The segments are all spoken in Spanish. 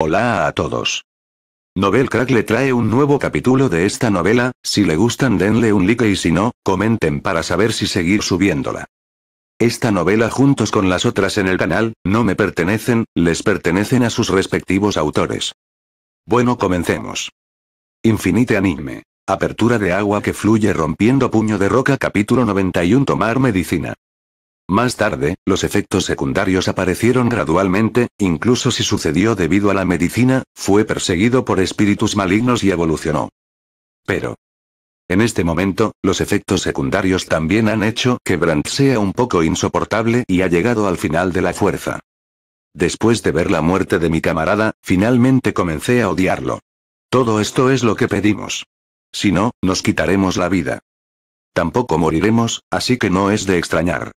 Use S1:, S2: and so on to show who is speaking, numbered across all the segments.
S1: Hola a todos. Novel Crack le trae un nuevo capítulo de esta novela, si le gustan denle un like y si no, comenten para saber si seguir subiéndola. Esta novela juntos con las otras en el canal, no me pertenecen, les pertenecen a sus respectivos autores. Bueno comencemos. Infinite Anime. Apertura de agua que fluye rompiendo puño de roca capítulo 91 Tomar medicina. Más tarde, los efectos secundarios aparecieron gradualmente, incluso si sucedió debido a la medicina, fue perseguido por espíritus malignos y evolucionó. Pero, en este momento, los efectos secundarios también han hecho que Brandt sea un poco insoportable y ha llegado al final de la fuerza. Después de ver la muerte de mi camarada, finalmente comencé a odiarlo. Todo esto es lo que pedimos. Si no, nos quitaremos la vida. Tampoco moriremos, así que no es de extrañar.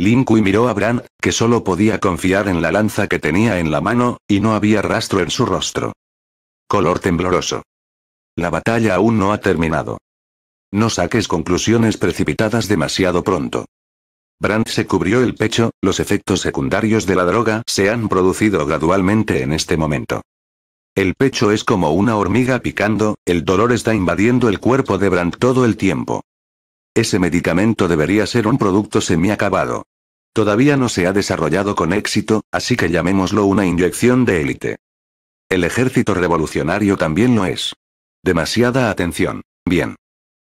S1: Lin miró a Bran, que solo podía confiar en la lanza que tenía en la mano, y no había rastro en su rostro. Color tembloroso. La batalla aún no ha terminado. No saques conclusiones precipitadas demasiado pronto. Brandt se cubrió el pecho, los efectos secundarios de la droga se han producido gradualmente en este momento. El pecho es como una hormiga picando, el dolor está invadiendo el cuerpo de Brandt todo el tiempo. Ese medicamento debería ser un producto semiacabado. Todavía no se ha desarrollado con éxito, así que llamémoslo una inyección de élite. El ejército revolucionario también lo es. Demasiada atención. Bien.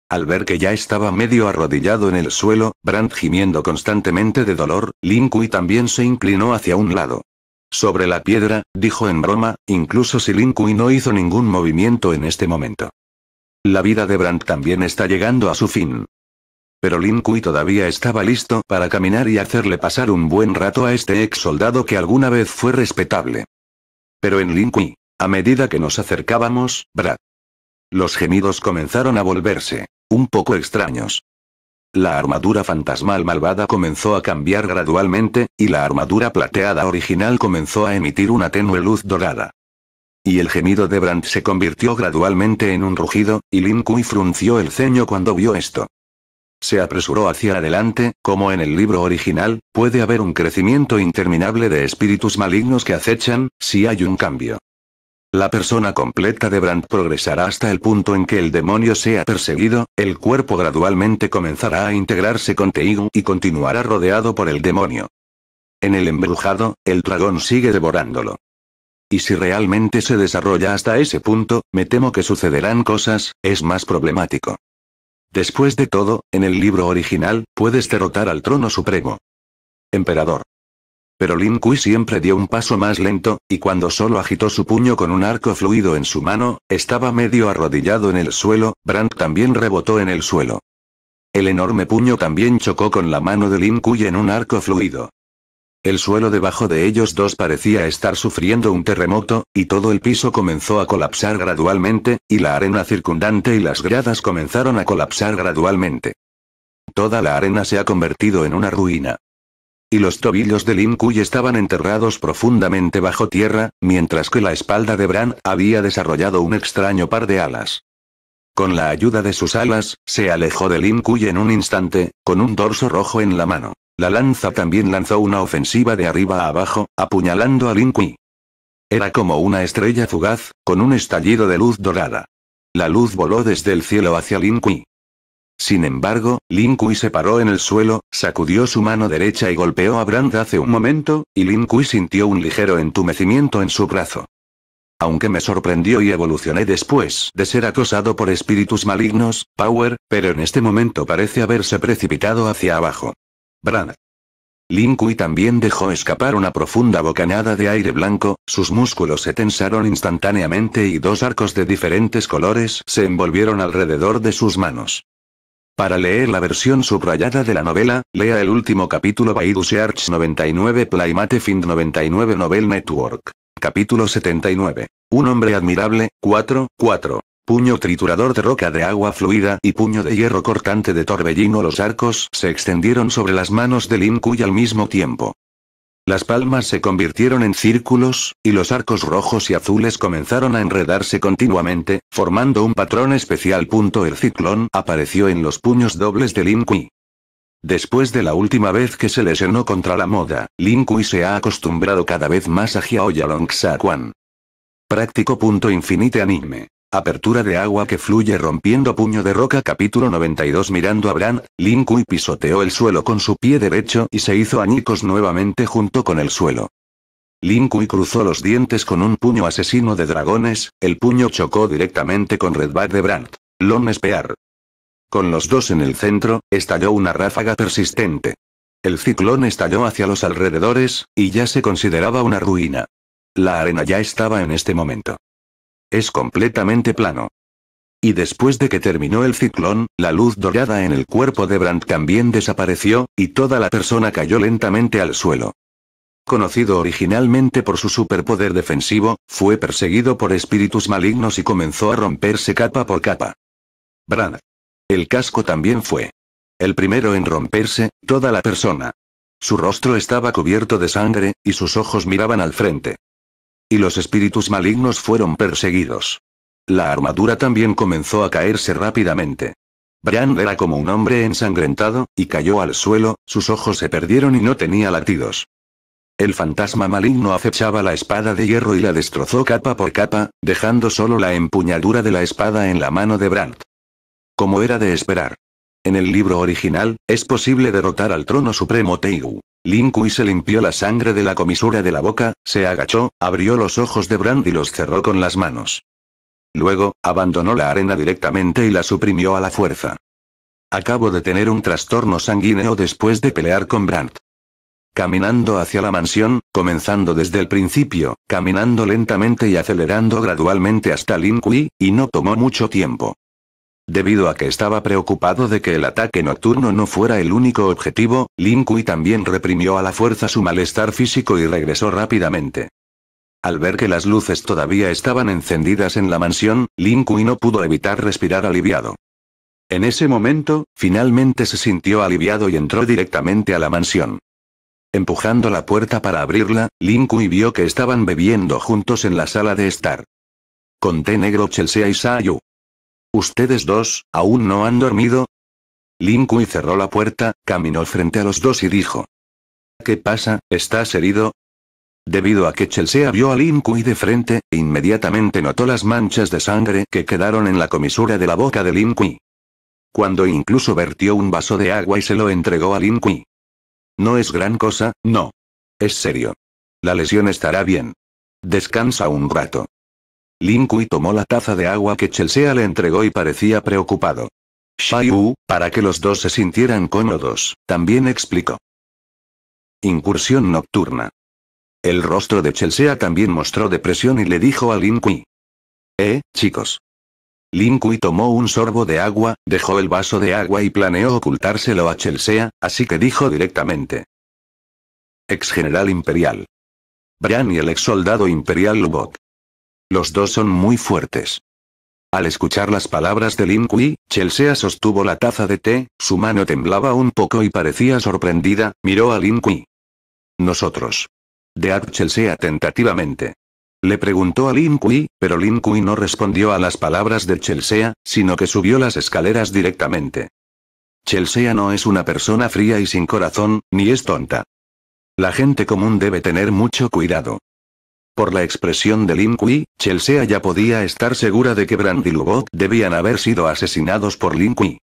S1: Al ver que ya estaba medio arrodillado en el suelo, Brandt gimiendo constantemente de dolor, Lin Kui también se inclinó hacia un lado. Sobre la piedra, dijo en broma, incluso si Lin Kui no hizo ningún movimiento en este momento. La vida de Brandt también está llegando a su fin. Pero Lin Kui todavía estaba listo para caminar y hacerle pasar un buen rato a este ex soldado que alguna vez fue respetable. Pero en Lin Kui, a medida que nos acercábamos, Brad. Los gemidos comenzaron a volverse, un poco extraños. La armadura fantasmal malvada comenzó a cambiar gradualmente, y la armadura plateada original comenzó a emitir una tenue luz dorada. Y el gemido de Brandt se convirtió gradualmente en un rugido, y Lin Kui frunció el ceño cuando vio esto. Se apresuró hacia adelante, como en el libro original, puede haber un crecimiento interminable de espíritus malignos que acechan, si hay un cambio. La persona completa de Brandt progresará hasta el punto en que el demonio sea perseguido, el cuerpo gradualmente comenzará a integrarse con Teigu y continuará rodeado por el demonio. En el embrujado, el dragón sigue devorándolo. Y si realmente se desarrolla hasta ese punto, me temo que sucederán cosas, es más problemático. Después de todo, en el libro original, puedes derrotar al trono supremo. Emperador. Pero Lin Kui siempre dio un paso más lento, y cuando solo agitó su puño con un arco fluido en su mano, estaba medio arrodillado en el suelo, Brandt también rebotó en el suelo. El enorme puño también chocó con la mano de Lin Kui en un arco fluido. El suelo debajo de ellos dos parecía estar sufriendo un terremoto, y todo el piso comenzó a colapsar gradualmente, y la arena circundante y las gradas comenzaron a colapsar gradualmente. Toda la arena se ha convertido en una ruina. Y los tobillos de Lin estaban enterrados profundamente bajo tierra, mientras que la espalda de Bran había desarrollado un extraño par de alas. Con la ayuda de sus alas, se alejó de Lin en un instante, con un dorso rojo en la mano. La lanza también lanzó una ofensiva de arriba a abajo, apuñalando a Lin Kui. Era como una estrella fugaz, con un estallido de luz dorada. La luz voló desde el cielo hacia Lin Kui. Sin embargo, Lin Kui se paró en el suelo, sacudió su mano derecha y golpeó a Brand hace un momento, y Lin Kui sintió un ligero entumecimiento en su brazo. Aunque me sorprendió y evolucioné después de ser acosado por espíritus malignos, Power, pero en este momento parece haberse precipitado hacia abajo. Bran. Lin Kui también dejó escapar una profunda bocanada de aire blanco, sus músculos se tensaron instantáneamente y dos arcos de diferentes colores se envolvieron alrededor de sus manos. Para leer la versión subrayada de la novela, lea el último capítulo Baidu Arch 99 Playmate Find 99 Novel Network. Capítulo 79. Un hombre admirable, 4, 4. Puño triturador de roca de agua fluida y puño de hierro cortante de torbellino los arcos se extendieron sobre las manos de Lin Kui al mismo tiempo. Las palmas se convirtieron en círculos, y los arcos rojos y azules comenzaron a enredarse continuamente, formando un patrón especial. El ciclón apareció en los puños dobles de Lin Kui. Después de la última vez que se lesionó contra la moda, Lin Kui se ha acostumbrado cada vez más a Jiao Xuan. Infinite anime. Apertura de agua que fluye rompiendo puño de roca capítulo 92 Mirando a Bran, Lin pisoteó el suelo con su pie derecho y se hizo añicos nuevamente junto con el suelo. Lin cruzó los dientes con un puño asesino de dragones, el puño chocó directamente con Redback de Brandt. Lon Con los dos en el centro, estalló una ráfaga persistente. El ciclón estalló hacia los alrededores, y ya se consideraba una ruina. La arena ya estaba en este momento es completamente plano. Y después de que terminó el ciclón, la luz dorada en el cuerpo de Brandt también desapareció, y toda la persona cayó lentamente al suelo. Conocido originalmente por su superpoder defensivo, fue perseguido por espíritus malignos y comenzó a romperse capa por capa. Brandt. El casco también fue. El primero en romperse, toda la persona. Su rostro estaba cubierto de sangre, y sus ojos miraban al frente y los espíritus malignos fueron perseguidos. La armadura también comenzó a caerse rápidamente. Brand era como un hombre ensangrentado, y cayó al suelo, sus ojos se perdieron y no tenía latidos. El fantasma maligno acechaba la espada de hierro y la destrozó capa por capa, dejando solo la empuñadura de la espada en la mano de Brandt. Como era de esperar, en el libro original, es posible derrotar al trono supremo Teigu. Lin Kui se limpió la sangre de la comisura de la boca, se agachó, abrió los ojos de Brand y los cerró con las manos. Luego, abandonó la arena directamente y la suprimió a la fuerza. Acabo de tener un trastorno sanguíneo después de pelear con Brandt. Caminando hacia la mansión, comenzando desde el principio, caminando lentamente y acelerando gradualmente hasta Lin Kui, y no tomó mucho tiempo. Debido a que estaba preocupado de que el ataque nocturno no fuera el único objetivo, Lin Kui también reprimió a la fuerza su malestar físico y regresó rápidamente. Al ver que las luces todavía estaban encendidas en la mansión, Lin Kui no pudo evitar respirar aliviado. En ese momento, finalmente se sintió aliviado y entró directamente a la mansión. Empujando la puerta para abrirla, Lin Kui vio que estaban bebiendo juntos en la sala de estar. Con té negro Chelsea y Sayu. ¿Ustedes dos, aún no han dormido? Lin Kui cerró la puerta, caminó frente a los dos y dijo. ¿Qué pasa, estás herido? Debido a que Chelsea vio a Lin Kui de frente, inmediatamente notó las manchas de sangre que quedaron en la comisura de la boca de Lin Cuando incluso vertió un vaso de agua y se lo entregó a Lin Kui. No es gran cosa, no. Es serio. La lesión estará bien. Descansa un rato. Lin Kui tomó la taza de agua que Chelsea le entregó y parecía preocupado. Shai para que los dos se sintieran cómodos, también explicó. Incursión nocturna. El rostro de Chelsea también mostró depresión y le dijo a Lin Kui. Eh, chicos. Lin Kui tomó un sorbo de agua, dejó el vaso de agua y planeó ocultárselo a Chelsea, así que dijo directamente. Ex general imperial. Brian y el ex soldado imperial Lubok. Los dos son muy fuertes. Al escuchar las palabras de Lin Kui, Chelsea sostuvo la taza de té, su mano temblaba un poco y parecía sorprendida, miró a Lin Kui. Nosotros. De Chelsea tentativamente. Le preguntó a Lin Kui, pero Lin Kui no respondió a las palabras de Chelsea, sino que subió las escaleras directamente. Chelsea no es una persona fría y sin corazón, ni es tonta. La gente común debe tener mucho cuidado. Por la expresión de Lin Kui, Chelsea ya podía estar segura de que Brand y Lubot debían haber sido asesinados por Lin Kui.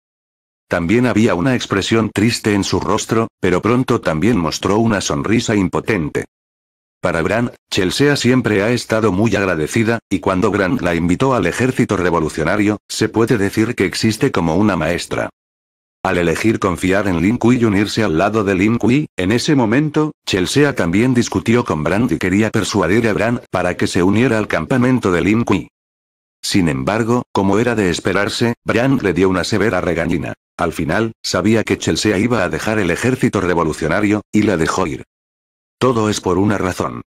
S1: También había una expresión triste en su rostro, pero pronto también mostró una sonrisa impotente. Para Brand, Chelsea siempre ha estado muy agradecida, y cuando Brand la invitó al ejército revolucionario, se puede decir que existe como una maestra. Al elegir confiar en Lin Kui y unirse al lado de Lin Kui, en ese momento, Chelsea también discutió con Brand y quería persuadir a Brand para que se uniera al campamento de Lin Kui. Sin embargo, como era de esperarse, Brand le dio una severa regañina. Al final, sabía que Chelsea iba a dejar el ejército revolucionario, y la dejó ir. Todo es por una razón.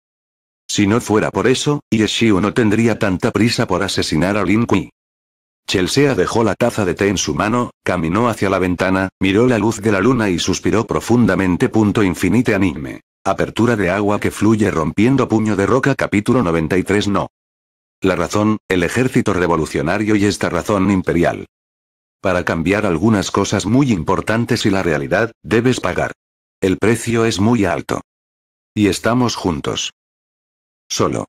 S1: Si no fuera por eso, Yeshiu no tendría tanta prisa por asesinar a Lin Kui. Chelsea dejó la taza de té en su mano, caminó hacia la ventana, miró la luz de la luna y suspiró profundamente. Punto infinite anime. Apertura de agua que fluye rompiendo puño de roca capítulo 93 no. La razón, el ejército revolucionario y esta razón imperial. Para cambiar algunas cosas muy importantes y la realidad, debes pagar. El precio es muy alto. Y estamos juntos. Solo.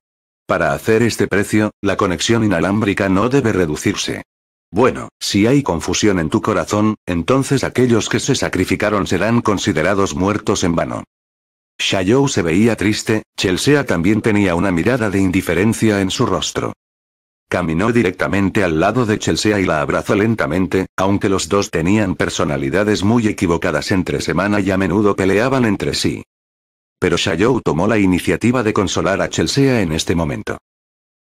S1: Para hacer este precio, la conexión inalámbrica no debe reducirse. Bueno, si hay confusión en tu corazón, entonces aquellos que se sacrificaron serán considerados muertos en vano. Shayou se veía triste, Chelsea también tenía una mirada de indiferencia en su rostro. Caminó directamente al lado de Chelsea y la abrazó lentamente, aunque los dos tenían personalidades muy equivocadas entre semana y a menudo peleaban entre sí. Pero Shayou tomó la iniciativa de consolar a Chelsea en este momento.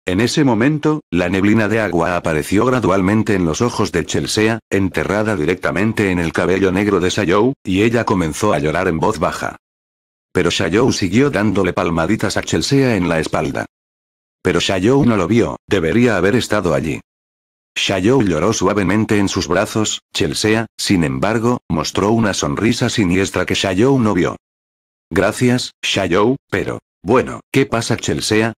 S1: En ese momento, la neblina de agua apareció gradualmente en los ojos de Chelsea, enterrada directamente en el cabello negro de Shayou, y ella comenzó a llorar en voz baja. Pero Shayou siguió dándole palmaditas a Chelsea en la espalda. Pero Shayou no lo vio, debería haber estado allí. Shayou lloró suavemente en sus brazos, Chelsea, sin embargo, mostró una sonrisa siniestra que Shayou no vio. Gracias, Shayou, pero, bueno, ¿qué pasa Chelsea?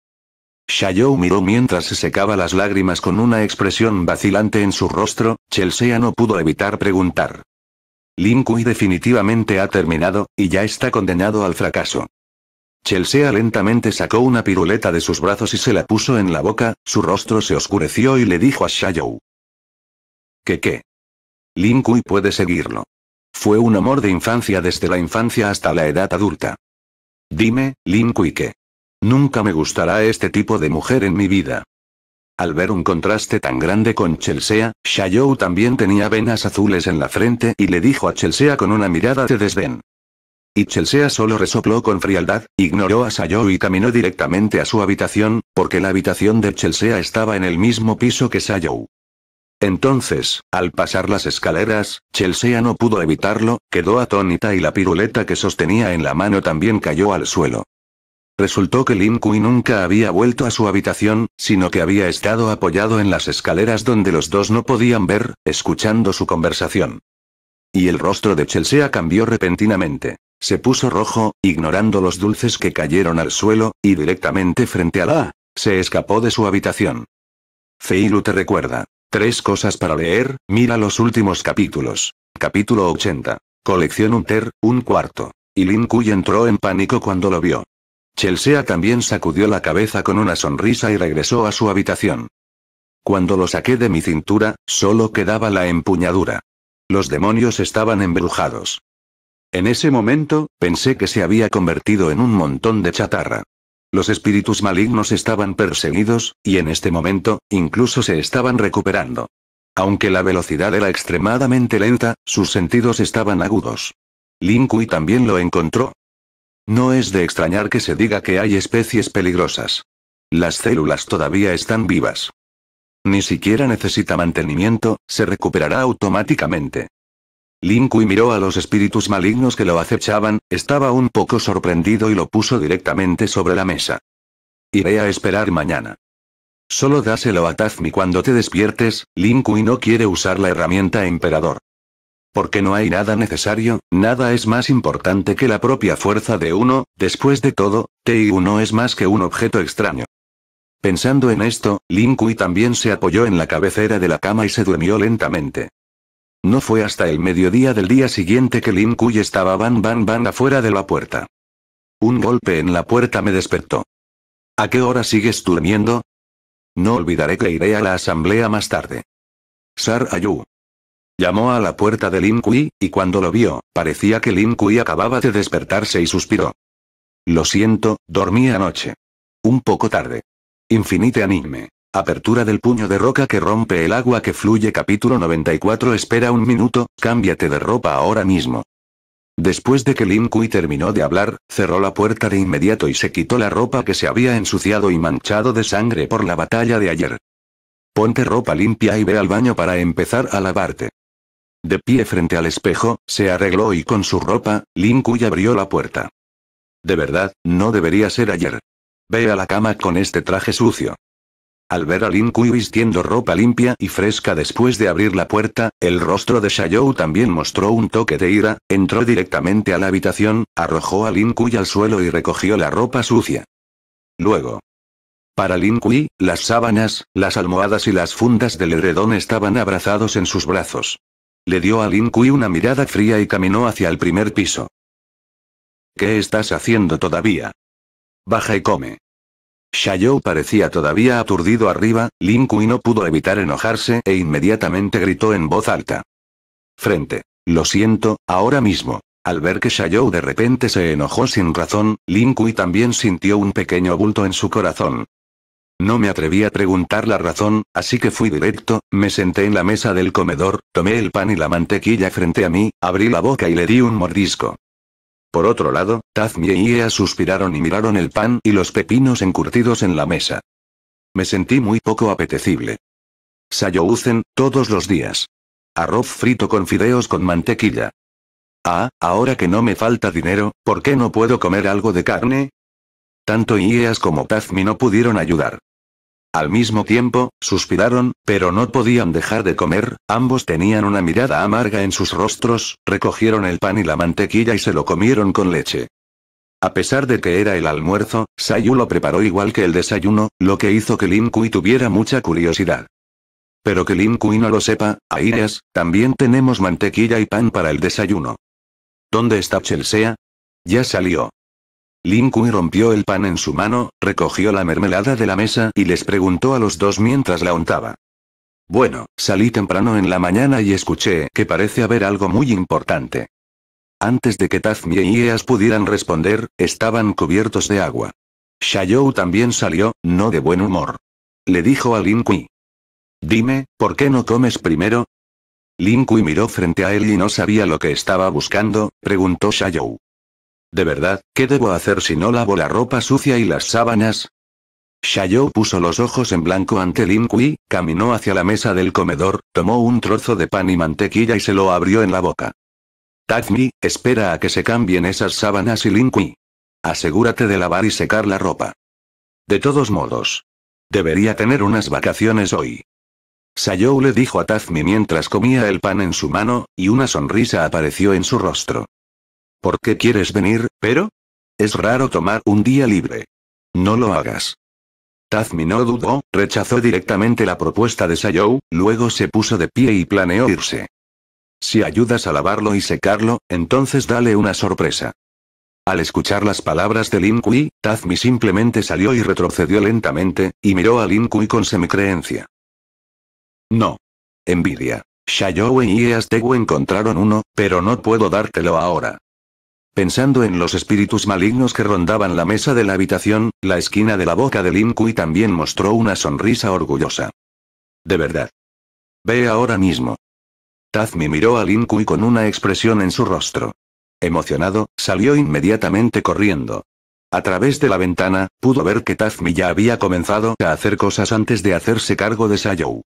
S1: Shayou miró mientras se secaba las lágrimas con una expresión vacilante en su rostro, Chelsea no pudo evitar preguntar. Lin Kui definitivamente ha terminado, y ya está condenado al fracaso. Chelsea lentamente sacó una piruleta de sus brazos y se la puso en la boca, su rostro se oscureció y le dijo a Shayou: ¿Qué qué? Lin Kui puede seguirlo. Fue un amor de infancia desde la infancia hasta la edad adulta. Dime, Lin Kui, ¿qué? Nunca me gustará este tipo de mujer en mi vida. Al ver un contraste tan grande con Chelsea, Shayou también tenía venas azules en la frente y le dijo a Chelsea con una mirada de desdén. Y Chelsea solo resopló con frialdad, ignoró a Sayou y caminó directamente a su habitación, porque la habitación de Chelsea estaba en el mismo piso que Sayou. Entonces, al pasar las escaleras, Chelsea no pudo evitarlo, quedó atónita y la piruleta que sostenía en la mano también cayó al suelo. Resultó que Lin Kui nunca había vuelto a su habitación, sino que había estado apoyado en las escaleras donde los dos no podían ver, escuchando su conversación. Y el rostro de Chelsea cambió repentinamente. Se puso rojo, ignorando los dulces que cayeron al suelo, y directamente frente a la... Se escapó de su habitación. Feilu te recuerda. Tres cosas para leer, mira los últimos capítulos. Capítulo 80. Colección Unter, un cuarto. Y Lin Kui entró en pánico cuando lo vio. Chelsea también sacudió la cabeza con una sonrisa y regresó a su habitación. Cuando lo saqué de mi cintura, solo quedaba la empuñadura. Los demonios estaban embrujados. En ese momento, pensé que se había convertido en un montón de chatarra. Los espíritus malignos estaban perseguidos, y en este momento, incluso se estaban recuperando. Aunque la velocidad era extremadamente lenta, sus sentidos estaban agudos. Lin también lo encontró, no es de extrañar que se diga que hay especies peligrosas. Las células todavía están vivas. Ni siquiera necesita mantenimiento, se recuperará automáticamente. Lin miró a los espíritus malignos que lo acechaban, estaba un poco sorprendido y lo puso directamente sobre la mesa. Iré a esperar mañana. Solo dáselo a Tazmi cuando te despiertes, Lin no quiere usar la herramienta emperador. Porque no hay nada necesario, nada es más importante que la propia fuerza de uno, después de todo, uno no es más que un objeto extraño. Pensando en esto, Lin Kui también se apoyó en la cabecera de la cama y se durmió lentamente. No fue hasta el mediodía del día siguiente que Lin Kui estaba van van van afuera de la puerta. Un golpe en la puerta me despertó. ¿A qué hora sigues durmiendo? No olvidaré que iré a la asamblea más tarde. Sar Ayu. Llamó a la puerta de Lin Kui, y cuando lo vio, parecía que Lin Kui acababa de despertarse y suspiró. Lo siento, dormí anoche. Un poco tarde. Infinite anime. Apertura del puño de roca que rompe el agua que fluye capítulo 94 Espera un minuto, cámbiate de ropa ahora mismo. Después de que Lin Kui terminó de hablar, cerró la puerta de inmediato y se quitó la ropa que se había ensuciado y manchado de sangre por la batalla de ayer. Ponte ropa limpia y ve al baño para empezar a lavarte. De pie frente al espejo, se arregló y con su ropa, Lin Kui abrió la puerta. De verdad, no debería ser ayer. Ve a la cama con este traje sucio. Al ver a Lin Kui vistiendo ropa limpia y fresca después de abrir la puerta, el rostro de Shayou también mostró un toque de ira, entró directamente a la habitación, arrojó a Lin Kui al suelo y recogió la ropa sucia. Luego. Para Lin Kui, las sábanas, las almohadas y las fundas del heredón estaban abrazados en sus brazos. Le dio a Lin Kui una mirada fría y caminó hacia el primer piso. ¿Qué estás haciendo todavía? Baja y come. Shayou parecía todavía aturdido arriba, Lin Kui no pudo evitar enojarse e inmediatamente gritó en voz alta. Frente. Lo siento, ahora mismo. Al ver que Shayou de repente se enojó sin razón, Lin Kui también sintió un pequeño bulto en su corazón. No me atreví a preguntar la razón, así que fui directo, me senté en la mesa del comedor, tomé el pan y la mantequilla frente a mí, abrí la boca y le di un mordisco. Por otro lado, Tazmie y Ea suspiraron y miraron el pan y los pepinos encurtidos en la mesa. Me sentí muy poco apetecible. Sayouzen, todos los días. Arroz frito con fideos con mantequilla. Ah, ahora que no me falta dinero, ¿por qué no puedo comer algo de carne? Tanto Ieas como Pazmi no pudieron ayudar. Al mismo tiempo, suspiraron, pero no podían dejar de comer, ambos tenían una mirada amarga en sus rostros, recogieron el pan y la mantequilla y se lo comieron con leche. A pesar de que era el almuerzo, Sayu lo preparó igual que el desayuno, lo que hizo que Lin Kui tuviera mucha curiosidad. Pero que Lin Kui no lo sepa, Ieas, también tenemos mantequilla y pan para el desayuno. ¿Dónde está Chelsea? Ya salió. Lin Kui rompió el pan en su mano, recogió la mermelada de la mesa y les preguntó a los dos mientras la untaba. Bueno, salí temprano en la mañana y escuché que parece haber algo muy importante. Antes de que Tazmi y Eas pudieran responder, estaban cubiertos de agua. Shayou también salió, no de buen humor. Le dijo a Lin Kui. Dime, ¿por qué no comes primero? Lin Kui miró frente a él y no sabía lo que estaba buscando, preguntó Shayou. De verdad, ¿qué debo hacer si no lavo la ropa sucia y las sábanas? Shayo puso los ojos en blanco ante Lin Kui, caminó hacia la mesa del comedor, tomó un trozo de pan y mantequilla y se lo abrió en la boca. Tazmi, espera a que se cambien esas sábanas y Lin Kui. Asegúrate de lavar y secar la ropa. De todos modos. Debería tener unas vacaciones hoy. Sayou le dijo a Tazmi mientras comía el pan en su mano, y una sonrisa apareció en su rostro. ¿Por qué quieres venir, pero? Es raro tomar un día libre. No lo hagas. Tazmi no dudó, rechazó directamente la propuesta de Sayou, luego se puso de pie y planeó irse. Si ayudas a lavarlo y secarlo, entonces dale una sorpresa. Al escuchar las palabras de Lin Kui, Tazmi simplemente salió y retrocedió lentamente, y miró a Lin Kui con semicreencia. No. Envidia. Shayou y Ieastegu encontraron uno, pero no puedo dártelo ahora. Pensando en los espíritus malignos que rondaban la mesa de la habitación, la esquina de la boca de Lin Kui también mostró una sonrisa orgullosa. De verdad. Ve ahora mismo. Tazmi miró a Lin con una expresión en su rostro. Emocionado, salió inmediatamente corriendo. A través de la ventana, pudo ver que Tazmi ya había comenzado a hacer cosas antes de hacerse cargo de Sayou.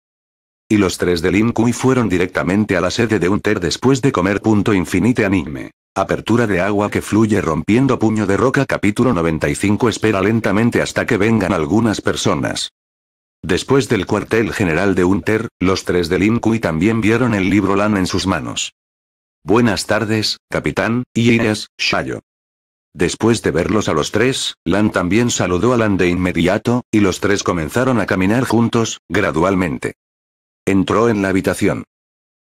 S1: Y los tres de Lin fueron directamente a la sede de Unter después de comer punto infinite anime. Apertura de agua que fluye rompiendo puño de roca capítulo 95 espera lentamente hasta que vengan algunas personas. Después del cuartel general de Unter, los tres del Incui también vieron el libro Lan en sus manos. Buenas tardes, capitán, y irás, Shayo. Después de verlos a los tres, Lan también saludó a Lan de inmediato, y los tres comenzaron a caminar juntos, gradualmente. Entró en la habitación.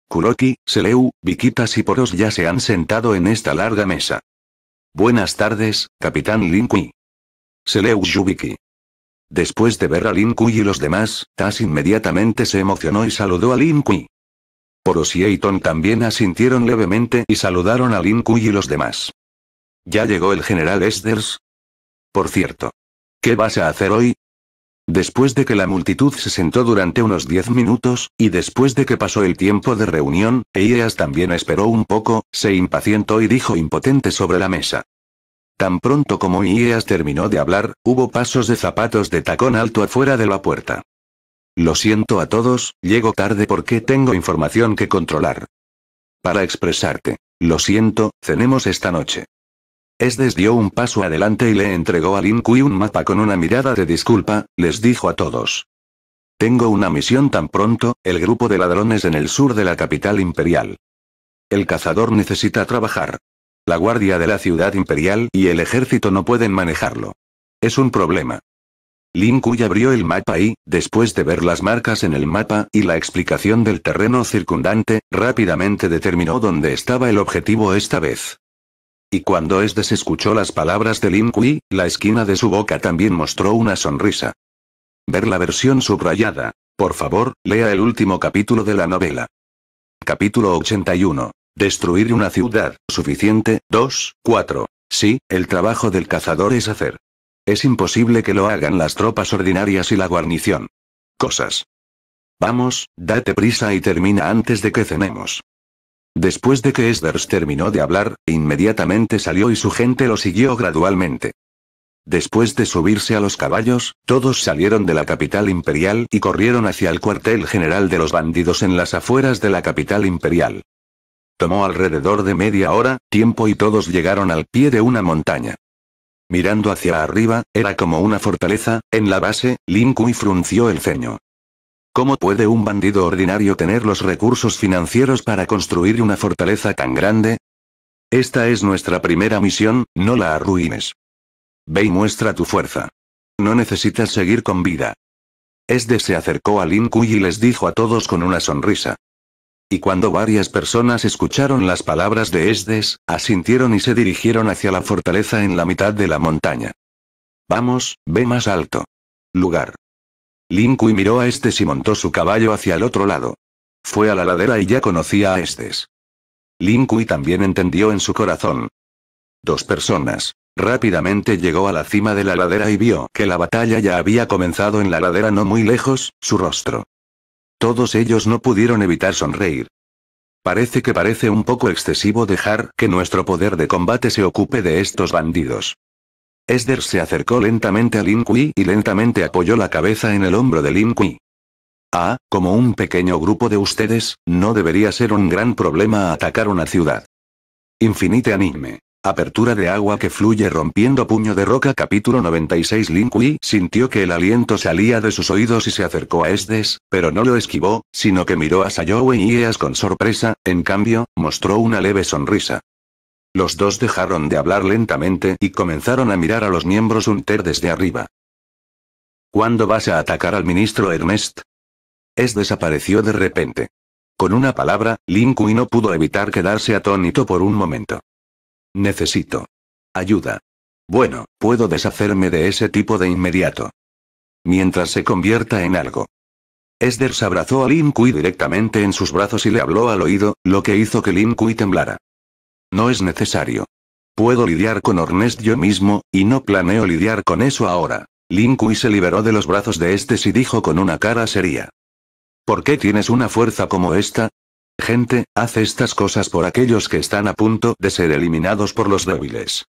S1: Kuroki, Seleu, Vikitas y Poros ya se han sentado en esta larga mesa. Buenas tardes, Capitán Linkui. Seleu Yubiki. Después de ver a Lin y los demás, Tas inmediatamente se emocionó y saludó a Lin Poros y Eiton también asintieron levemente y saludaron a Lin y los demás. ¿Ya llegó el general Esders? Por cierto. ¿Qué vas a hacer hoy? Después de que la multitud se sentó durante unos diez minutos, y después de que pasó el tiempo de reunión, Elias también esperó un poco, se impacientó y dijo impotente sobre la mesa. Tan pronto como Elias terminó de hablar, hubo pasos de zapatos de tacón alto afuera de la puerta. Lo siento a todos, llego tarde porque tengo información que controlar. Para expresarte. Lo siento, cenemos esta noche. Esdes dio un paso adelante y le entregó a Lin Kui un mapa con una mirada de disculpa, les dijo a todos. Tengo una misión tan pronto, el grupo de ladrones en el sur de la capital imperial. El cazador necesita trabajar. La guardia de la ciudad imperial y el ejército no pueden manejarlo. Es un problema. Lin abrió el mapa y, después de ver las marcas en el mapa y la explicación del terreno circundante, rápidamente determinó dónde estaba el objetivo esta vez. Y cuando Estes escuchó las palabras de Lin Kui, la esquina de su boca también mostró una sonrisa. Ver la versión subrayada. Por favor, lea el último capítulo de la novela. Capítulo 81. Destruir una ciudad, suficiente, 2, 4. Sí, el trabajo del cazador es hacer. Es imposible que lo hagan las tropas ordinarias y la guarnición. Cosas. Vamos, date prisa y termina antes de que cenemos. Después de que Esders terminó de hablar, inmediatamente salió y su gente lo siguió gradualmente. Después de subirse a los caballos, todos salieron de la capital imperial y corrieron hacia el cuartel general de los bandidos en las afueras de la capital imperial. Tomó alrededor de media hora, tiempo y todos llegaron al pie de una montaña. Mirando hacia arriba, era como una fortaleza, en la base, Lin frunció el ceño. ¿Cómo puede un bandido ordinario tener los recursos financieros para construir una fortaleza tan grande? Esta es nuestra primera misión, no la arruines. Ve y muestra tu fuerza. No necesitas seguir con vida. Esdes se acercó a Lin y les dijo a todos con una sonrisa. Y cuando varias personas escucharon las palabras de Esdes, asintieron y se dirigieron hacia la fortaleza en la mitad de la montaña. Vamos, ve más alto. Lugar. Kui miró a Estes y montó su caballo hacia el otro lado. Fue a la ladera y ya conocía a Estes. Kui también entendió en su corazón. Dos personas. Rápidamente llegó a la cima de la ladera y vio que la batalla ya había comenzado en la ladera no muy lejos, su rostro. Todos ellos no pudieron evitar sonreír. Parece que parece un poco excesivo dejar que nuestro poder de combate se ocupe de estos bandidos. Esder se acercó lentamente a Lin Kui y lentamente apoyó la cabeza en el hombro de Lin Kui. Ah, como un pequeño grupo de ustedes, no debería ser un gran problema atacar una ciudad. Infinite anime. Apertura de agua que fluye rompiendo puño de roca capítulo 96 Lin Kui sintió que el aliento salía de sus oídos y se acercó a Esdes, pero no lo esquivó, sino que miró a Sayouen y Eas con sorpresa, en cambio, mostró una leve sonrisa. Los dos dejaron de hablar lentamente y comenzaron a mirar a los miembros Hunter desde arriba. ¿Cuándo vas a atacar al ministro Ernest? Es desapareció de repente. Con una palabra, Lin Kui no pudo evitar quedarse atónito por un momento. Necesito. Ayuda. Bueno, puedo deshacerme de ese tipo de inmediato. Mientras se convierta en algo. se abrazó a Lin directamente en sus brazos y le habló al oído, lo que hizo que Lin temblara. No es necesario. Puedo lidiar con Ornest yo mismo, y no planeo lidiar con eso ahora. Lin Kui se liberó de los brazos de Estes y dijo con una cara seria. ¿Por qué tienes una fuerza como esta? Gente, hace estas cosas por aquellos que están a punto de ser eliminados por los débiles.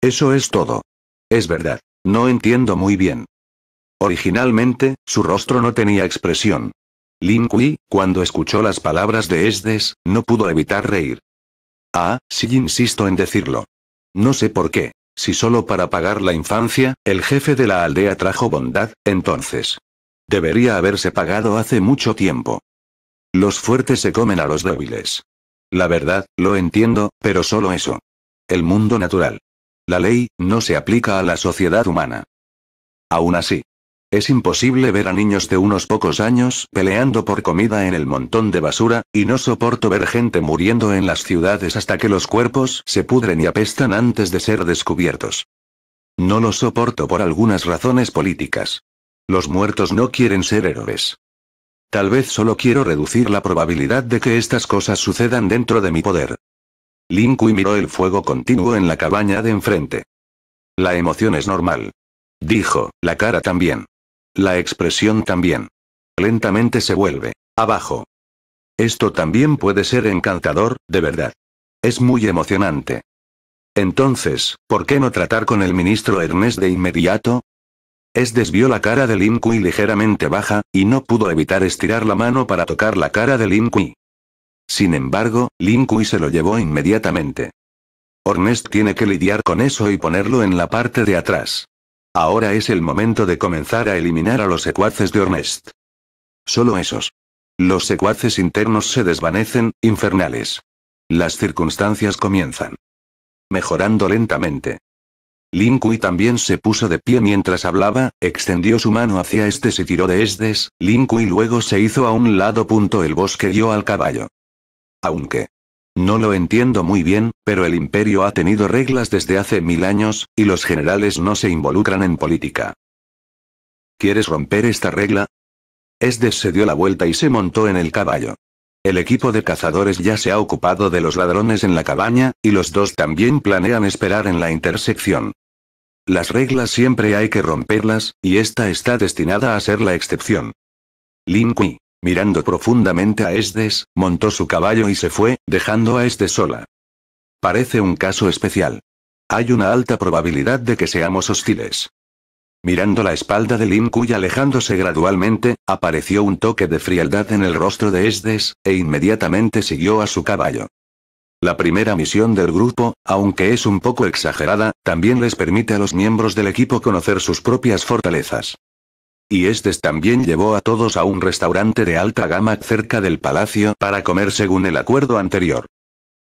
S1: Eso es todo. Es verdad. No entiendo muy bien. Originalmente, su rostro no tenía expresión. Lin Kui, cuando escuchó las palabras de Estes, no pudo evitar reír. Ah, sí insisto en decirlo. No sé por qué. Si solo para pagar la infancia, el jefe de la aldea trajo bondad, entonces. Debería haberse pagado hace mucho tiempo. Los fuertes se comen a los débiles. La verdad, lo entiendo, pero solo eso. El mundo natural. La ley, no se aplica a la sociedad humana. Aún así, es imposible ver a niños de unos pocos años peleando por comida en el montón de basura, y no soporto ver gente muriendo en las ciudades hasta que los cuerpos se pudren y apestan antes de ser descubiertos. No lo soporto por algunas razones políticas. Los muertos no quieren ser héroes. Tal vez solo quiero reducir la probabilidad de que estas cosas sucedan dentro de mi poder. Linkui miró el fuego continuo en la cabaña de enfrente. La emoción es normal. Dijo, la cara también. La expresión también. Lentamente se vuelve. Abajo. Esto también puede ser encantador, de verdad. Es muy emocionante. Entonces, ¿por qué no tratar con el ministro Ernest de inmediato? Es desvió la cara de Lin ligeramente baja, y no pudo evitar estirar la mano para tocar la cara de Lin Sin embargo, Lin se lo llevó inmediatamente. Ernest tiene que lidiar con eso y ponerlo en la parte de atrás. Ahora es el momento de comenzar a eliminar a los secuaces de Ornest. Solo esos. Los secuaces internos se desvanecen, infernales. Las circunstancias comienzan. Mejorando lentamente. Lin también se puso de pie mientras hablaba, extendió su mano hacia este se tiró de Esdes, Lin luego se hizo a un lado. Punto el bosque dio al caballo. Aunque no lo entiendo muy bien, pero el imperio ha tenido reglas desde hace mil años, y los generales no se involucran en política. ¿Quieres romper esta regla? Esdes se dio la vuelta y se montó en el caballo. El equipo de cazadores ya se ha ocupado de los ladrones en la cabaña, y los dos también planean esperar en la intersección. Las reglas siempre hay que romperlas, y esta está destinada a ser la excepción. Lin Kui. Mirando profundamente a Esdes, montó su caballo y se fue, dejando a Esdes sola. Parece un caso especial. Hay una alta probabilidad de que seamos hostiles. Mirando la espalda de Lin y alejándose gradualmente, apareció un toque de frialdad en el rostro de Esdes, e inmediatamente siguió a su caballo. La primera misión del grupo, aunque es un poco exagerada, también les permite a los miembros del equipo conocer sus propias fortalezas y Estes también llevó a todos a un restaurante de alta gama cerca del palacio para comer según el acuerdo anterior.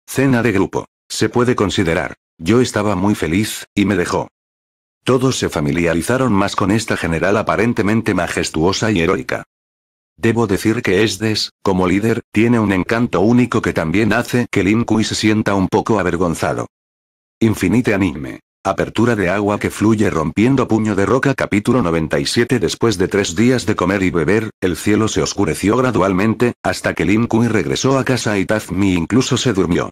S1: Cena de grupo. Se puede considerar. Yo estaba muy feliz, y me dejó. Todos se familiarizaron más con esta general aparentemente majestuosa y heroica. Debo decir que Estes, como líder, tiene un encanto único que también hace que Lin Kui se sienta un poco avergonzado. Infinite Anime. Apertura de agua que fluye rompiendo puño de roca capítulo 97 Después de tres días de comer y beber, el cielo se oscureció gradualmente, hasta que Lin Kui regresó a casa y Tazmi incluso se durmió.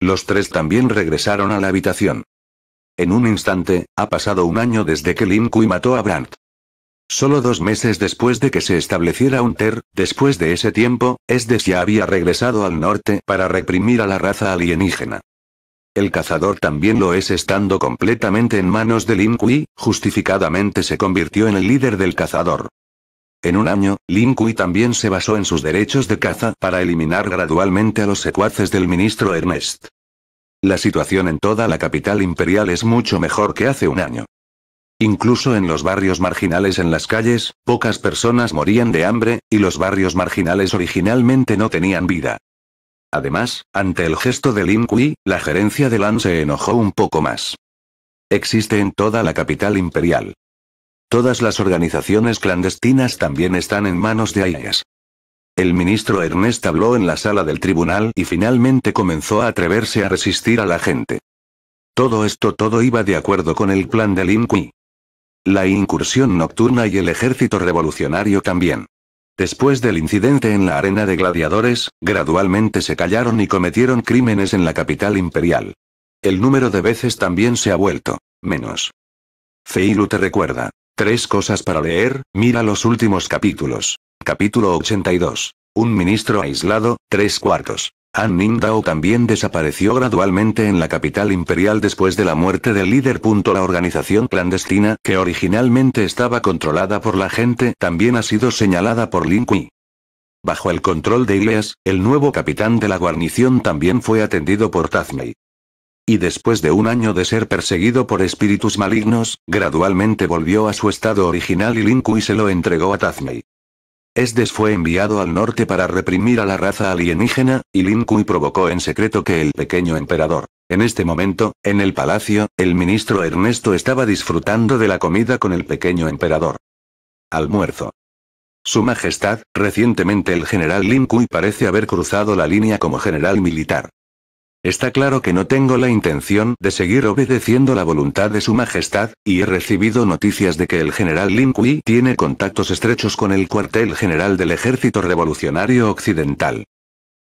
S1: Los tres también regresaron a la habitación. En un instante, ha pasado un año desde que Lin Kui mató a Brandt. Solo dos meses después de que se estableciera un TER, después de ese tiempo, Esdes ya había regresado al norte para reprimir a la raza alienígena. El cazador también lo es estando completamente en manos de Lin Kui, justificadamente se convirtió en el líder del cazador. En un año, Lin Kui también se basó en sus derechos de caza para eliminar gradualmente a los secuaces del ministro Ernest. La situación en toda la capital imperial es mucho mejor que hace un año. Incluso en los barrios marginales en las calles, pocas personas morían de hambre, y los barrios marginales originalmente no tenían vida. Además, ante el gesto de Lin Kui, la gerencia de Lan se enojó un poco más. Existe en toda la capital imperial. Todas las organizaciones clandestinas también están en manos de ellas. El ministro Ernest habló en la sala del tribunal y finalmente comenzó a atreverse a resistir a la gente. Todo esto todo iba de acuerdo con el plan de Lin Kui. La incursión nocturna y el ejército revolucionario también. Después del incidente en la arena de gladiadores, gradualmente se callaron y cometieron crímenes en la capital imperial. El número de veces también se ha vuelto menos. Feilu te recuerda. Tres cosas para leer, mira los últimos capítulos. Capítulo 82. Un ministro aislado, tres cuartos. An Nindao también desapareció gradualmente en la capital imperial después de la muerte del líder. La organización clandestina, que originalmente estaba controlada por la gente, también ha sido señalada por Lin Kui. Bajo el control de Ileas, el nuevo capitán de la guarnición también fue atendido por Tazmei. Y después de un año de ser perseguido por espíritus malignos, gradualmente volvió a su estado original y Lin Kui se lo entregó a Tazmei. Esdes fue enviado al norte para reprimir a la raza alienígena, y Lin Kui provocó en secreto que el pequeño emperador. En este momento, en el palacio, el ministro Ernesto estaba disfrutando de la comida con el pequeño emperador. Almuerzo. Su Majestad, recientemente el general Lin Kui parece haber cruzado la línea como general militar. Está claro que no tengo la intención de seguir obedeciendo la voluntad de su majestad, y he recibido noticias de que el general Lin Kui tiene contactos estrechos con el cuartel general del ejército revolucionario occidental.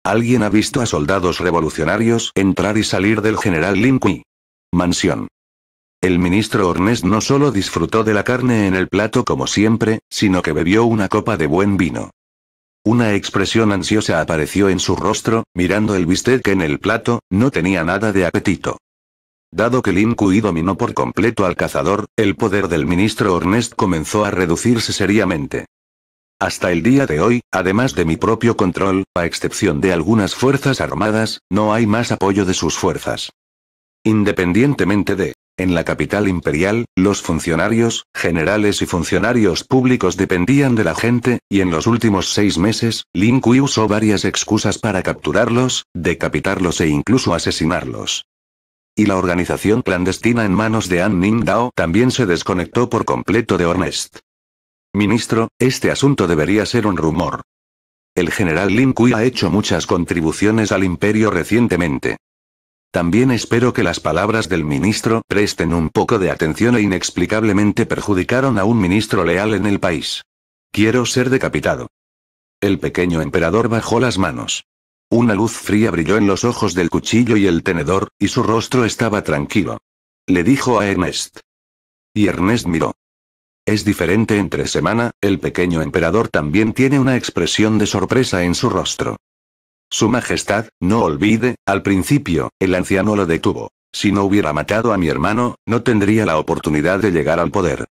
S1: Alguien ha visto a soldados revolucionarios entrar y salir del general Lin Kui. Mansión. El ministro Ornés no solo disfrutó de la carne en el plato como siempre, sino que bebió una copa de buen vino. Una expresión ansiosa apareció en su rostro, mirando el bistec en el plato, no tenía nada de apetito. Dado que Lin Kui dominó por completo al cazador, el poder del ministro Ornest comenzó a reducirse seriamente. Hasta el día de hoy, además de mi propio control, a excepción de algunas fuerzas armadas, no hay más apoyo de sus fuerzas. Independientemente de en la capital imperial, los funcionarios, generales y funcionarios públicos dependían de la gente, y en los últimos seis meses, Lin Kui usó varias excusas para capturarlos, decapitarlos e incluso asesinarlos. Y la organización clandestina en manos de An Ning Dao también se desconectó por completo de Ornest. Ministro, este asunto debería ser un rumor. El general Lin Kui ha hecho muchas contribuciones al imperio recientemente. También espero que las palabras del ministro presten un poco de atención e inexplicablemente perjudicaron a un ministro leal en el país. Quiero ser decapitado. El pequeño emperador bajó las manos. Una luz fría brilló en los ojos del cuchillo y el tenedor, y su rostro estaba tranquilo. Le dijo a Ernest. Y Ernest miró. Es diferente entre semana, el pequeño emperador también tiene una expresión de sorpresa en su rostro. Su Majestad, no olvide, al principio, el anciano lo detuvo. Si no hubiera matado a mi hermano, no tendría la oportunidad de llegar al poder.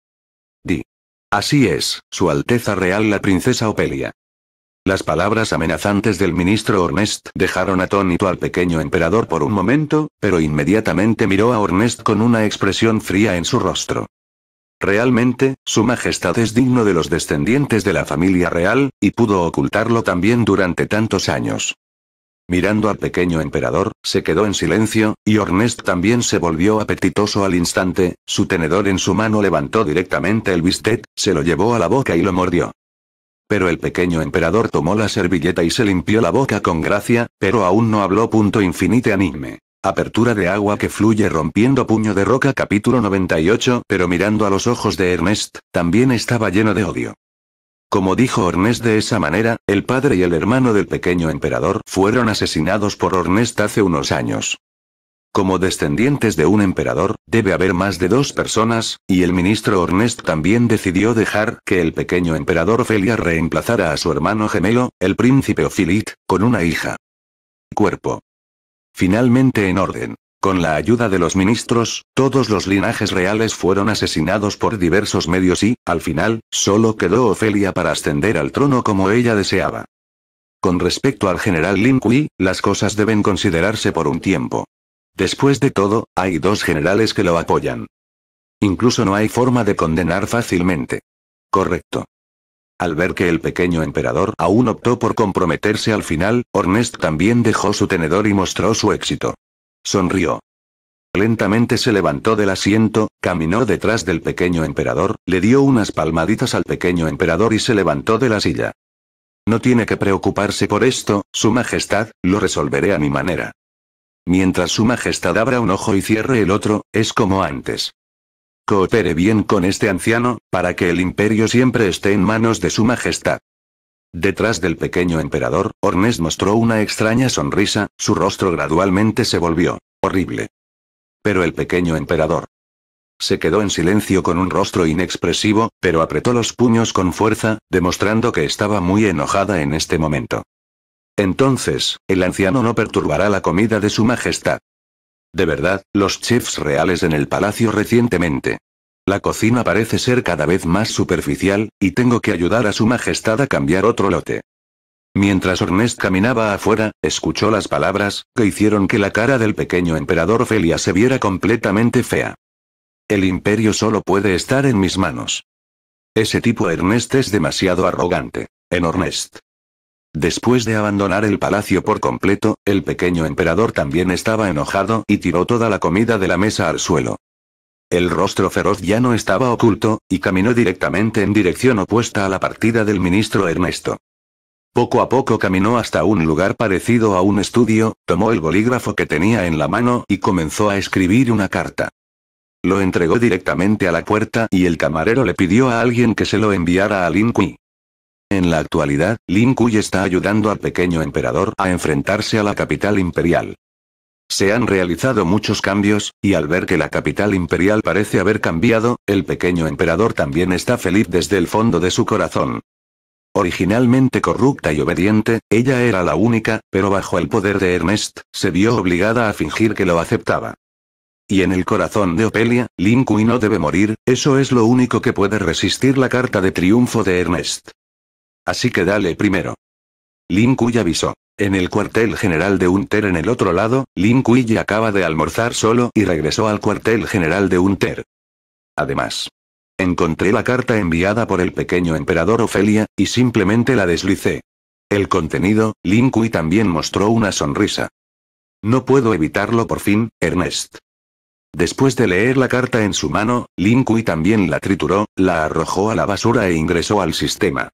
S1: Di. Así es, Su Alteza Real la Princesa Opelia. Las palabras amenazantes del ministro Ornest dejaron atónito al pequeño emperador por un momento, pero inmediatamente miró a Ornest con una expresión fría en su rostro. Realmente, su majestad es digno de los descendientes de la familia real, y pudo ocultarlo también durante tantos años. Mirando al pequeño emperador, se quedó en silencio, y Ernest también se volvió apetitoso al instante, su tenedor en su mano levantó directamente el bistec, se lo llevó a la boca y lo mordió. Pero el pequeño emperador tomó la servilleta y se limpió la boca con gracia, pero aún no habló. Punto infinite anime. Apertura de agua que fluye rompiendo puño de roca capítulo 98 pero mirando a los ojos de Ernest, también estaba lleno de odio. Como dijo Ornés de esa manera, el padre y el hermano del pequeño emperador fueron asesinados por Ornest hace unos años. Como descendientes de un emperador, debe haber más de dos personas, y el ministro Ornest también decidió dejar que el pequeño emperador Ofelia reemplazara a su hermano gemelo, el príncipe Ofilit, con una hija. Cuerpo. Finalmente en orden. Con la ayuda de los ministros, todos los linajes reales fueron asesinados por diversos medios y, al final, solo quedó Ofelia para ascender al trono como ella deseaba. Con respecto al general Lin Kui, las cosas deben considerarse por un tiempo. Después de todo, hay dos generales que lo apoyan. Incluso no hay forma de condenar fácilmente. Correcto. Al ver que el pequeño emperador aún optó por comprometerse al final, Ornest también dejó su tenedor y mostró su éxito. Sonrió. Lentamente se levantó del asiento, caminó detrás del pequeño emperador, le dio unas palmaditas al pequeño emperador y se levantó de la silla. No tiene que preocuparse por esto, Su Majestad, lo resolveré a mi manera. Mientras Su Majestad abra un ojo y cierre el otro, es como antes. Coopere bien con este anciano, para que el imperio siempre esté en manos de Su Majestad. Detrás del pequeño emperador, Ornés mostró una extraña sonrisa, su rostro gradualmente se volvió horrible. Pero el pequeño emperador se quedó en silencio con un rostro inexpresivo, pero apretó los puños con fuerza, demostrando que estaba muy enojada en este momento. Entonces, el anciano no perturbará la comida de su majestad. De verdad, los chefs reales en el palacio recientemente la cocina parece ser cada vez más superficial, y tengo que ayudar a su majestad a cambiar otro lote. Mientras Ernest caminaba afuera, escuchó las palabras, que hicieron que la cara del pequeño emperador Felia se viera completamente fea. El imperio solo puede estar en mis manos. Ese tipo Ernest es demasiado arrogante. En Ornest. Después de abandonar el palacio por completo, el pequeño emperador también estaba enojado y tiró toda la comida de la mesa al suelo. El rostro feroz ya no estaba oculto, y caminó directamente en dirección opuesta a la partida del ministro Ernesto. Poco a poco caminó hasta un lugar parecido a un estudio, tomó el bolígrafo que tenía en la mano y comenzó a escribir una carta. Lo entregó directamente a la puerta y el camarero le pidió a alguien que se lo enviara a Lin Kui. En la actualidad, Lin Kui está ayudando al pequeño emperador a enfrentarse a la capital imperial. Se han realizado muchos cambios, y al ver que la capital imperial parece haber cambiado, el pequeño emperador también está feliz desde el fondo de su corazón. Originalmente corrupta y obediente, ella era la única, pero bajo el poder de Ernest, se vio obligada a fingir que lo aceptaba. Y en el corazón de Opelia, Lin Kui no debe morir, eso es lo único que puede resistir la carta de triunfo de Ernest. Así que dale primero. Lin Kui avisó. En el cuartel general de Unter en el otro lado, Lin ya acaba de almorzar solo y regresó al cuartel general de Unter. Además, encontré la carta enviada por el pequeño emperador Ofelia, y simplemente la deslicé. El contenido, Lin Kui también mostró una sonrisa. No puedo evitarlo por fin, Ernest. Después de leer la carta en su mano, Lin Kui también la trituró, la arrojó a la basura e ingresó al sistema.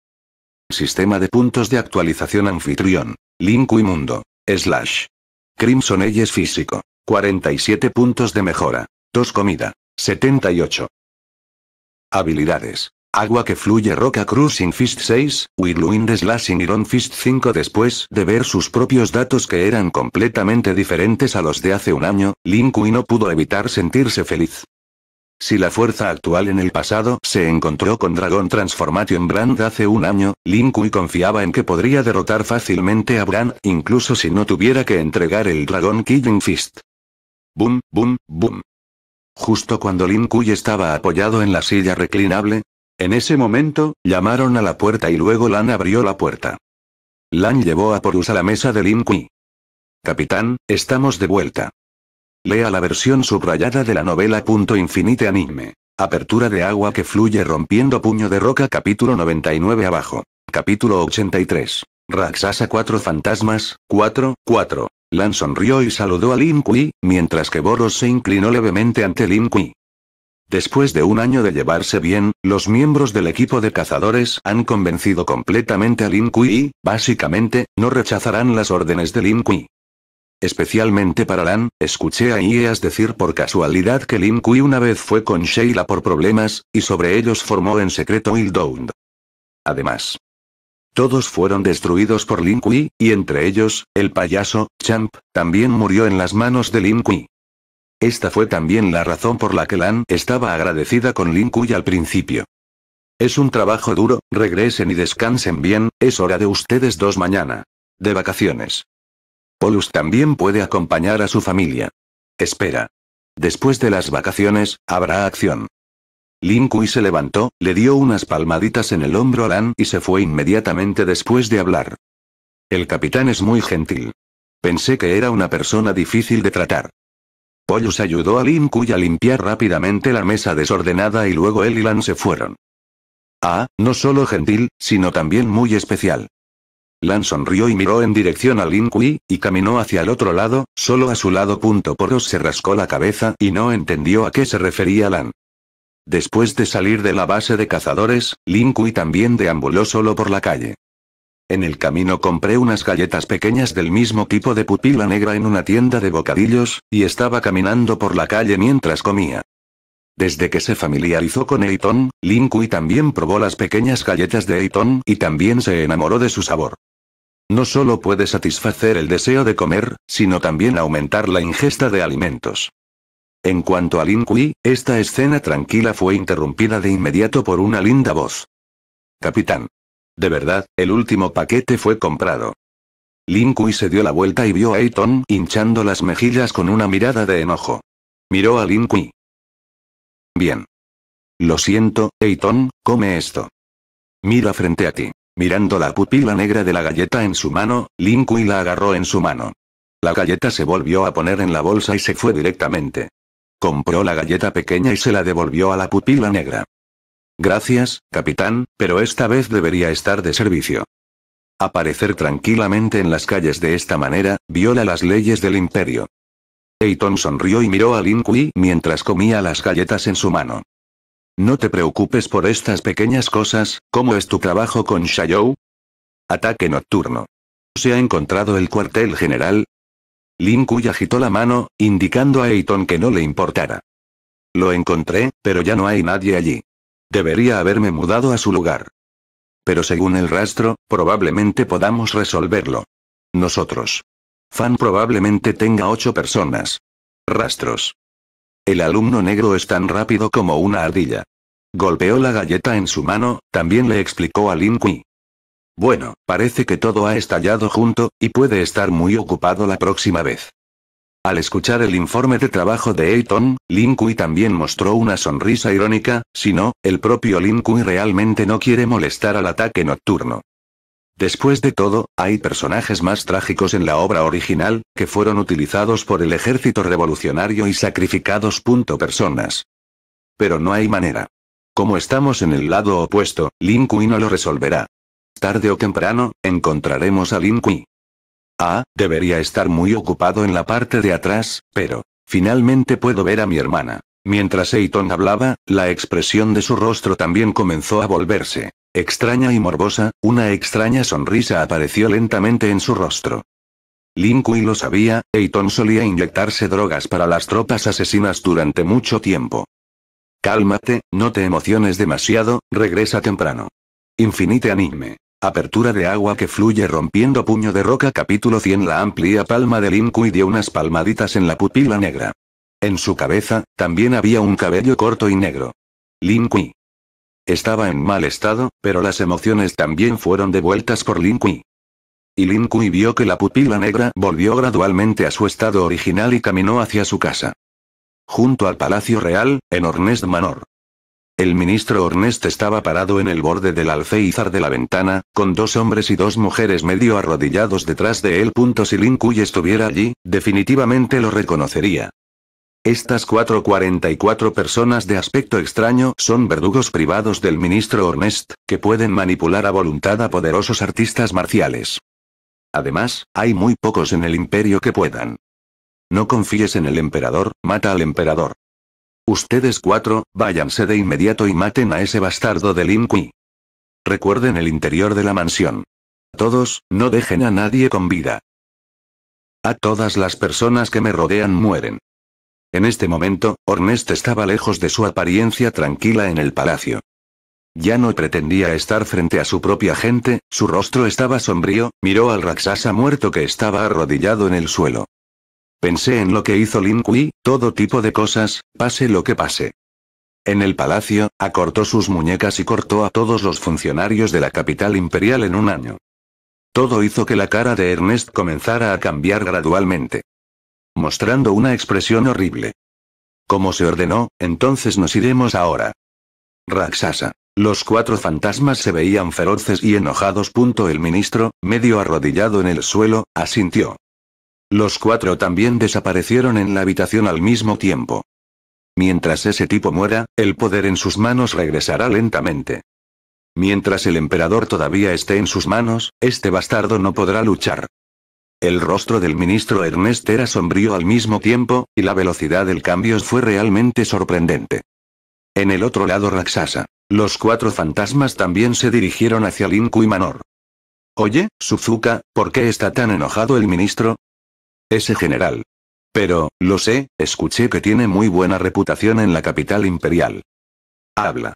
S1: Sistema de puntos de actualización anfitrión. Linkui Mundo. Slash. Crimson Eyes físico. 47 puntos de mejora. 2 comida. 78. Habilidades. Agua que fluye Roca Cruising Fist 6, Slash. In Iron Fist 5 después de ver sus propios datos que eran completamente diferentes a los de hace un año, Linkui no pudo evitar sentirse feliz. Si la fuerza actual en el pasado se encontró con Dragon Transformation Brand hace un año, Lin Kui confiaba en que podría derrotar fácilmente a Brand, incluso si no tuviera que entregar el Dragon Killing Fist. Boom, boom, boom. Justo cuando Lin Kui estaba apoyado en la silla reclinable, en ese momento, llamaron a la puerta y luego Lan abrió la puerta. Lan llevó a Porus a la mesa de Lin Kui. Capitán, estamos de vuelta. Lea la versión subrayada de la novela. Punto Infinite Anime. Apertura de agua que fluye rompiendo puño de roca capítulo 99 abajo. Capítulo 83. Raxasa 4 fantasmas, 4, 4. Lan sonrió y saludó a Lin Kui, mientras que Boros se inclinó levemente ante Lin Kui. Después de un año de llevarse bien, los miembros del equipo de cazadores han convencido completamente a Lin Kui y, básicamente, no rechazarán las órdenes de Lin Kui. Especialmente para Lan, escuché a Ieas decir por casualidad que Lin Kui una vez fue con Sheila por problemas, y sobre ellos formó en secreto Dawn. Además, todos fueron destruidos por Lin Kui, y entre ellos, el payaso, Champ, también murió en las manos de Lin Kui. Esta fue también la razón por la que Lan estaba agradecida con Lin Kui al principio. Es un trabajo duro, regresen y descansen bien, es hora de ustedes dos mañana. De vacaciones. Polus también puede acompañar a su familia. Espera. Después de las vacaciones, habrá acción. Lin Kui se levantó, le dio unas palmaditas en el hombro a Lan y se fue inmediatamente después de hablar. El capitán es muy gentil. Pensé que era una persona difícil de tratar. Polus ayudó a Lin Kui a limpiar rápidamente la mesa desordenada y luego él y Lan se fueron. Ah, no solo gentil, sino también muy especial. Lan sonrió y miró en dirección a Lin Kui, y caminó hacia el otro lado, solo a su lado. Punto Poros se rascó la cabeza y no entendió a qué se refería Lan. Después de salir de la base de cazadores, Lin Kui también deambuló solo por la calle. En el camino compré unas galletas pequeñas del mismo tipo de pupila negra en una tienda de bocadillos, y estaba caminando por la calle mientras comía. Desde que se familiarizó con Eiton, Lin Kui también probó las pequeñas galletas de Eiton y también se enamoró de su sabor. No solo puede satisfacer el deseo de comer, sino también aumentar la ingesta de alimentos. En cuanto a Lin Kui, esta escena tranquila fue interrumpida de inmediato por una linda voz. Capitán. De verdad, el último paquete fue comprado. Lin Kui se dio la vuelta y vio a Aiton hinchando las mejillas con una mirada de enojo. Miró a Lin Kui. Bien. Lo siento, Eiton, come esto. Mira frente a ti. Mirando la pupila negra de la galleta en su mano, Lin Kui la agarró en su mano. La galleta se volvió a poner en la bolsa y se fue directamente. Compró la galleta pequeña y se la devolvió a la pupila negra. Gracias, capitán, pero esta vez debería estar de servicio. Aparecer tranquilamente en las calles de esta manera, viola las leyes del imperio. Eiton sonrió y miró a Lin Kui mientras comía las galletas en su mano. No te preocupes por estas pequeñas cosas, ¿cómo es tu trabajo con Shayou? Ataque nocturno. ¿Se ha encontrado el cuartel general? Lin ya agitó la mano, indicando a Eiton que no le importara. Lo encontré, pero ya no hay nadie allí. Debería haberme mudado a su lugar. Pero según el rastro, probablemente podamos resolverlo. Nosotros. Fan probablemente tenga ocho personas. Rastros. El alumno negro es tan rápido como una ardilla. Golpeó la galleta en su mano, también le explicó a Lin Kui. Bueno, parece que todo ha estallado junto, y puede estar muy ocupado la próxima vez. Al escuchar el informe de trabajo de Eiton, Lin Kui también mostró una sonrisa irónica, si no, el propio Lin Kui realmente no quiere molestar al ataque nocturno. Después de todo, hay personajes más trágicos en la obra original, que fueron utilizados por el ejército revolucionario y sacrificados. Personas. Pero no hay manera. Como estamos en el lado opuesto, Lin Kui no lo resolverá. Tarde o temprano, encontraremos a Lin Kui. Ah, debería estar muy ocupado en la parte de atrás, pero, finalmente puedo ver a mi hermana. Mientras Eiton hablaba, la expresión de su rostro también comenzó a volverse Extraña y morbosa, una extraña sonrisa apareció lentamente en su rostro. Lin Kui lo sabía, Eiton solía inyectarse drogas para las tropas asesinas durante mucho tiempo. Cálmate, no te emociones demasiado, regresa temprano. Infinite anime. Apertura de agua que fluye rompiendo puño de roca capítulo 100 La amplia palma de Lin Kui dio unas palmaditas en la pupila negra. En su cabeza, también había un cabello corto y negro. Lin Kui. Estaba en mal estado, pero las emociones también fueron devueltas por Lin Kui. Y Lin Kui vio que la pupila negra volvió gradualmente a su estado original y caminó hacia su casa. Junto al Palacio Real, en Ornest Manor. El ministro Ornest estaba parado en el borde del alféizar de la ventana, con dos hombres y dos mujeres medio arrodillados detrás de él. Punto si Lin Kui estuviera allí, definitivamente lo reconocería. Estas 444 personas de aspecto extraño son verdugos privados del ministro Ornest, que pueden manipular a voluntad a poderosos artistas marciales. Además, hay muy pocos en el imperio que puedan. No confíes en el emperador, mata al emperador. Ustedes cuatro, váyanse de inmediato y maten a ese bastardo de Lin Recuerden el interior de la mansión. Todos, no dejen a nadie con vida. A todas las personas que me rodean mueren. En este momento, Ernest estaba lejos de su apariencia tranquila en el palacio. Ya no pretendía estar frente a su propia gente, su rostro estaba sombrío, miró al Raksasa muerto que estaba arrodillado en el suelo. Pensé en lo que hizo Lin Kui, todo tipo de cosas, pase lo que pase. En el palacio, acortó sus muñecas y cortó a todos los funcionarios de la capital imperial en un año. Todo hizo que la cara de Ernest comenzara a cambiar gradualmente mostrando una expresión horrible. Como se ordenó, entonces nos iremos ahora. Raksasa. Los cuatro fantasmas se veían feroces y enojados. El ministro, medio arrodillado en el suelo, asintió. Los cuatro también desaparecieron en la habitación al mismo tiempo. Mientras ese tipo muera, el poder en sus manos regresará lentamente. Mientras el emperador todavía esté en sus manos, este bastardo no podrá luchar. El rostro del ministro Ernest era sombrío al mismo tiempo, y la velocidad del cambio fue realmente sorprendente. En el otro lado Raxasa. Los cuatro fantasmas también se dirigieron hacia Linku y Manor. Oye, Suzuka, ¿por qué está tan enojado el ministro? Ese general. Pero, lo sé, escuché que tiene muy buena reputación en la capital imperial. Habla.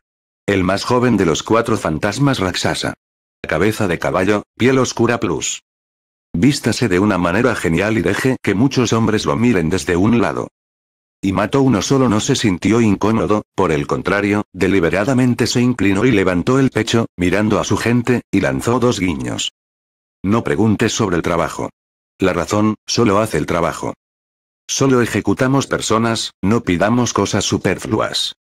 S1: El más joven de los cuatro fantasmas Raxasa. Cabeza de caballo, piel oscura plus. Vístase de una manera genial y deje que muchos hombres lo miren desde un lado. Y mató uno solo no se sintió incómodo, por el contrario, deliberadamente se inclinó y levantó el pecho, mirando a su gente, y lanzó dos guiños. No preguntes sobre el trabajo. La razón, solo hace el trabajo. Solo ejecutamos personas, no pidamos cosas superfluas.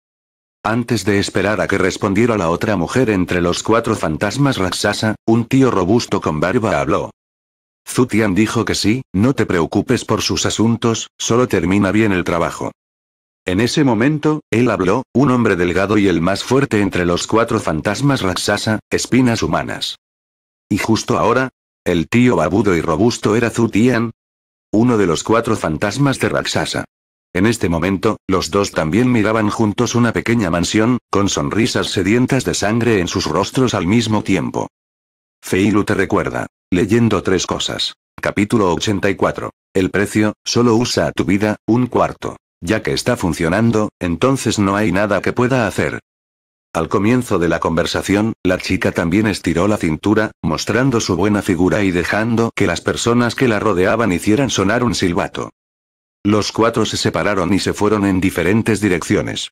S1: Antes de esperar a que respondiera la otra mujer entre los cuatro fantasmas Raksasa, un tío robusto con barba habló. Zutian dijo que sí, no te preocupes por sus asuntos, solo termina bien el trabajo. En ese momento, él habló, un hombre delgado y el más fuerte entre los cuatro fantasmas Raksasa, espinas humanas. ¿Y justo ahora? ¿El tío babudo y robusto era Zutian? Uno de los cuatro fantasmas de Raksasa. En este momento, los dos también miraban juntos una pequeña mansión, con sonrisas sedientas de sangre en sus rostros al mismo tiempo. Feilu te recuerda. Leyendo tres cosas. Capítulo 84. El precio, solo usa a tu vida, un cuarto. Ya que está funcionando, entonces no hay nada que pueda hacer. Al comienzo de la conversación, la chica también estiró la cintura, mostrando su buena figura y dejando que las personas que la rodeaban hicieran sonar un silbato. Los cuatro se separaron y se fueron en diferentes direcciones.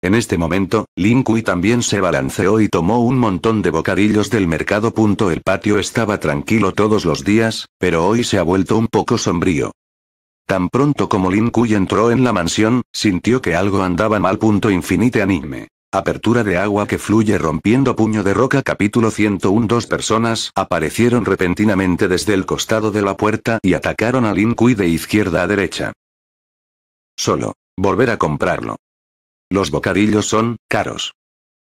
S1: En este momento, Lin Kui también se balanceó y tomó un montón de bocadillos del mercado. El patio estaba tranquilo todos los días, pero hoy se ha vuelto un poco sombrío. Tan pronto como Lin Kui entró en la mansión, sintió que algo andaba mal. Punto Infinite anime. Apertura de agua que fluye rompiendo puño de roca capítulo 101 Dos personas aparecieron repentinamente desde el costado de la puerta y atacaron a Lin Kui de izquierda a derecha. Solo. Volver a comprarlo. Los bocadillos son caros.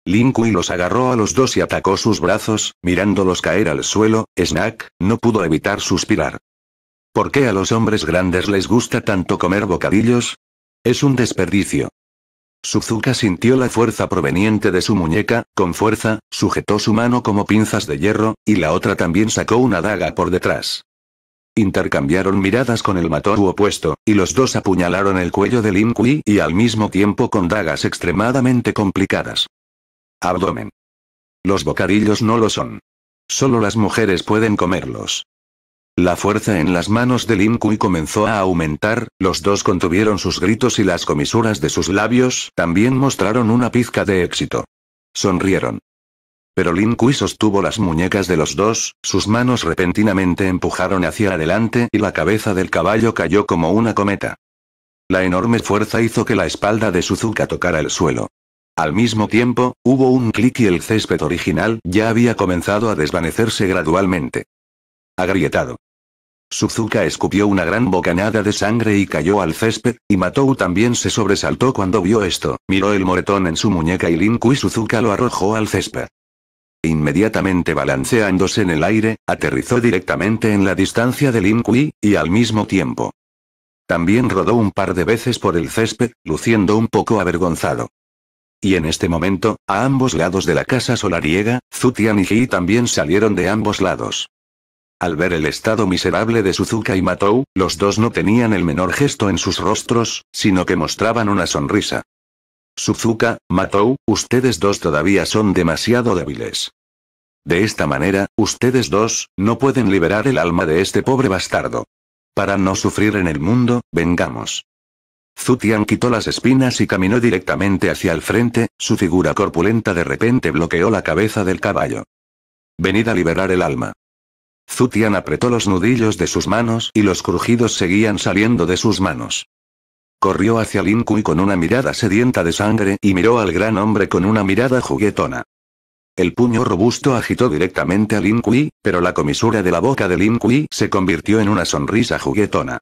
S1: Linkui los agarró a los dos y atacó sus brazos, mirándolos caer al suelo, Snack, no pudo evitar suspirar. ¿Por qué a los hombres grandes les gusta tanto comer bocadillos? Es un desperdicio. Suzuka sintió la fuerza proveniente de su muñeca, con fuerza, sujetó su mano como pinzas de hierro, y la otra también sacó una daga por detrás. Intercambiaron miradas con el matón opuesto, y los dos apuñalaron el cuello de Lin Kui y al mismo tiempo con dagas extremadamente complicadas. Abdomen. Los bocadillos no lo son. Solo las mujeres pueden comerlos. La fuerza en las manos de Lin Kui comenzó a aumentar, los dos contuvieron sus gritos y las comisuras de sus labios también mostraron una pizca de éxito. Sonrieron. Pero Lin Kui sostuvo las muñecas de los dos, sus manos repentinamente empujaron hacia adelante y la cabeza del caballo cayó como una cometa. La enorme fuerza hizo que la espalda de Suzuka tocara el suelo. Al mismo tiempo, hubo un clic y el césped original ya había comenzado a desvanecerse gradualmente. Agrietado. Suzuka escupió una gran bocanada de sangre y cayó al césped, y Matou también se sobresaltó cuando vio esto, miró el moretón en su muñeca y Lin y Suzuka lo arrojó al césped. Inmediatamente balanceándose en el aire, aterrizó directamente en la distancia de Lin Kui, y al mismo tiempo. También rodó un par de veces por el césped, luciendo un poco avergonzado. Y en este momento, a ambos lados de la casa solariega, Zutian y Ji también salieron de ambos lados. Al ver el estado miserable de Suzuka y Matou, los dos no tenían el menor gesto en sus rostros, sino que mostraban una sonrisa. Suzuka, Matou, ustedes dos todavía son demasiado débiles. De esta manera, ustedes dos, no pueden liberar el alma de este pobre bastardo. Para no sufrir en el mundo, vengamos. Zutian quitó las espinas y caminó directamente hacia el frente, su figura corpulenta de repente bloqueó la cabeza del caballo. Venid a liberar el alma. Zutian apretó los nudillos de sus manos y los crujidos seguían saliendo de sus manos. Corrió hacia Lin Kui con una mirada sedienta de sangre y miró al gran hombre con una mirada juguetona. El puño robusto agitó directamente a Lin Kui, pero la comisura de la boca de Lin Kui se convirtió en una sonrisa juguetona.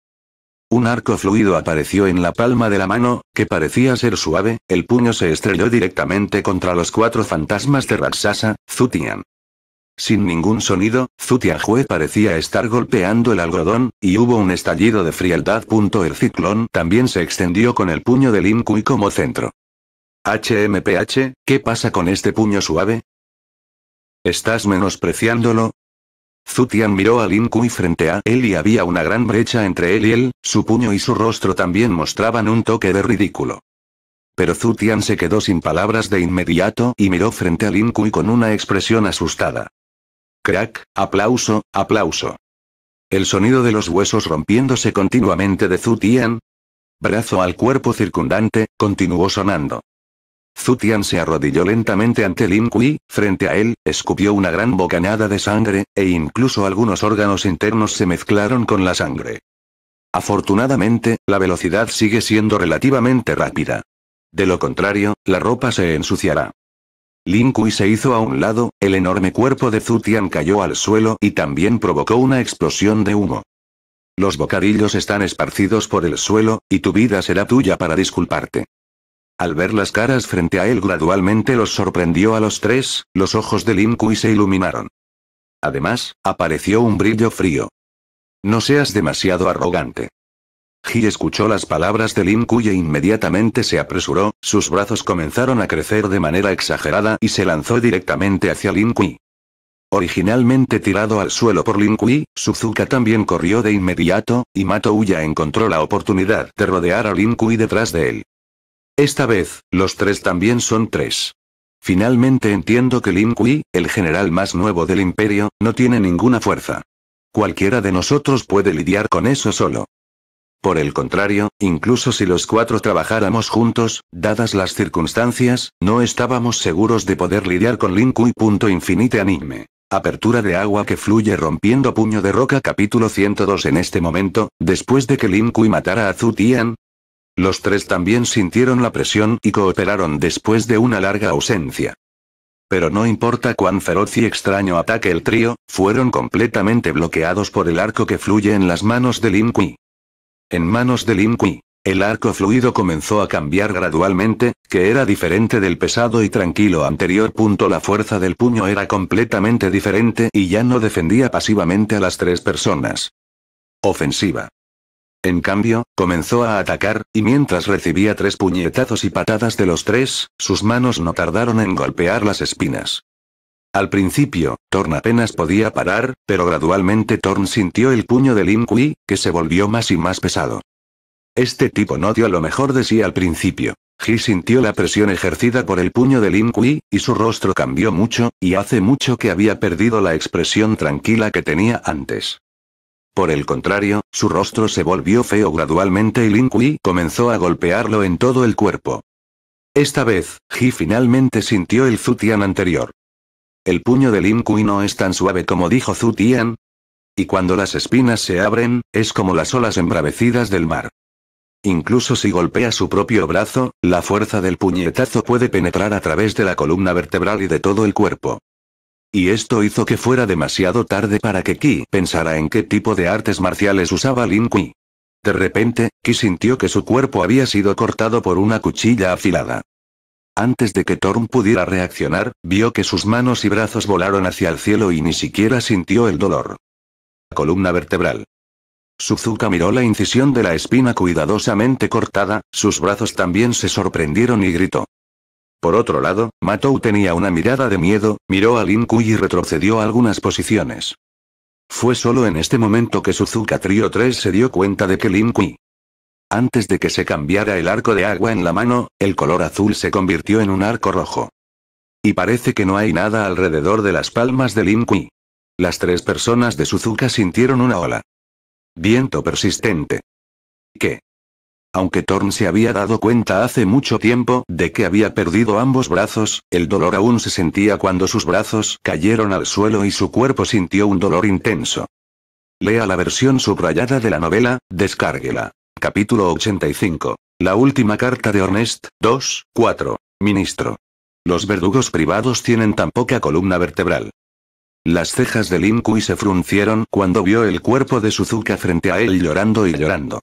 S1: Un arco fluido apareció en la palma de la mano, que parecía ser suave, el puño se estrelló directamente contra los cuatro fantasmas de Raksasa, Zutian, sin ningún sonido, Zutiajue parecía estar golpeando el algodón, y hubo un estallido de frialdad. El ciclón también se extendió con el puño de Lin Kui como centro. HMPH, ¿qué pasa con este puño suave? ¿Estás menospreciándolo? Zutian miró a Lin Kui frente a él y había una gran brecha entre él y él, su puño y su rostro también mostraban un toque de ridículo. Pero Zutian se quedó sin palabras de inmediato y miró frente a Lin Kui con una expresión asustada. Crack, aplauso, aplauso. El sonido de los huesos rompiéndose continuamente de Zutian. Brazo al cuerpo circundante, continuó sonando. Zutian se arrodilló lentamente ante Lin Kui, frente a él, escupió una gran bocanada de sangre, e incluso algunos órganos internos se mezclaron con la sangre. Afortunadamente, la velocidad sigue siendo relativamente rápida. De lo contrario, la ropa se ensuciará. Lin Kui se hizo a un lado, el enorme cuerpo de Zutian cayó al suelo y también provocó una explosión de humo. Los bocarillos están esparcidos por el suelo, y tu vida será tuya para disculparte. Al ver las caras frente a él gradualmente los sorprendió a los tres, los ojos de Lin Kui se iluminaron. Además, apareció un brillo frío. No seas demasiado arrogante. Ji escuchó las palabras de Lin Kui e inmediatamente se apresuró, sus brazos comenzaron a crecer de manera exagerada y se lanzó directamente hacia Lin Kui. Originalmente tirado al suelo por Lin Kui, Suzuka también corrió de inmediato, y Mato Uya encontró la oportunidad de rodear a Lin Kui detrás de él. Esta vez, los tres también son tres. Finalmente entiendo que Lin Kui, el general más nuevo del imperio, no tiene ninguna fuerza. Cualquiera de nosotros puede lidiar con eso solo. Por el contrario, incluso si los cuatro trabajáramos juntos, dadas las circunstancias, no estábamos seguros de poder lidiar con Lin Kui. Punto infinite anime. Apertura de agua que fluye rompiendo puño de roca capítulo 102 en este momento, después de que Lin Kui matara a Zutian, Los tres también sintieron la presión y cooperaron después de una larga ausencia. Pero no importa cuán feroz y extraño ataque el trío, fueron completamente bloqueados por el arco que fluye en las manos de Lin Kui. En manos de Lin Kui, el arco fluido comenzó a cambiar gradualmente, que era diferente del pesado y tranquilo anterior. Punto la fuerza del puño era completamente diferente y ya no defendía pasivamente a las tres personas. Ofensiva. En cambio, comenzó a atacar, y mientras recibía tres puñetazos y patadas de los tres, sus manos no tardaron en golpear las espinas. Al principio, Torn apenas podía parar, pero gradualmente Torn sintió el puño de Lin Kui, que se volvió más y más pesado. Este tipo no dio lo mejor de sí al principio. He sintió la presión ejercida por el puño de Lin Kui, y su rostro cambió mucho, y hace mucho que había perdido la expresión tranquila que tenía antes. Por el contrario, su rostro se volvió feo gradualmente y Lin Kui comenzó a golpearlo en todo el cuerpo. Esta vez, He finalmente sintió el Zutian anterior. El puño de Lin Kui no es tan suave como dijo Zhu Tian. Y cuando las espinas se abren, es como las olas embravecidas del mar. Incluso si golpea su propio brazo, la fuerza del puñetazo puede penetrar a través de la columna vertebral y de todo el cuerpo. Y esto hizo que fuera demasiado tarde para que Qi pensara en qué tipo de artes marciales usaba Lin Kui. De repente, Qi sintió que su cuerpo había sido cortado por una cuchilla afilada. Antes de que Torun pudiera reaccionar, vio que sus manos y brazos volaron hacia el cielo y ni siquiera sintió el dolor. La Columna vertebral. Suzuka miró la incisión de la espina cuidadosamente cortada, sus brazos también se sorprendieron y gritó. Por otro lado, Matou tenía una mirada de miedo, miró a Lin Kui y retrocedió a algunas posiciones. Fue solo en este momento que Suzuka Trio 3 se dio cuenta de que Lin Kui antes de que se cambiara el arco de agua en la mano, el color azul se convirtió en un arco rojo. Y parece que no hay nada alrededor de las palmas de Inqui. Las tres personas de Suzuka sintieron una ola. Viento persistente. ¿Qué? Aunque Thorn se había dado cuenta hace mucho tiempo de que había perdido ambos brazos, el dolor aún se sentía cuando sus brazos cayeron al suelo y su cuerpo sintió un dolor intenso. Lea la versión subrayada de la novela, descárguela. Capítulo 85. La última carta de Ernest. 2, 4. Ministro. Los verdugos privados tienen tan poca columna vertebral. Las cejas de Lin Kui se fruncieron cuando vio el cuerpo de Suzuka frente a él llorando y llorando.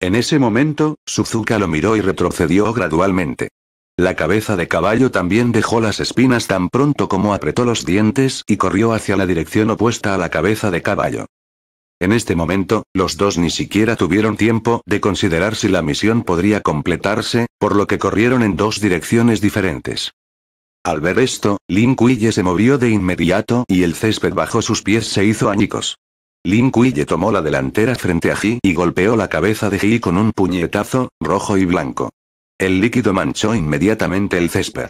S1: En ese momento, Suzuka lo miró y retrocedió gradualmente. La cabeza de caballo también dejó las espinas tan pronto como apretó los dientes y corrió hacia la dirección opuesta a la cabeza de caballo. En este momento, los dos ni siquiera tuvieron tiempo de considerar si la misión podría completarse, por lo que corrieron en dos direcciones diferentes. Al ver esto, Lin Kuiye se movió de inmediato y el césped bajo sus pies se hizo añicos. Lin Kuiye tomó la delantera frente a Ji y golpeó la cabeza de Ji con un puñetazo, rojo y blanco. El líquido manchó inmediatamente el césped.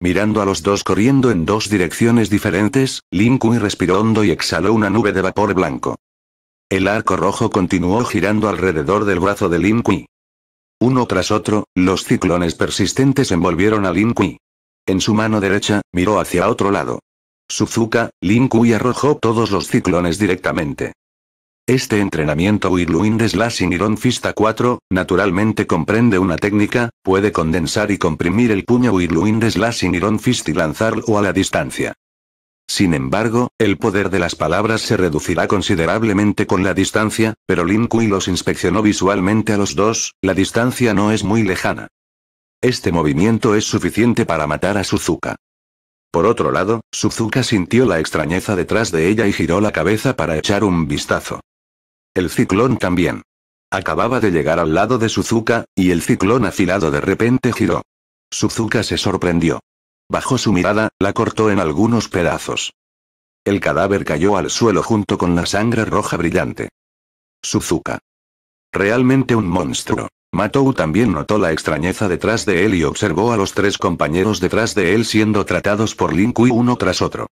S1: Mirando a los dos corriendo en dos direcciones diferentes, Lin Kui respiró hondo y exhaló una nube de vapor blanco. El arco rojo continuó girando alrededor del brazo de Lin Kui. Uno tras otro, los ciclones persistentes envolvieron a Lin Kui. En su mano derecha, miró hacia otro lado. Suzuka, Lin Kui arrojó todos los ciclones directamente. Este entrenamiento Wigluin de Slashing Iron Fista 4, naturalmente comprende una técnica, puede condensar y comprimir el puño Wigluin de Slashing Iron Fist y lanzarlo a la distancia. Sin embargo, el poder de las palabras se reducirá considerablemente con la distancia, pero Lin Kui los inspeccionó visualmente a los dos, la distancia no es muy lejana. Este movimiento es suficiente para matar a Suzuka. Por otro lado, Suzuka sintió la extrañeza detrás de ella y giró la cabeza para echar un vistazo. El ciclón también. Acababa de llegar al lado de Suzuka, y el ciclón afilado de repente giró. Suzuka se sorprendió. Bajo su mirada, la cortó en algunos pedazos. El cadáver cayó al suelo junto con la sangre roja brillante. Suzuka. Realmente un monstruo. Matou también notó la extrañeza detrás de él y observó a los tres compañeros detrás de él siendo tratados por Lin Kui uno tras otro.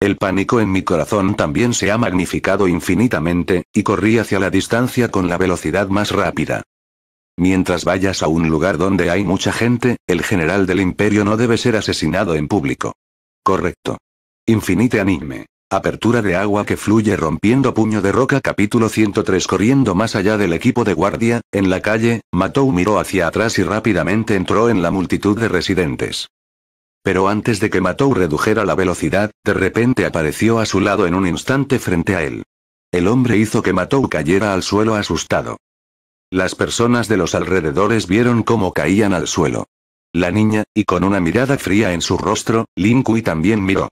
S1: El pánico en mi corazón también se ha magnificado infinitamente, y corrí hacia la distancia con la velocidad más rápida. Mientras vayas a un lugar donde hay mucha gente, el general del imperio no debe ser asesinado en público. Correcto. Infinite anime. Apertura de agua que fluye rompiendo puño de roca capítulo 103 corriendo más allá del equipo de guardia, en la calle, Matou miró hacia atrás y rápidamente entró en la multitud de residentes. Pero antes de que Matou redujera la velocidad, de repente apareció a su lado en un instante frente a él. El hombre hizo que Matou cayera al suelo asustado. Las personas de los alrededores vieron cómo caían al suelo. La niña, y con una mirada fría en su rostro, Lin Kui también miró.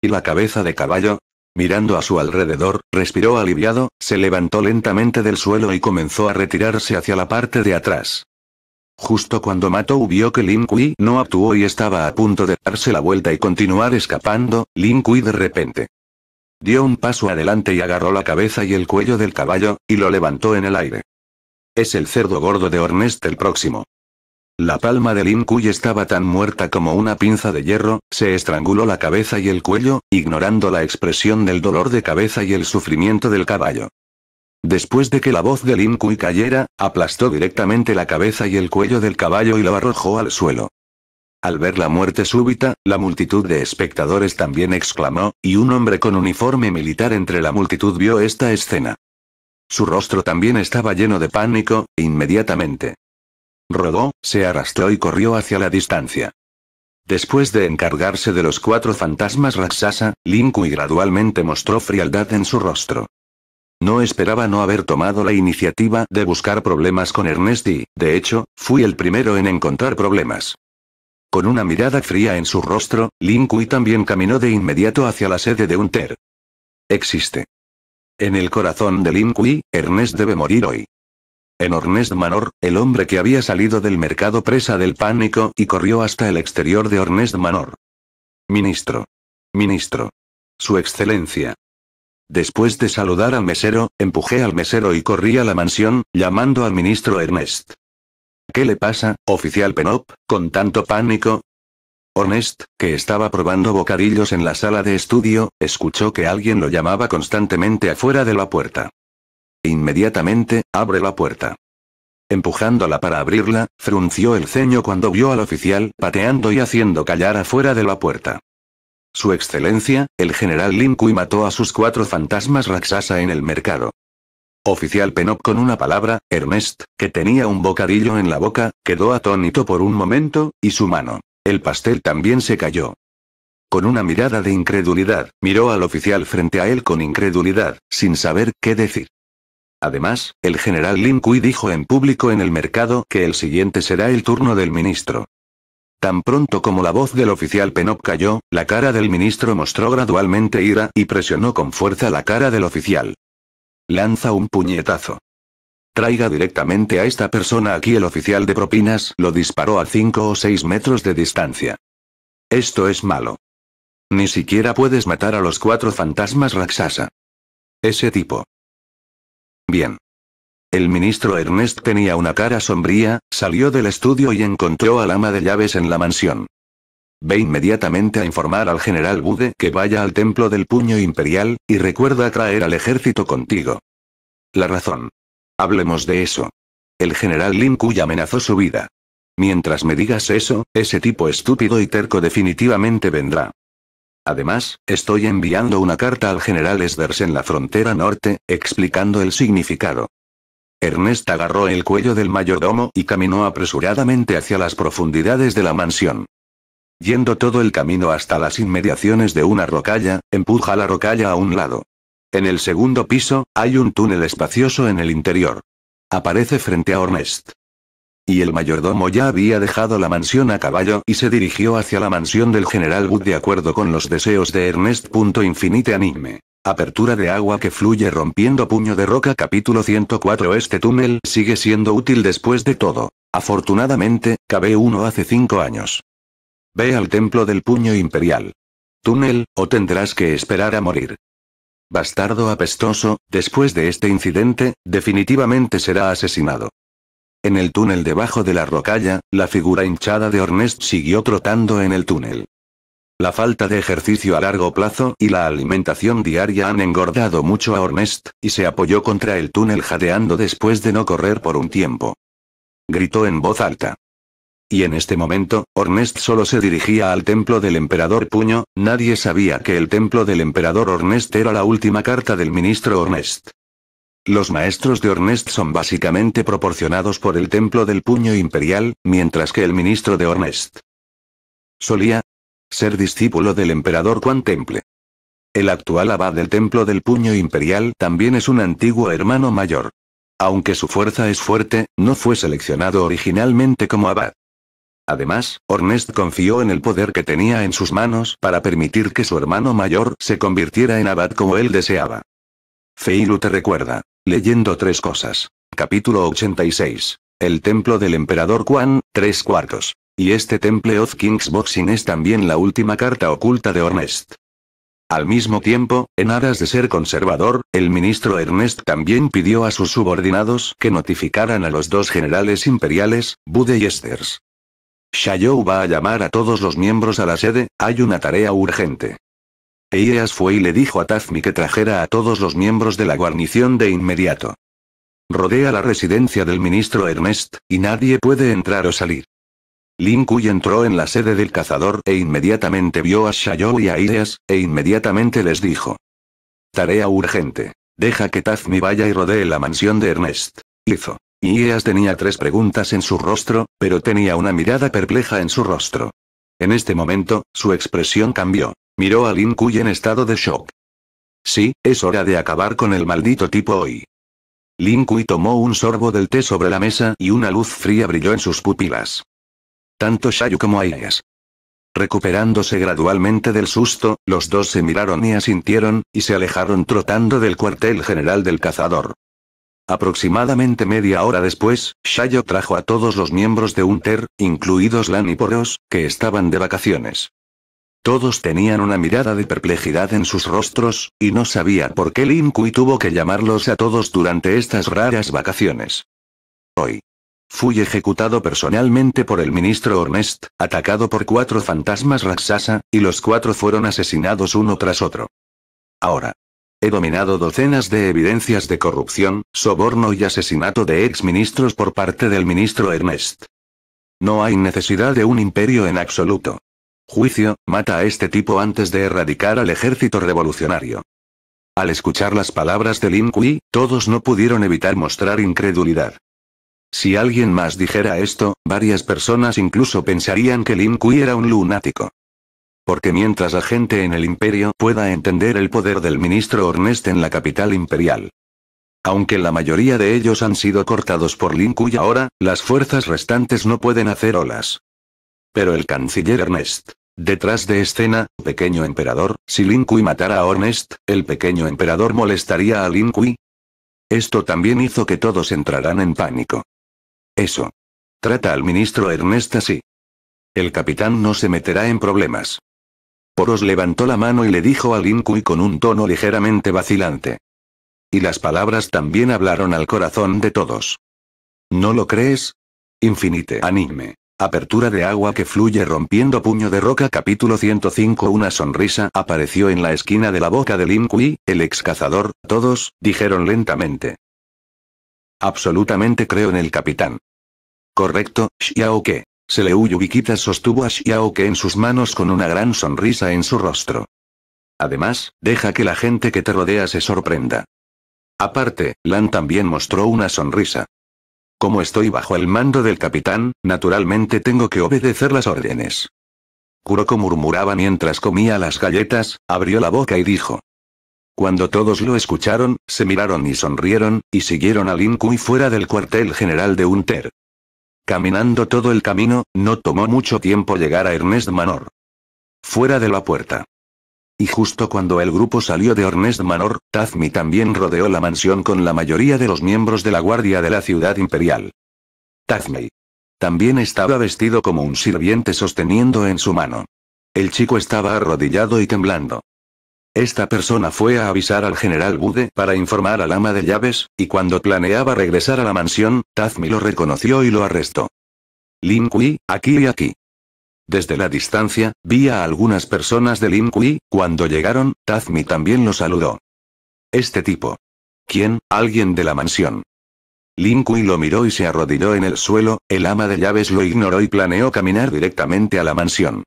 S1: ¿Y la cabeza de caballo? Mirando a su alrededor, respiró aliviado, se levantó lentamente del suelo y comenzó a retirarse hacia la parte de atrás. Justo cuando Matou vio que Lin Kui no actuó y estaba a punto de darse la vuelta y continuar escapando, Lin Kui de repente dio un paso adelante y agarró la cabeza y el cuello del caballo, y lo levantó en el aire. Es el cerdo gordo de Ornest el próximo. La palma de Lin estaba tan muerta como una pinza de hierro, se estranguló la cabeza y el cuello, ignorando la expresión del dolor de cabeza y el sufrimiento del caballo. Después de que la voz de Lin cayera, aplastó directamente la cabeza y el cuello del caballo y lo arrojó al suelo. Al ver la muerte súbita, la multitud de espectadores también exclamó, y un hombre con uniforme militar entre la multitud vio esta escena. Su rostro también estaba lleno de pánico, e inmediatamente. Rodó, se arrastró y corrió hacia la distancia. Después de encargarse de los cuatro fantasmas Raksasa, Linkui gradualmente mostró frialdad en su rostro. No esperaba no haber tomado la iniciativa de buscar problemas con Ernest y, de hecho, fui el primero en encontrar problemas. Con una mirada fría en su rostro, Linkui también caminó de inmediato hacia la sede de Unter. Existe. En el corazón de Lin Ernest debe morir hoy. En Ernest Manor, el hombre que había salido del mercado presa del pánico y corrió hasta el exterior de Ernest Manor. Ministro. Ministro. Su excelencia. Después de saludar al mesero, empujé al mesero y corrí a la mansión, llamando al ministro Ernest. ¿Qué le pasa, oficial Penop, con tanto pánico? Ernest, que estaba probando bocadillos en la sala de estudio, escuchó que alguien lo llamaba constantemente afuera de la puerta. Inmediatamente, abre la puerta. Empujándola para abrirla, frunció el ceño cuando vio al oficial pateando y haciendo callar afuera de la puerta. Su excelencia, el general Lin mató a sus cuatro fantasmas Raksasa en el mercado. Oficial Penop con una palabra, Ernest, que tenía un bocadillo en la boca, quedó atónito por un momento, y su mano el pastel también se cayó. Con una mirada de incredulidad, miró al oficial frente a él con incredulidad, sin saber qué decir. Además, el general Lin Kui dijo en público en el mercado que el siguiente será el turno del ministro. Tan pronto como la voz del oficial Penop cayó, la cara del ministro mostró gradualmente ira y presionó con fuerza la cara del oficial. Lanza un puñetazo. Traiga directamente a esta persona aquí el oficial de propinas lo disparó a 5 o 6 metros de distancia. Esto es malo. Ni siquiera puedes matar a los cuatro fantasmas Raksasa. Ese tipo. Bien. El ministro Ernest tenía una cara sombría, salió del estudio y encontró al ama de llaves en la mansión. Ve inmediatamente a informar al general Bude que vaya al templo del puño imperial, y recuerda traer al ejército contigo. La razón. Hablemos de eso. El general Lin cuya amenazó su vida. Mientras me digas eso, ese tipo estúpido y terco definitivamente vendrá. Además, estoy enviando una carta al general Esders en la frontera norte, explicando el significado. Ernest agarró el cuello del mayordomo y caminó apresuradamente hacia las profundidades de la mansión. Yendo todo el camino hasta las inmediaciones de una rocalla, empuja la rocalla a un lado. En el segundo piso, hay un túnel espacioso en el interior. Aparece frente a Ernest. Y el mayordomo ya había dejado la mansión a caballo y se dirigió hacia la mansión del general Wood de acuerdo con los deseos de Ernest. Infinite anime. Apertura de agua que fluye rompiendo puño de roca capítulo 104 Este túnel sigue siendo útil después de todo. Afortunadamente, cabé uno hace cinco años. Ve al templo del puño imperial. Túnel, o tendrás que esperar a morir bastardo apestoso, después de este incidente, definitivamente será asesinado. En el túnel debajo de la rocalla, la figura hinchada de Ornest siguió trotando en el túnel. La falta de ejercicio a largo plazo y la alimentación diaria han engordado mucho a Ornest, y se apoyó contra el túnel jadeando después de no correr por un tiempo. Gritó en voz alta. Y en este momento, Ornest solo se dirigía al templo del emperador Puño, nadie sabía que el templo del emperador Ornest era la última carta del ministro Ornest. Los maestros de Ornest son básicamente proporcionados por el templo del Puño Imperial, mientras que el ministro de Ornest solía ser discípulo del emperador Juan Temple. El actual abad del templo del Puño Imperial también es un antiguo hermano mayor. Aunque su fuerza es fuerte, no fue seleccionado originalmente como abad. Además, Ernest confió en el poder que tenía en sus manos para permitir que su hermano mayor se convirtiera en abad como él deseaba. Feilu te recuerda. Leyendo tres cosas. Capítulo 86. El templo del emperador Quan, tres cuartos. Y este Temple of King's Boxing es también la última carta oculta de Ernest. Al mismo tiempo, en aras de ser conservador, el ministro Ernest también pidió a sus subordinados que notificaran a los dos generales imperiales, Bude y Esters, Shayou va a llamar a todos los miembros a la sede, hay una tarea urgente. Eireas fue y le dijo a Tazmi que trajera a todos los miembros de la guarnición de inmediato. Rodea la residencia del ministro Ernest, y nadie puede entrar o salir. Lin entró en la sede del cazador e inmediatamente vio a Shayou y a Ideas, e inmediatamente les dijo. Tarea urgente. Deja que Tazmi vaya y rodee la mansión de Ernest. Hizo. Ieas tenía tres preguntas en su rostro, pero tenía una mirada perpleja en su rostro. En este momento, su expresión cambió. Miró a Lin Kui en estado de shock. Sí, es hora de acabar con el maldito tipo hoy. Lin Kui tomó un sorbo del té sobre la mesa y una luz fría brilló en sus pupilas. Tanto Shayu como Ieas. Recuperándose gradualmente del susto, los dos se miraron y asintieron, y se alejaron trotando del cuartel general del cazador. Aproximadamente media hora después, Shayo trajo a todos los miembros de Unter, incluidos Lan y Poros, que estaban de vacaciones. Todos tenían una mirada de perplejidad en sus rostros, y no sabía por qué Lin Kui tuvo que llamarlos a todos durante estas raras vacaciones. Hoy. Fui ejecutado personalmente por el ministro Ornest, atacado por cuatro fantasmas Raksasa, y los cuatro fueron asesinados uno tras otro. Ahora. He dominado docenas de evidencias de corrupción, soborno y asesinato de exministros por parte del ministro Ernest. No hay necesidad de un imperio en absoluto. Juicio, mata a este tipo antes de erradicar al ejército revolucionario. Al escuchar las palabras de Lin Kui, todos no pudieron evitar mostrar incredulidad. Si alguien más dijera esto, varias personas incluso pensarían que Lin Kui era un lunático. Porque mientras la gente en el imperio pueda entender el poder del ministro Ernest en la capital imperial. Aunque la mayoría de ellos han sido cortados por Lin Kui ahora, las fuerzas restantes no pueden hacer olas. Pero el canciller Ernest. Detrás de escena, pequeño emperador, si Lin matara a Ernest, el pequeño emperador molestaría a Lin Kui? Esto también hizo que todos entraran en pánico. Eso. Trata al ministro Ernest así. El capitán no se meterá en problemas. Poros levantó la mano y le dijo a Lin con un tono ligeramente vacilante. Y las palabras también hablaron al corazón de todos. ¿No lo crees? Infinite anime. Apertura de agua que fluye rompiendo puño de roca capítulo 105 Una sonrisa apareció en la esquina de la boca de Lin el ex cazador, todos, dijeron lentamente. Absolutamente creo en el capitán. Correcto, Xiao se le huyó sostuvo a Xiao en sus manos con una gran sonrisa en su rostro. Además, deja que la gente que te rodea se sorprenda. Aparte, Lan también mostró una sonrisa. Como estoy bajo el mando del capitán, naturalmente tengo que obedecer las órdenes. Kuroko murmuraba mientras comía las galletas, abrió la boca y dijo. Cuando todos lo escucharon, se miraron y sonrieron, y siguieron a Lin Kui fuera del cuartel general de Unter. Caminando todo el camino, no tomó mucho tiempo llegar a Ernest Manor. Fuera de la puerta. Y justo cuando el grupo salió de Ernest Manor, Tazmi también rodeó la mansión con la mayoría de los miembros de la Guardia de la Ciudad Imperial. Tazmi. También estaba vestido como un sirviente sosteniendo en su mano. El chico estaba arrodillado y temblando. Esta persona fue a avisar al general Bude para informar al ama de llaves, y cuando planeaba regresar a la mansión, Tazmi lo reconoció y lo arrestó. Lin Kui, aquí y aquí. Desde la distancia, vi a algunas personas de Lin Kui, cuando llegaron, Tazmi también lo saludó. Este tipo. ¿Quién? Alguien de la mansión. Lin Kui lo miró y se arrodilló en el suelo, el ama de llaves lo ignoró y planeó caminar directamente a la mansión.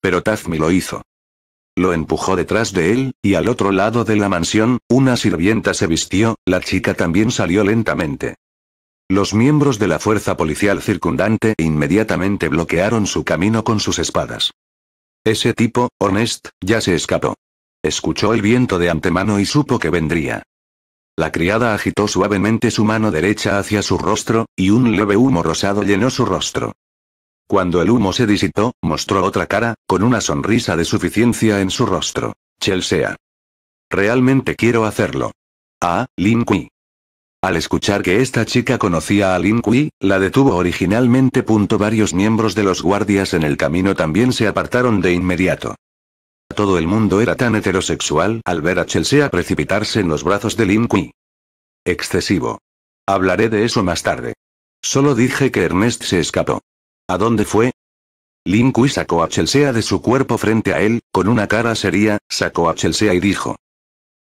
S1: Pero Tazmi lo hizo. Lo empujó detrás de él, y al otro lado de la mansión, una sirvienta se vistió, la chica también salió lentamente. Los miembros de la fuerza policial circundante inmediatamente bloquearon su camino con sus espadas. Ese tipo, Honest, ya se escapó. Escuchó el viento de antemano y supo que vendría. La criada agitó suavemente su mano derecha hacia su rostro, y un leve humo rosado llenó su rostro. Cuando el humo se disipó, mostró otra cara, con una sonrisa de suficiencia en su rostro. Chelsea. Realmente quiero hacerlo. Ah, Lin Kui. Al escuchar que esta chica conocía a Lin Kui, la detuvo originalmente. Varios miembros de los guardias en el camino también se apartaron de inmediato. Todo el mundo era tan heterosexual al ver a Chelsea precipitarse en los brazos de Lin Kui. Excesivo. Hablaré de eso más tarde. Solo dije que Ernest se escapó. ¿A dónde fue? Kui sacó a Chelsea de su cuerpo frente a él, con una cara seria, sacó a Chelsea y dijo.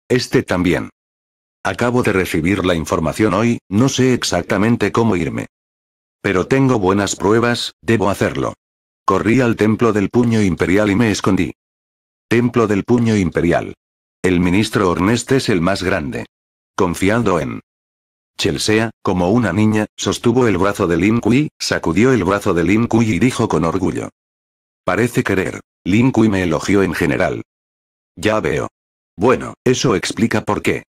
S1: Este también. Acabo de recibir la información hoy, no sé exactamente cómo irme. Pero tengo buenas pruebas, debo hacerlo. Corrí al templo del puño imperial y me escondí. Templo del puño imperial. El ministro Orneste es el más grande. Confiando en Chelsea, como una niña, sostuvo el brazo de Lin Kui, sacudió el brazo de Lin Kui y dijo con orgullo. Parece querer. Lin Kui me elogió en general. Ya veo. Bueno, eso explica por qué.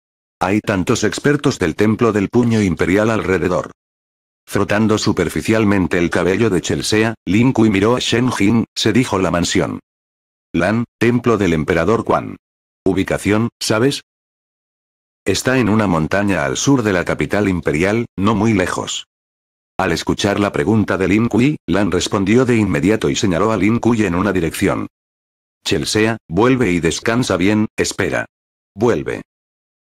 S1: Hay tantos expertos del templo del puño imperial alrededor. Frotando superficialmente el cabello de Chelsea, Lin Kui miró a Shen Jin, se dijo la mansión. Lan, templo del emperador Quan. Ubicación, ¿sabes? Está en una montaña al sur de la capital imperial, no muy lejos. Al escuchar la pregunta de Lin Kui, Lan respondió de inmediato y señaló a Lin Kui en una dirección. Chelsea, vuelve y descansa bien, espera. Vuelve.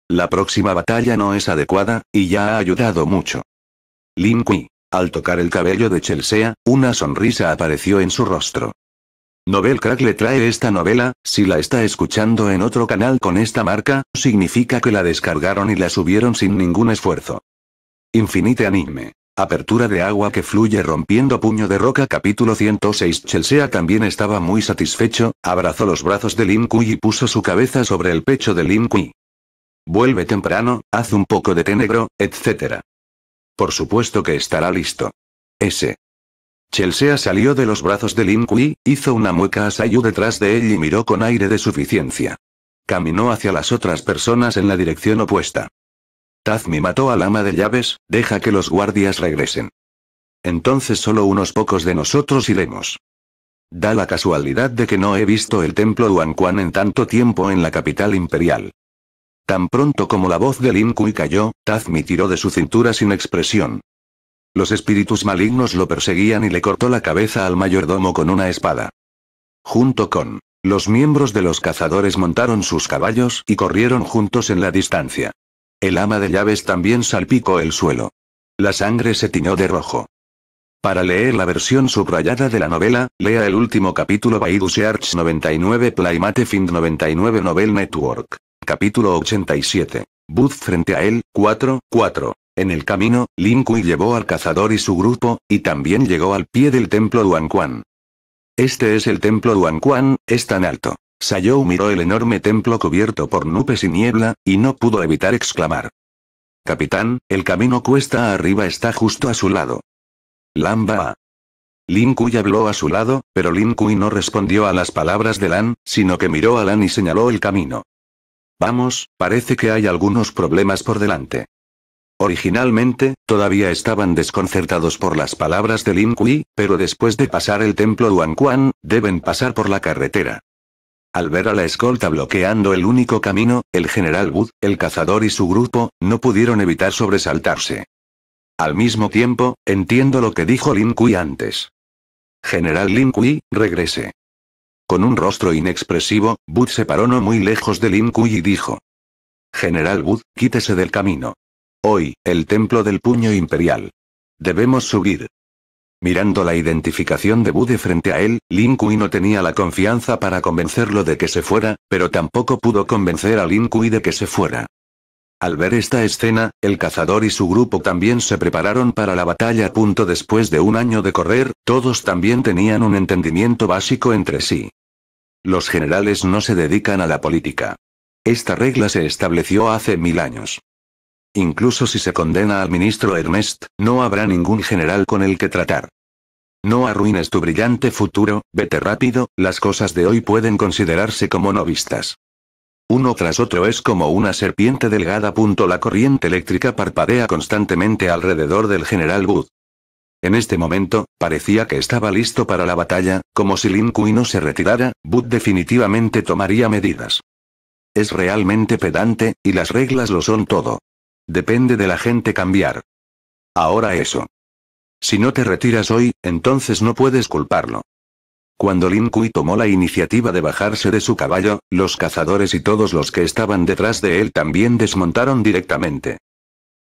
S1: La próxima batalla no es adecuada, y ya ha ayudado mucho. Lin Kui. Al tocar el cabello de Chelsea, una sonrisa apareció en su rostro. Novelcrack Crack le trae esta novela, si la está escuchando en otro canal con esta marca, significa que la descargaron y la subieron sin ningún esfuerzo. Infinite Anime. Apertura de agua que fluye rompiendo puño de roca capítulo 106 Chelsea también estaba muy satisfecho, abrazó los brazos de Lin Kui y puso su cabeza sobre el pecho de Lin Kui. Vuelve temprano, haz un poco de tenebro, etc. Por supuesto que estará listo. S. Chelsea salió de los brazos de Lin Kui, hizo una mueca a Sayu detrás de él y miró con aire de suficiencia. Caminó hacia las otras personas en la dirección opuesta. Tazmi mató al ama de llaves, deja que los guardias regresen. Entonces solo unos pocos de nosotros iremos. Da la casualidad de que no he visto el templo Duanquan en tanto tiempo en la capital imperial. Tan pronto como la voz de Lin Kui cayó, Tazmi tiró de su cintura sin expresión. Los espíritus malignos lo perseguían y le cortó la cabeza al mayordomo con una espada. Junto con los miembros de los cazadores montaron sus caballos y corrieron juntos en la distancia. El ama de llaves también salpicó el suelo. La sangre se tiñó de rojo. Para leer la versión subrayada de la novela, lea el último capítulo Baidu Arch 99 Playmate Find 99 Novel Network. Capítulo 87. Booth frente a él, 4, 4. En el camino, Lin Kui llevó al cazador y su grupo, y también llegó al pie del templo Duan Quan. Este es el templo Duan Quan, es tan alto. Sayou miró el enorme templo cubierto por nubes y niebla, y no pudo evitar exclamar. Capitán, el camino cuesta arriba está justo a su lado. Lamba. Lin Kui habló a su lado, pero Lin Kui no respondió a las palabras de Lan, sino que miró a Lan y señaló el camino. Vamos, parece que hay algunos problemas por delante. Originalmente, todavía estaban desconcertados por las palabras de Lin Kui, pero después de pasar el templo Kuan, deben pasar por la carretera. Al ver a la escolta bloqueando el único camino, el general Wood, el cazador y su grupo, no pudieron evitar sobresaltarse. Al mismo tiempo, entiendo lo que dijo Lin Kui antes. General Lin Kui, regrese. Con un rostro inexpresivo, Wood se paró no muy lejos de Lin Kui y dijo. General Wood, quítese del camino. Hoy, el templo del puño imperial. Debemos subir. Mirando la identificación de Bude frente a él, Lin Kui no tenía la confianza para convencerlo de que se fuera, pero tampoco pudo convencer a Lin Kui de que se fuera. Al ver esta escena, el cazador y su grupo también se prepararon para la batalla. Punto después de un año de correr, todos también tenían un entendimiento básico entre sí. Los generales no se dedican a la política. Esta regla se estableció hace mil años. Incluso si se condena al ministro Ernest, no habrá ningún general con el que tratar. No arruines tu brillante futuro, vete rápido, las cosas de hoy pueden considerarse como no vistas. Uno tras otro es como una serpiente delgada. La corriente eléctrica parpadea constantemente alrededor del general Wood. En este momento, parecía que estaba listo para la batalla, como si Lin no se retirara, Wood definitivamente tomaría medidas. Es realmente pedante, y las reglas lo son todo. Depende de la gente cambiar. Ahora eso. Si no te retiras hoy, entonces no puedes culparlo. Cuando Lin Kui tomó la iniciativa de bajarse de su caballo, los cazadores y todos los que estaban detrás de él también desmontaron directamente.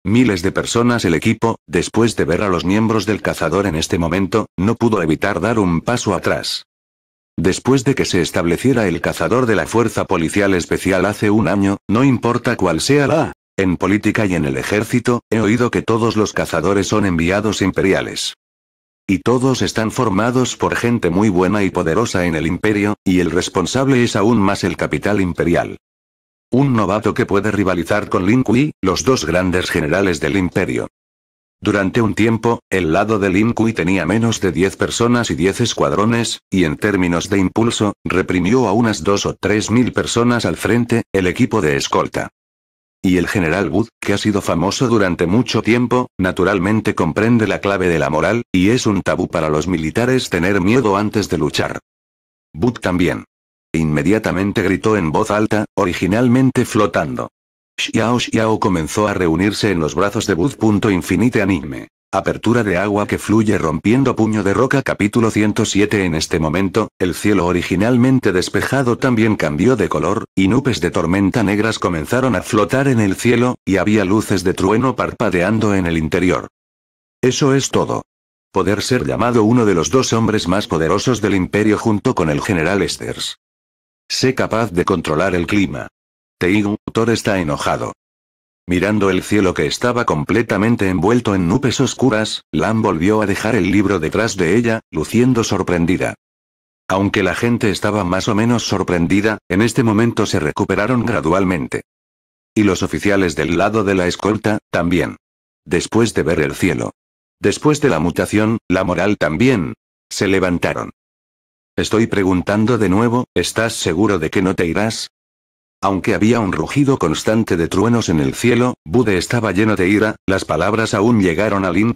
S1: Miles de personas el equipo, después de ver a los miembros del cazador en este momento, no pudo evitar dar un paso atrás. Después de que se estableciera el cazador de la Fuerza Policial Especial hace un año, no importa cuál sea la en política y en el ejército, he oído que todos los cazadores son enviados imperiales. Y todos están formados por gente muy buena y poderosa en el imperio, y el responsable es aún más el capital imperial. Un novato que puede rivalizar con Lin Kui, los dos grandes generales del imperio. Durante un tiempo, el lado de Lin Kui tenía menos de 10 personas y 10 escuadrones, y en términos de impulso, reprimió a unas 2 o tres mil personas al frente, el equipo de escolta. Y el general Wood, que ha sido famoso durante mucho tiempo, naturalmente comprende la clave de la moral, y es un tabú para los militares tener miedo antes de luchar. Wood también. Inmediatamente gritó en voz alta, originalmente flotando. Xiao Xiao comenzó a reunirse en los brazos de Buzz. Infinite Anime. Apertura de agua que fluye rompiendo puño de roca capítulo 107 En este momento, el cielo originalmente despejado también cambió de color, y nubes de tormenta negras comenzaron a flotar en el cielo, y había luces de trueno parpadeando en el interior. Eso es todo. Poder ser llamado uno de los dos hombres más poderosos del imperio junto con el general Esters. Sé capaz de controlar el clima. Thor está enojado. Mirando el cielo que estaba completamente envuelto en nubes oscuras, Lam volvió a dejar el libro detrás de ella, luciendo sorprendida. Aunque la gente estaba más o menos sorprendida, en este momento se recuperaron gradualmente. Y los oficiales del lado de la escolta, también. Después de ver el cielo. Después de la mutación, la moral también. Se levantaron. Estoy preguntando de nuevo, ¿estás seguro de que no te irás? Aunque había un rugido constante de truenos en el cielo, Bude estaba lleno de ira, las palabras aún llegaron al Lin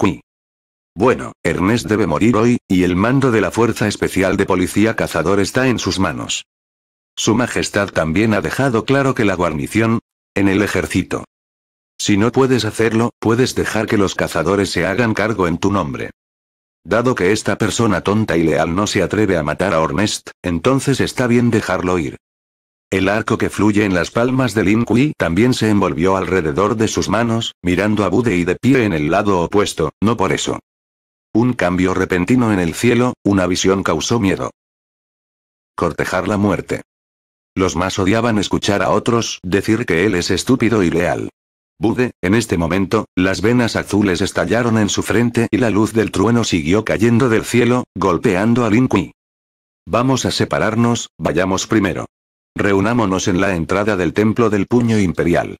S1: Bueno, Ernest debe morir hoy, y el mando de la Fuerza Especial de Policía Cazador está en sus manos. Su Majestad también ha dejado claro que la guarnición, en el ejército. Si no puedes hacerlo, puedes dejar que los cazadores se hagan cargo en tu nombre. Dado que esta persona tonta y leal no se atreve a matar a Ernest, entonces está bien dejarlo ir. El arco que fluye en las palmas de Lin Kui también se envolvió alrededor de sus manos, mirando a Bude y de pie en el lado opuesto, no por eso. Un cambio repentino en el cielo, una visión causó miedo. Cortejar la muerte. Los más odiaban escuchar a otros decir que él es estúpido y leal. Bude, en este momento, las venas azules estallaron en su frente y la luz del trueno siguió cayendo del cielo, golpeando a Lin Kui. Vamos a separarnos, vayamos primero. Reunámonos en la entrada del templo del puño imperial.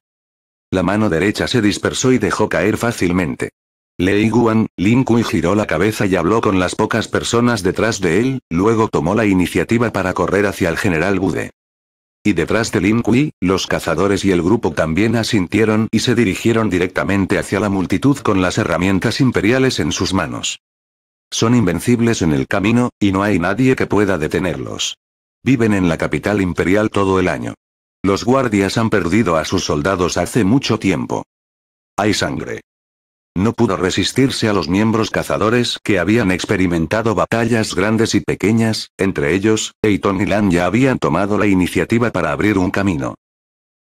S1: La mano derecha se dispersó y dejó caer fácilmente. Lei Guan, Lin Kui giró la cabeza y habló con las pocas personas detrás de él, luego tomó la iniciativa para correr hacia el general Bude. Y detrás de Lin Kui, los cazadores y el grupo también asintieron y se dirigieron directamente hacia la multitud con las herramientas imperiales en sus manos. Son invencibles en el camino, y no hay nadie que pueda detenerlos. Viven en la capital imperial todo el año. Los guardias han perdido a sus soldados hace mucho tiempo. Hay sangre. No pudo resistirse a los miembros cazadores que habían experimentado batallas grandes y pequeñas, entre ellos, Eiton y Lan ya habían tomado la iniciativa para abrir un camino.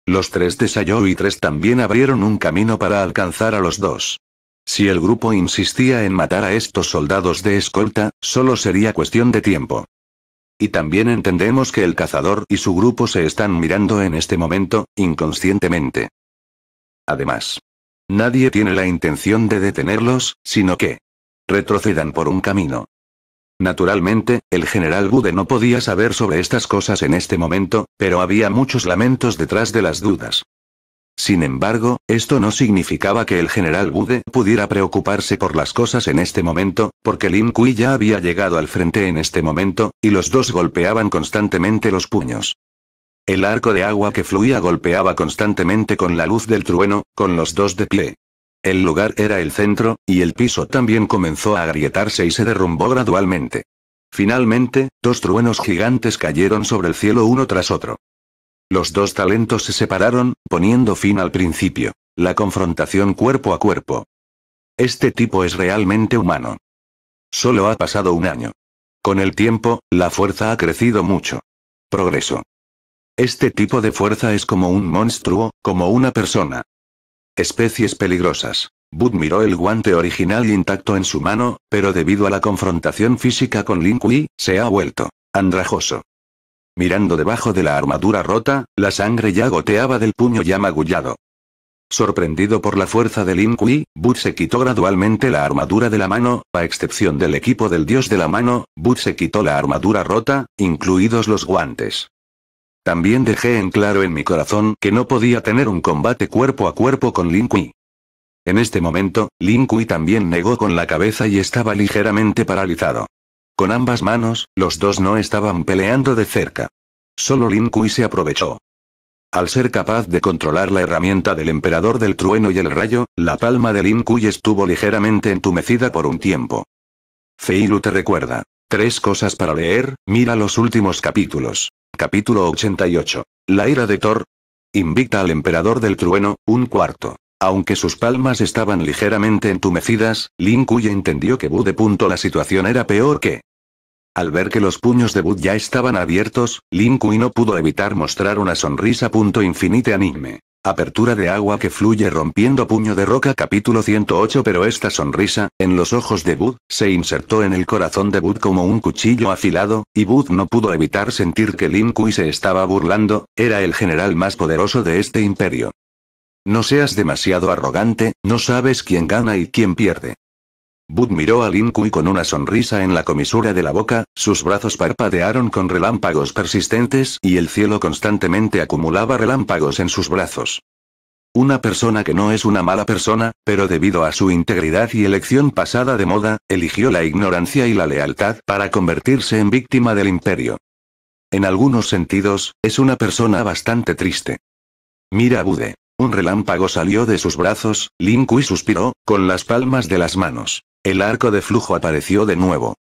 S1: Los tres de y tres también abrieron un camino para alcanzar a los dos. Si el grupo insistía en matar a estos soldados de escolta, solo sería cuestión de tiempo y también entendemos que el cazador y su grupo se están mirando en este momento, inconscientemente. Además, nadie tiene la intención de detenerlos, sino que retrocedan por un camino. Naturalmente, el general Bude no podía saber sobre estas cosas en este momento, pero había muchos lamentos detrás de las dudas. Sin embargo, esto no significaba que el general Bude pudiera preocuparse por las cosas en este momento, porque Lin Kui ya había llegado al frente en este momento, y los dos golpeaban constantemente los puños. El arco de agua que fluía golpeaba constantemente con la luz del trueno, con los dos de pie. El lugar era el centro, y el piso también comenzó a agrietarse y se derrumbó gradualmente. Finalmente, dos truenos gigantes cayeron sobre el cielo uno tras otro. Los dos talentos se separaron, poniendo fin al principio, la confrontación cuerpo a cuerpo. Este tipo es realmente humano. Solo ha pasado un año. Con el tiempo, la fuerza ha crecido mucho. Progreso. Este tipo de fuerza es como un monstruo, como una persona. Especies peligrosas. Bud miró el guante original intacto en su mano, pero debido a la confrontación física con Lin Kui, se ha vuelto andrajoso. Mirando debajo de la armadura rota, la sangre ya goteaba del puño ya magullado. Sorprendido por la fuerza de Lin Kui, Bud se quitó gradualmente la armadura de la mano, a excepción del equipo del dios de la mano, Bud se quitó la armadura rota, incluidos los guantes. También dejé en claro en mi corazón que no podía tener un combate cuerpo a cuerpo con Lin Kui. En este momento, Lin Kui también negó con la cabeza y estaba ligeramente paralizado. Con ambas manos, los dos no estaban peleando de cerca. Solo Lin Kui se aprovechó. Al ser capaz de controlar la herramienta del emperador del trueno y el rayo, la palma de Lin Kui estuvo ligeramente entumecida por un tiempo. Feilu te recuerda. Tres cosas para leer, mira los últimos capítulos. Capítulo 88. La ira de Thor. Invita al emperador del trueno, un cuarto. Aunque sus palmas estaban ligeramente entumecidas, Lin Kui entendió que Bu de punto la situación era peor que. Al ver que los puños de Bud ya estaban abiertos, Lin Kui no pudo evitar mostrar una sonrisa. Punto infinite anime. Apertura de agua que fluye rompiendo puño de roca capítulo 108 pero esta sonrisa, en los ojos de Bud, se insertó en el corazón de Bud como un cuchillo afilado, y Bud no pudo evitar sentir que Lin Kui se estaba burlando, era el general más poderoso de este imperio. No seas demasiado arrogante, no sabes quién gana y quién pierde. Bud miró a Linku y con una sonrisa en la comisura de la boca, sus brazos parpadearon con relámpagos persistentes y el cielo constantemente acumulaba relámpagos en sus brazos. Una persona que no es una mala persona, pero debido a su integridad y elección pasada de moda, eligió la ignorancia y la lealtad para convertirse en víctima del imperio. En algunos sentidos, es una persona bastante triste. Mira Bude. Un relámpago salió de sus brazos, Lin Kui suspiró, con las palmas de las manos. El arco de flujo apareció de nuevo.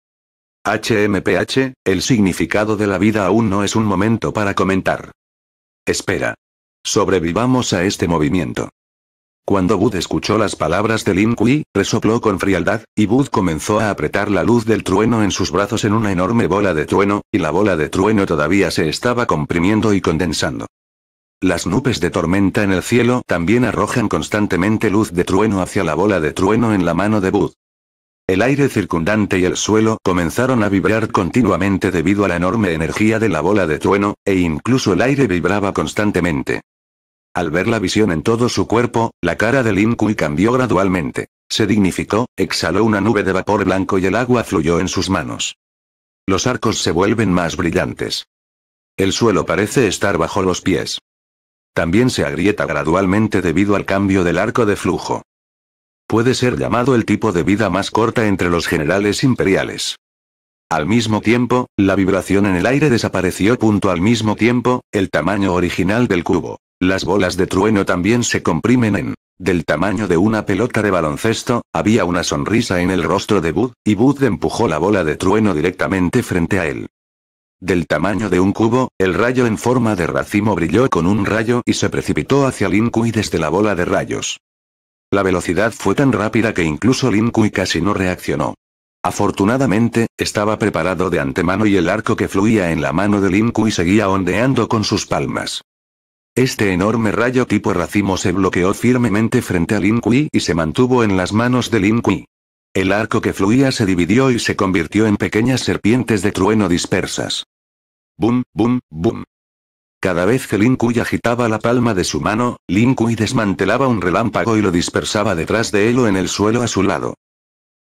S1: HMPH, el significado de la vida aún no es un momento para comentar. Espera. Sobrevivamos a este movimiento. Cuando Bud escuchó las palabras de Lin Kui, resopló con frialdad, y Bud comenzó a apretar la luz del trueno en sus brazos en una enorme bola de trueno, y la bola de trueno todavía se estaba comprimiendo y condensando. Las nubes de tormenta en el cielo también arrojan constantemente luz de trueno hacia la bola de trueno en la mano de Bud. El aire circundante y el suelo comenzaron a vibrar continuamente debido a la enorme energía de la bola de trueno, e incluso el aire vibraba constantemente. Al ver la visión en todo su cuerpo, la cara de Lin cambió gradualmente. Se dignificó, exhaló una nube de vapor blanco y el agua fluyó en sus manos. Los arcos se vuelven más brillantes. El suelo parece estar bajo los pies. También se agrieta gradualmente debido al cambio del arco de flujo. Puede ser llamado el tipo de vida más corta entre los generales imperiales. Al mismo tiempo, la vibración en el aire desapareció. Punto al mismo tiempo, el tamaño original del cubo. Las bolas de trueno también se comprimen en del tamaño de una pelota de baloncesto, había una sonrisa en el rostro de Bud, y Bud empujó la bola de trueno directamente frente a él. Del tamaño de un cubo, el rayo en forma de racimo brilló con un rayo y se precipitó hacia Lin Kui desde la bola de rayos. La velocidad fue tan rápida que incluso Lin Kui casi no reaccionó. Afortunadamente, estaba preparado de antemano y el arco que fluía en la mano de Lin seguía ondeando con sus palmas. Este enorme rayo tipo racimo se bloqueó firmemente frente a Lin Kui y se mantuvo en las manos de Lin El arco que fluía se dividió y se convirtió en pequeñas serpientes de trueno dispersas. Bum, bum, bum. Cada vez que Lin Kui agitaba la palma de su mano, Lin Kui desmantelaba un relámpago y lo dispersaba detrás de él o en el suelo a su lado.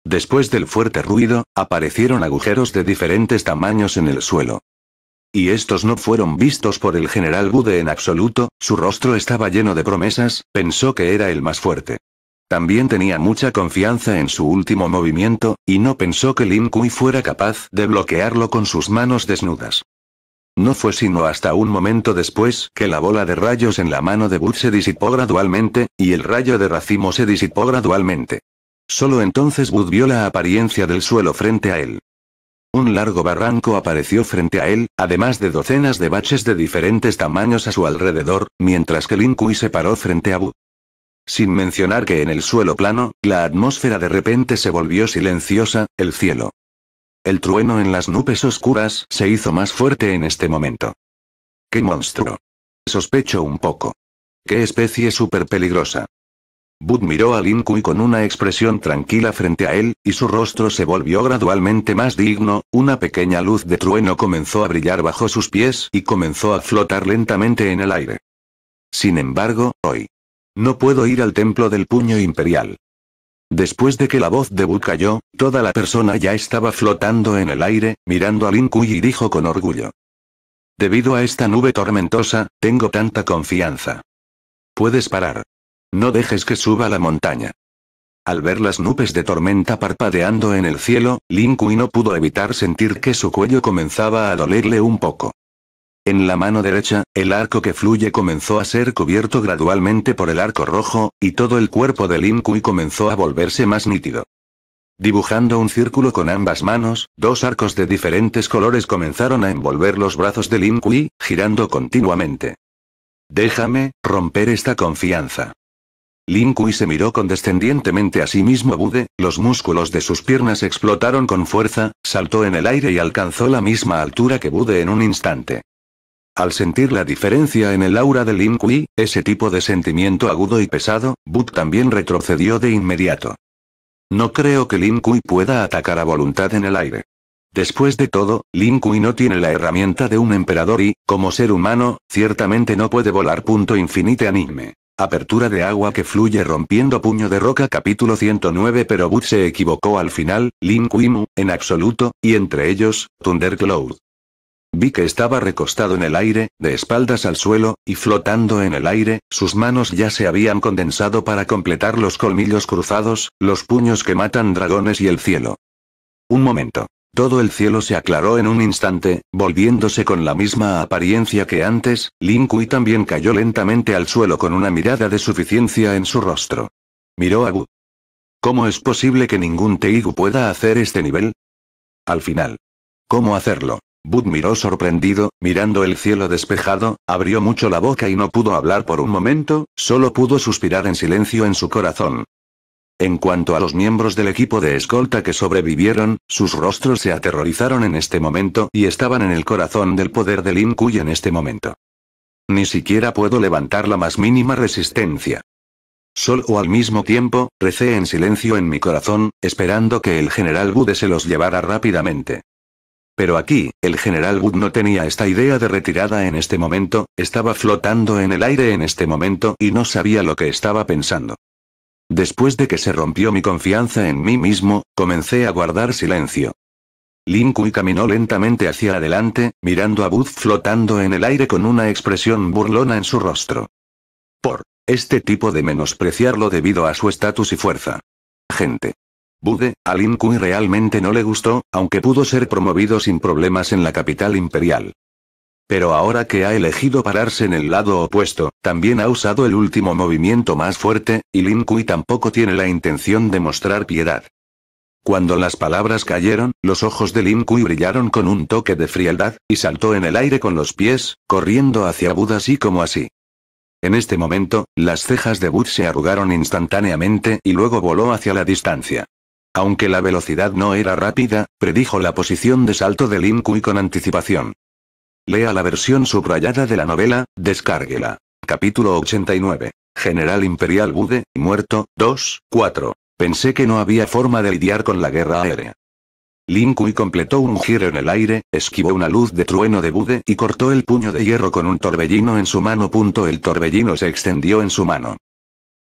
S1: Después del fuerte ruido, aparecieron agujeros de diferentes tamaños en el suelo. Y estos no fueron vistos por el general Bude en absoluto, su rostro estaba lleno de promesas, pensó que era el más fuerte. También tenía mucha confianza en su último movimiento, y no pensó que Lin Kui fuera capaz de bloquearlo con sus manos desnudas. No fue sino hasta un momento después que la bola de rayos en la mano de Bud se disipó gradualmente, y el rayo de racimo se disipó gradualmente. Solo entonces Bud vio la apariencia del suelo frente a él. Un largo barranco apareció frente a él, además de docenas de baches de diferentes tamaños a su alrededor, mientras que Linkui se paró frente a Bud. Sin mencionar que en el suelo plano, la atmósfera de repente se volvió silenciosa, el cielo el trueno en las nubes oscuras se hizo más fuerte en este momento. ¡Qué monstruo! Sospecho un poco. ¡Qué especie súper peligrosa! Bud miró a Lin con una expresión tranquila frente a él, y su rostro se volvió gradualmente más digno, una pequeña luz de trueno comenzó a brillar bajo sus pies y comenzó a flotar lentamente en el aire. Sin embargo, hoy. No puedo ir al templo del puño imperial. Después de que la voz de Bu cayó, toda la persona ya estaba flotando en el aire, mirando a Lin y dijo con orgullo. Debido a esta nube tormentosa, tengo tanta confianza. Puedes parar. No dejes que suba la montaña. Al ver las nubes de tormenta parpadeando en el cielo, Lin no pudo evitar sentir que su cuello comenzaba a dolerle un poco. En la mano derecha, el arco que fluye comenzó a ser cubierto gradualmente por el arco rojo, y todo el cuerpo de Lin Kui comenzó a volverse más nítido. Dibujando un círculo con ambas manos, dos arcos de diferentes colores comenzaron a envolver los brazos de Lin Kui, girando continuamente. Déjame, romper esta confianza. Lin Kui se miró condescendientemente a sí mismo Bude, los músculos de sus piernas explotaron con fuerza, saltó en el aire y alcanzó la misma altura que Bude en un instante. Al sentir la diferencia en el aura de Lin Kui, ese tipo de sentimiento agudo y pesado, Bud también retrocedió de inmediato. No creo que Lin Kui pueda atacar a voluntad en el aire. Después de todo, Lin Kui no tiene la herramienta de un emperador y, como ser humano, ciertamente no puede volar. Punto infinite anime. Apertura de agua que fluye rompiendo puño de roca capítulo 109 pero Bud se equivocó al final, Lin Mu, en absoluto, y entre ellos, Thunder Vi que estaba recostado en el aire, de espaldas al suelo, y flotando en el aire, sus manos ya se habían condensado para completar los colmillos cruzados, los puños que matan dragones y el cielo. Un momento. Todo el cielo se aclaró en un instante, volviéndose con la misma apariencia que antes, Lin Kui también cayó lentamente al suelo con una mirada de suficiencia en su rostro. Miró a Wu. ¿Cómo es posible que ningún Teigu pueda hacer este nivel? Al final. ¿Cómo hacerlo? Bud miró sorprendido, mirando el cielo despejado, abrió mucho la boca y no pudo hablar por un momento, solo pudo suspirar en silencio en su corazón. En cuanto a los miembros del equipo de escolta que sobrevivieron, sus rostros se aterrorizaron en este momento y estaban en el corazón del poder de Lin en este momento. Ni siquiera puedo levantar la más mínima resistencia. Solo al mismo tiempo, recé en silencio en mi corazón, esperando que el general Bud se los llevara rápidamente. Pero aquí, el general Wood no tenía esta idea de retirada en este momento, estaba flotando en el aire en este momento y no sabía lo que estaba pensando. Después de que se rompió mi confianza en mí mismo, comencé a guardar silencio. Kui caminó lentamente hacia adelante, mirando a Wood flotando en el aire con una expresión burlona en su rostro. Por este tipo de menospreciarlo debido a su estatus y fuerza. Gente. Bude, a Lin Kui realmente no le gustó, aunque pudo ser promovido sin problemas en la capital imperial. Pero ahora que ha elegido pararse en el lado opuesto, también ha usado el último movimiento más fuerte, y Lin Kui tampoco tiene la intención de mostrar piedad. Cuando las palabras cayeron, los ojos de Lin Kui brillaron con un toque de frialdad, y saltó en el aire con los pies, corriendo hacia Bud así como así. En este momento, las cejas de Bud se arrugaron instantáneamente y luego voló hacia la distancia. Aunque la velocidad no era rápida, predijo la posición de salto de Lin Kui con anticipación. Lea la versión subrayada de la novela, descárguela. Capítulo 89. General Imperial Bude, muerto, 2, 4. Pensé que no había forma de lidiar con la guerra aérea. Lin Kui completó un giro en el aire, esquivó una luz de trueno de Bude y cortó el puño de hierro con un torbellino en su mano. El torbellino se extendió en su mano.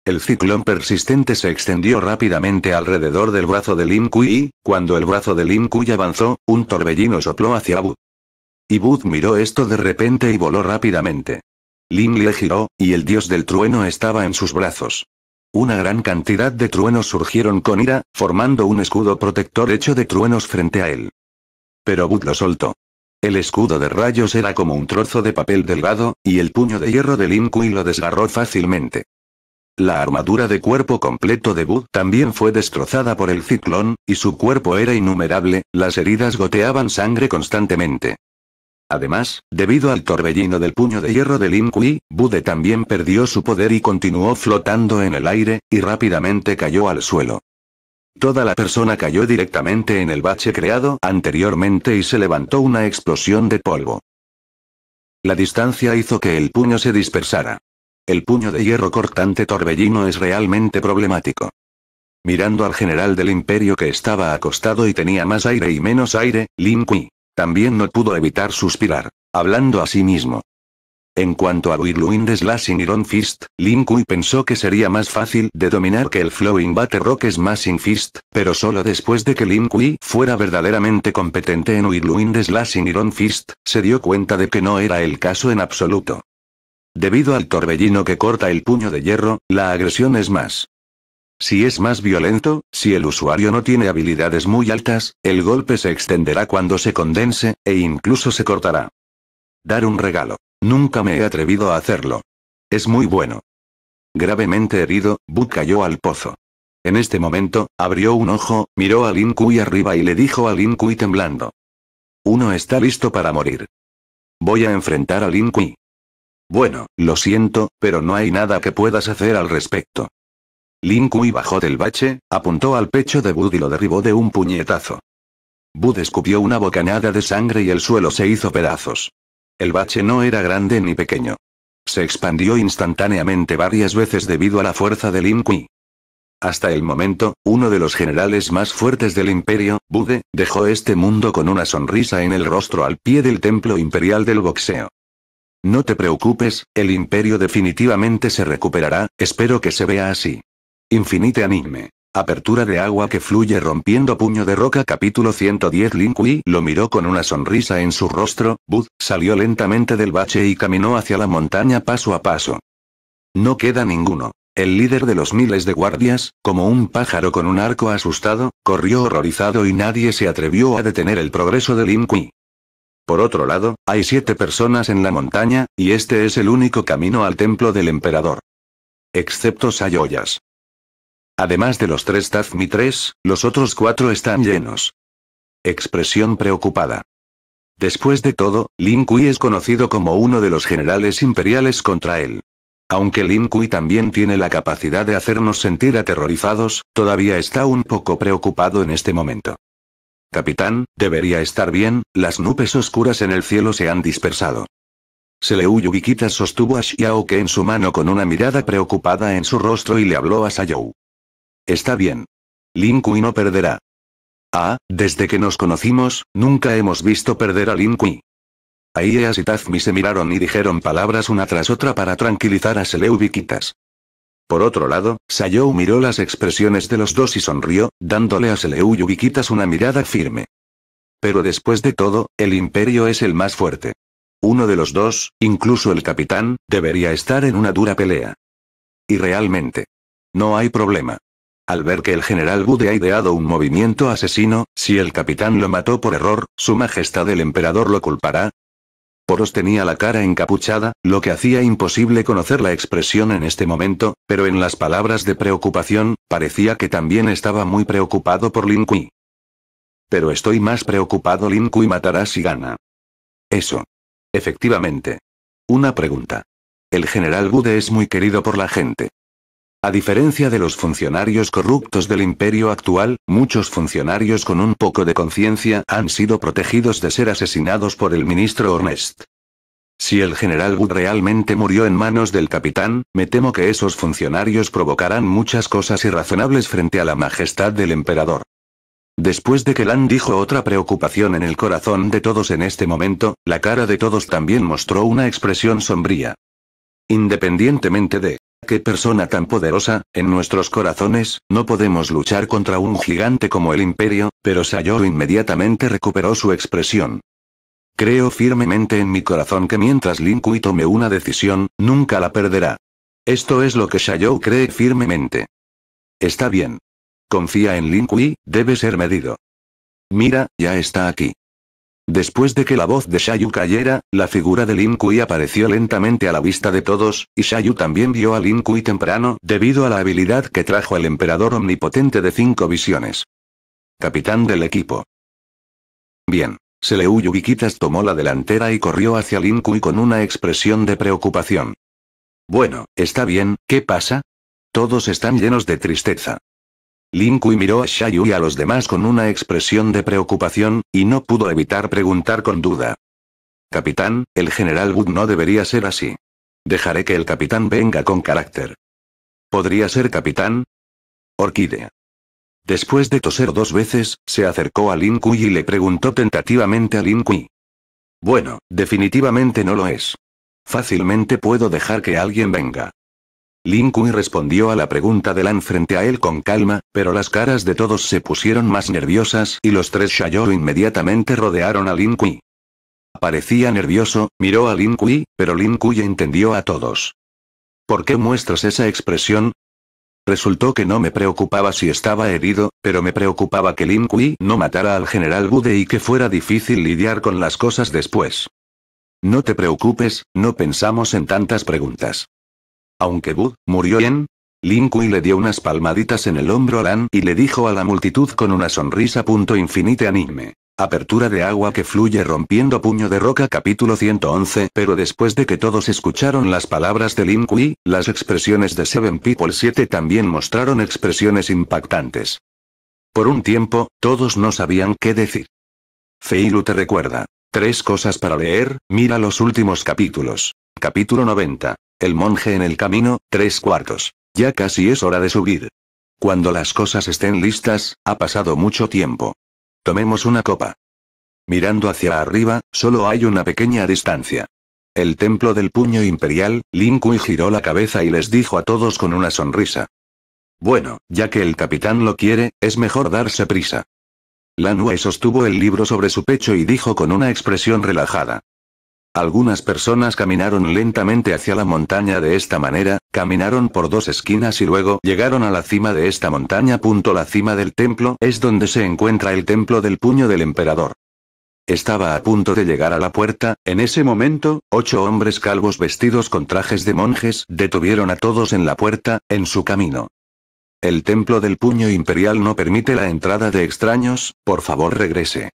S1: El ciclón persistente se extendió rápidamente alrededor del brazo de Lin Kui y, cuando el brazo de Lin Kui avanzó, un torbellino sopló hacia Bud. Y Bud miró esto de repente y voló rápidamente. Lin le giró, y el dios del trueno estaba en sus brazos. Una gran cantidad de truenos surgieron con ira, formando un escudo protector hecho de truenos frente a él. Pero Bud lo soltó. El escudo de rayos era como un trozo de papel delgado, y el puño de hierro de Lin Kui lo desgarró fácilmente. La armadura de cuerpo completo de Bud también fue destrozada por el ciclón, y su cuerpo era innumerable, las heridas goteaban sangre constantemente. Además, debido al torbellino del puño de hierro de Lin Kui, Bude también perdió su poder y continuó flotando en el aire, y rápidamente cayó al suelo. Toda la persona cayó directamente en el bache creado anteriormente y se levantó una explosión de polvo. La distancia hizo que el puño se dispersara. El puño de hierro cortante torbellino es realmente problemático. Mirando al general del imperio que estaba acostado y tenía más aire y menos aire, Lin Kui, también no pudo evitar suspirar, hablando a sí mismo. En cuanto a de Slashing Iron Fist, Lin Kui pensó que sería más fácil de dominar que el Flowing Butter Rock Smashing Fist, pero solo después de que Lin Kui fuera verdaderamente competente en Wirluindes Slashing Iron Fist, se dio cuenta de que no era el caso en absoluto. Debido al torbellino que corta el puño de hierro, la agresión es más. Si es más violento, si el usuario no tiene habilidades muy altas, el golpe se extenderá cuando se condense, e incluso se cortará. Dar un regalo. Nunca me he atrevido a hacerlo. Es muy bueno. Gravemente herido, Bu cayó al pozo. En este momento, abrió un ojo, miró a Lin Kui arriba y le dijo a Lin Kui temblando. Uno está listo para morir. Voy a enfrentar a Lin Kui. Bueno, lo siento, pero no hay nada que puedas hacer al respecto. Lin Kui bajó del bache, apuntó al pecho de Bud y lo derribó de un puñetazo. Bud escupió una bocanada de sangre y el suelo se hizo pedazos. El bache no era grande ni pequeño. Se expandió instantáneamente varias veces debido a la fuerza de Lin Kui. Hasta el momento, uno de los generales más fuertes del imperio, Bude, dejó este mundo con una sonrisa en el rostro al pie del templo imperial del boxeo. No te preocupes, el imperio definitivamente se recuperará, espero que se vea así. Infinite anime. Apertura de agua que fluye rompiendo puño de roca capítulo 110 Lin Kui lo miró con una sonrisa en su rostro, Bud, salió lentamente del bache y caminó hacia la montaña paso a paso. No queda ninguno. El líder de los miles de guardias, como un pájaro con un arco asustado, corrió horrorizado y nadie se atrevió a detener el progreso de Lin Kui. Por otro lado, hay siete personas en la montaña, y este es el único camino al templo del emperador. Excepto Sayoyas. Además de los tres Tazmi 3, los otros cuatro están llenos. Expresión preocupada. Después de todo, Lin Kui es conocido como uno de los generales imperiales contra él. Aunque Lin Kui también tiene la capacidad de hacernos sentir aterrorizados, todavía está un poco preocupado en este momento. Capitán, debería estar bien, las nubes oscuras en el cielo se han dispersado. Seleu Yugikita sostuvo a Xiaoke en su mano con una mirada preocupada en su rostro y le habló a Sayou. Está bien. Lin Kui no perderá. Ah, desde que nos conocimos, nunca hemos visto perder a Lin Kui. Aieas y Tazmi se miraron y dijeron palabras una tras otra para tranquilizar a Seleubiquitas. Por otro lado, Sayou miró las expresiones de los dos y sonrió, dándole a Seleu yubiquitas una mirada firme. Pero después de todo, el imperio es el más fuerte. Uno de los dos, incluso el capitán, debería estar en una dura pelea. Y realmente. No hay problema. Al ver que el general Bude ha ideado un movimiento asesino, si el capitán lo mató por error, su majestad el emperador lo culpará, Poros tenía la cara encapuchada, lo que hacía imposible conocer la expresión en este momento, pero en las palabras de preocupación, parecía que también estaba muy preocupado por Lin Kui. Pero estoy más preocupado Lin Kui matará si gana. Eso. Efectivamente. Una pregunta. El general Bude es muy querido por la gente. A diferencia de los funcionarios corruptos del imperio actual, muchos funcionarios con un poco de conciencia han sido protegidos de ser asesinados por el ministro Ornest. Si el general Wood realmente murió en manos del capitán, me temo que esos funcionarios provocarán muchas cosas irrazonables frente a la majestad del emperador. Después de que Lan dijo otra preocupación en el corazón de todos en este momento, la cara de todos también mostró una expresión sombría. Independientemente de qué persona tan poderosa, en nuestros corazones, no podemos luchar contra un gigante como el imperio, pero Sayoru inmediatamente recuperó su expresión. Creo firmemente en mi corazón que mientras Lin Kui tome una decisión, nunca la perderá. Esto es lo que Shayou cree firmemente. Está bien. Confía en Lin Kui, debe ser medido. Mira, ya está aquí. Después de que la voz de Shayu cayera, la figura de Lin Kui apareció lentamente a la vista de todos, y Shayu también vio a Lin Kui temprano debido a la habilidad que trajo el emperador omnipotente de cinco visiones. Capitán del equipo. Bien. Seleu Yubiquitas tomó la delantera y corrió hacia Lin Kui con una expresión de preocupación. Bueno, está bien, ¿qué pasa? Todos están llenos de tristeza. Lin Kui miró a Shayu y a los demás con una expresión de preocupación, y no pudo evitar preguntar con duda. Capitán, el general Wood no debería ser así. Dejaré que el capitán venga con carácter. ¿Podría ser capitán? Orquídea. Después de toser dos veces, se acercó a Lin Kui y le preguntó tentativamente a Lin Kui. Bueno, definitivamente no lo es. Fácilmente puedo dejar que alguien venga. Lin Kui respondió a la pregunta de Lan frente a él con calma, pero las caras de todos se pusieron más nerviosas y los tres Shayo inmediatamente rodearon a Lin Kui. Parecía nervioso, miró a Lin Kui, pero Lin Kui entendió a todos. ¿Por qué muestras esa expresión? Resultó que no me preocupaba si estaba herido, pero me preocupaba que Lin Kui no matara al general Bude y que fuera difícil lidiar con las cosas después. No te preocupes, no pensamos en tantas preguntas. Aunque Bud murió en Lin Kui le dio unas palmaditas en el hombro a Lan y le dijo a la multitud con una sonrisa punto infinite anime. Apertura de agua que fluye rompiendo puño de roca capítulo 111 Pero después de que todos escucharon las palabras de Lin Kui, las expresiones de Seven People 7 también mostraron expresiones impactantes. Por un tiempo, todos no sabían qué decir. Feilu te recuerda. Tres cosas para leer, mira los últimos capítulos. Capítulo 90. El monje en el camino, tres cuartos. Ya casi es hora de subir. Cuando las cosas estén listas, ha pasado mucho tiempo. Tomemos una copa. Mirando hacia arriba, solo hay una pequeña distancia. El templo del puño imperial, Lin Kui giró la cabeza y les dijo a todos con una sonrisa. Bueno, ya que el capitán lo quiere, es mejor darse prisa. Lanue sostuvo el libro sobre su pecho y dijo con una expresión relajada. Algunas personas caminaron lentamente hacia la montaña de esta manera, caminaron por dos esquinas y luego llegaron a la cima de esta montaña. Punto la cima del templo es donde se encuentra el templo del puño del emperador. Estaba a punto de llegar a la puerta, en ese momento, ocho hombres calvos vestidos con trajes de monjes detuvieron a todos en la puerta, en su camino. El templo del puño imperial no permite la entrada de extraños, por favor regrese.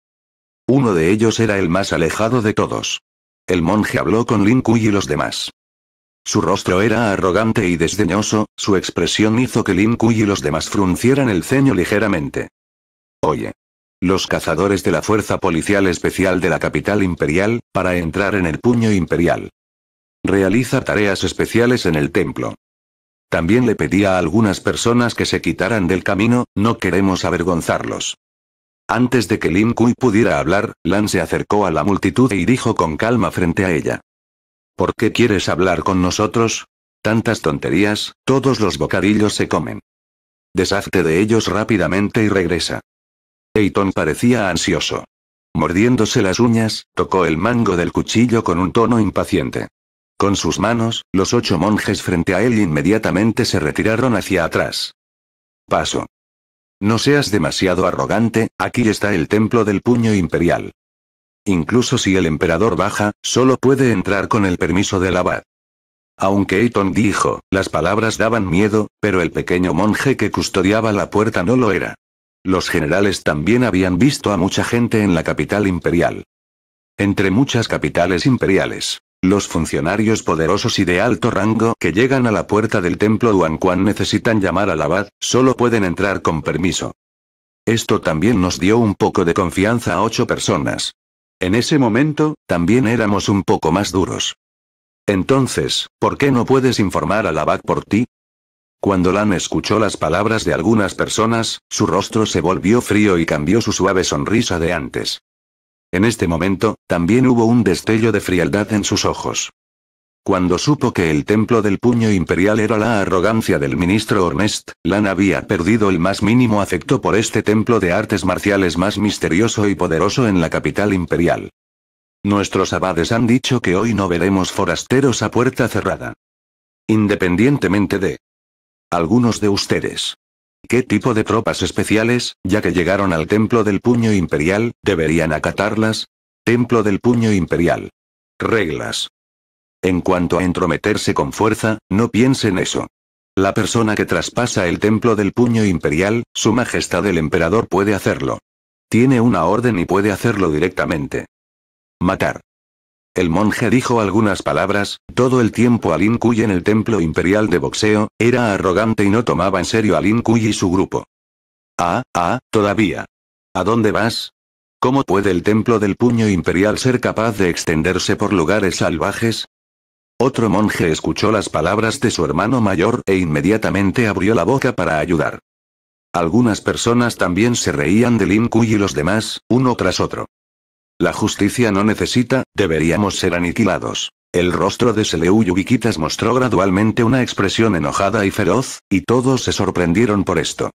S1: Uno de ellos era el más alejado de todos. El monje habló con Lin Kui y los demás. Su rostro era arrogante y desdeñoso, su expresión hizo que Lin Kui y los demás fruncieran el ceño ligeramente. Oye. Los cazadores de la Fuerza Policial Especial de la capital imperial, para entrar en el puño imperial. Realiza tareas especiales en el templo. También le pedía a algunas personas que se quitaran del camino, no queremos avergonzarlos. Antes de que Lin Kui pudiera hablar, Lan se acercó a la multitud y dijo con calma frente a ella. ¿Por qué quieres hablar con nosotros? Tantas tonterías, todos los bocadillos se comen. Deshazte de ellos rápidamente y regresa. Eiton parecía ansioso. Mordiéndose las uñas, tocó el mango del cuchillo con un tono impaciente. Con sus manos, los ocho monjes frente a él inmediatamente se retiraron hacia atrás. Paso. No seas demasiado arrogante, aquí está el templo del puño imperial. Incluso si el emperador baja, solo puede entrar con el permiso del abad. Aunque Eton dijo, las palabras daban miedo, pero el pequeño monje que custodiaba la puerta no lo era. Los generales también habían visto a mucha gente en la capital imperial. Entre muchas capitales imperiales. Los funcionarios poderosos y de alto rango que llegan a la puerta del templo Duanquan necesitan llamar al abad, solo pueden entrar con permiso. Esto también nos dio un poco de confianza a ocho personas. En ese momento, también éramos un poco más duros. Entonces, ¿por qué no puedes informar al abad por ti? Cuando Lan escuchó las palabras de algunas personas, su rostro se volvió frío y cambió su suave sonrisa de antes. En este momento, también hubo un destello de frialdad en sus ojos. Cuando supo que el templo del puño imperial era la arrogancia del ministro Ornest, Lan había perdido el más mínimo afecto por este templo de artes marciales más misterioso y poderoso en la capital imperial. Nuestros abades han dicho que hoy no veremos forasteros a puerta cerrada. Independientemente de algunos de ustedes. ¿Qué tipo de tropas especiales, ya que llegaron al Templo del Puño Imperial, deberían acatarlas? Templo del Puño Imperial. Reglas. En cuanto a entrometerse con fuerza, no piensen eso. La persona que traspasa el Templo del Puño Imperial, Su Majestad el Emperador puede hacerlo. Tiene una orden y puede hacerlo directamente. Matar. El monje dijo algunas palabras, todo el tiempo a Lin en el templo imperial de boxeo, era arrogante y no tomaba en serio a Lin y su grupo. Ah, ah, todavía. ¿A dónde vas? ¿Cómo puede el templo del puño imperial ser capaz de extenderse por lugares salvajes? Otro monje escuchó las palabras de su hermano mayor e inmediatamente abrió la boca para ayudar. Algunas personas también se reían de Lin Kuy y los demás, uno tras otro. La justicia no necesita, deberíamos ser aniquilados. El rostro de Seleu Yubiquitas mostró gradualmente una expresión enojada y feroz, y todos se sorprendieron por esto.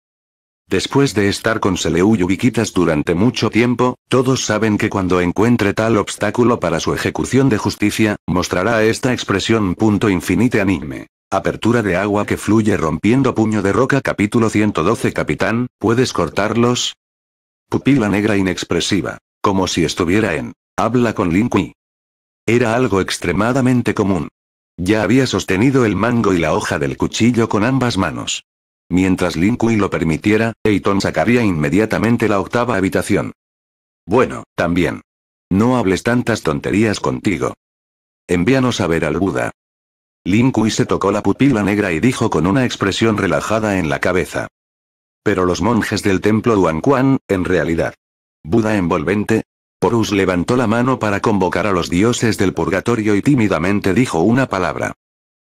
S1: Después de estar con Seleu Yubiquitas durante mucho tiempo, todos saben que cuando encuentre tal obstáculo para su ejecución de justicia, mostrará esta expresión punto infinite anime. Apertura de agua que fluye rompiendo puño de roca capítulo 112 Capitán, ¿puedes cortarlos? Pupila negra inexpresiva. Como si estuviera en habla con Lin Kui. Era algo extremadamente común. Ya había sostenido el mango y la hoja del cuchillo con ambas manos. Mientras Lin Kui lo permitiera, Eiton sacaría inmediatamente la octava habitación. Bueno, también. No hables tantas tonterías contigo. Envíanos a ver al Buda. Lin Kui se tocó la pupila negra y dijo con una expresión relajada en la cabeza. Pero los monjes del templo Duan Kuan, en realidad, Buda envolvente. Porus levantó la mano para convocar a los dioses del purgatorio y tímidamente dijo una palabra.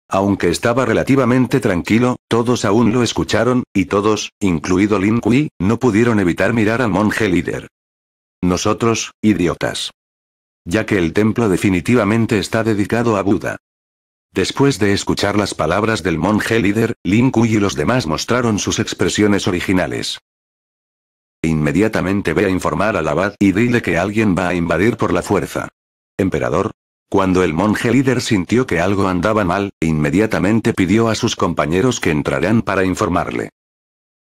S1: Aunque estaba relativamente tranquilo, todos aún lo escucharon, y todos, incluido Lin Kui, no pudieron evitar mirar al monje líder. Nosotros, idiotas. Ya que el templo definitivamente está dedicado a Buda. Después de escuchar las palabras del monje líder, Lin Kui y los demás mostraron sus expresiones originales. Inmediatamente ve a informar al abad y dile que alguien va a invadir por la fuerza. Emperador. Cuando el monje líder sintió que algo andaba mal, inmediatamente pidió a sus compañeros que entraran para informarle.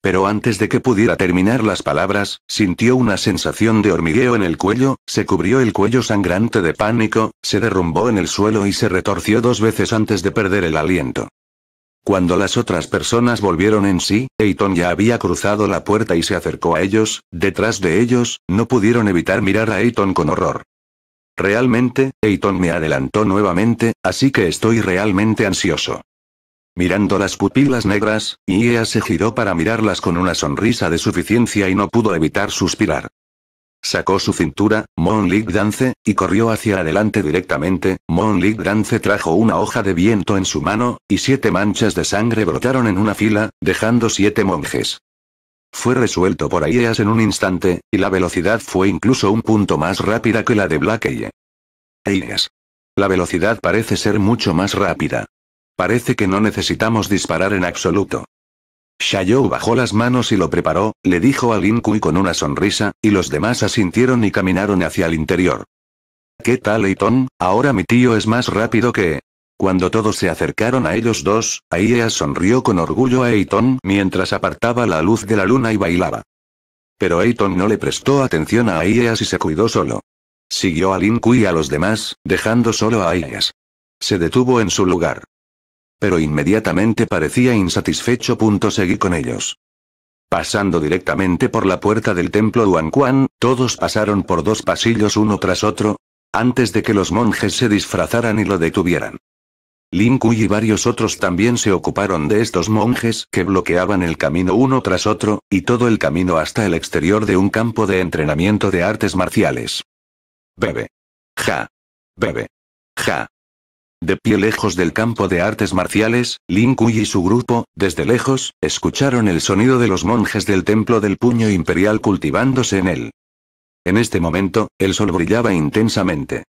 S1: Pero antes de que pudiera terminar las palabras, sintió una sensación de hormigueo en el cuello, se cubrió el cuello sangrante de pánico, se derrumbó en el suelo y se retorció dos veces antes de perder el aliento. Cuando las otras personas volvieron en sí, Eiton ya había cruzado la puerta y se acercó a ellos, detrás de ellos, no pudieron evitar mirar a Eiton con horror. Realmente, Eiton me adelantó nuevamente, así que estoy realmente ansioso. Mirando las pupilas negras, Iea se giró para mirarlas con una sonrisa de suficiencia y no pudo evitar suspirar. Sacó su cintura, Mon League Dance, y corrió hacia adelante directamente. Mon Lig Dance trajo una hoja de viento en su mano, y siete manchas de sangre brotaron en una fila, dejando siete monjes. Fue resuelto por Aeas en un instante, y la velocidad fue incluso un punto más rápida que la de Black Eye. La velocidad parece ser mucho más rápida. Parece que no necesitamos disparar en absoluto. Shayou bajó las manos y lo preparó, le dijo a Lin Kui con una sonrisa, y los demás asintieron y caminaron hacia el interior. ¿Qué tal Eiton? Ahora mi tío es más rápido que... Cuando todos se acercaron a ellos dos, Aiea sonrió con orgullo a Eiton mientras apartaba la luz de la luna y bailaba. Pero Eiton no le prestó atención a Aiea y se cuidó solo. Siguió a Lin Kui y a los demás, dejando solo a Aiyas. Se detuvo en su lugar pero inmediatamente parecía insatisfecho. Punto seguí con ellos. Pasando directamente por la puerta del templo Duanquan, todos pasaron por dos pasillos uno tras otro, antes de que los monjes se disfrazaran y lo detuvieran. Lin Kui y varios otros también se ocuparon de estos monjes que bloqueaban el camino uno tras otro, y todo el camino hasta el exterior de un campo de entrenamiento de artes marciales. Bebe. Ja. Bebe. Ja. De pie lejos del campo de artes marciales, Lin Kui y su grupo, desde lejos, escucharon el sonido de los monjes del templo del puño imperial cultivándose en él. En este momento, el sol brillaba intensamente.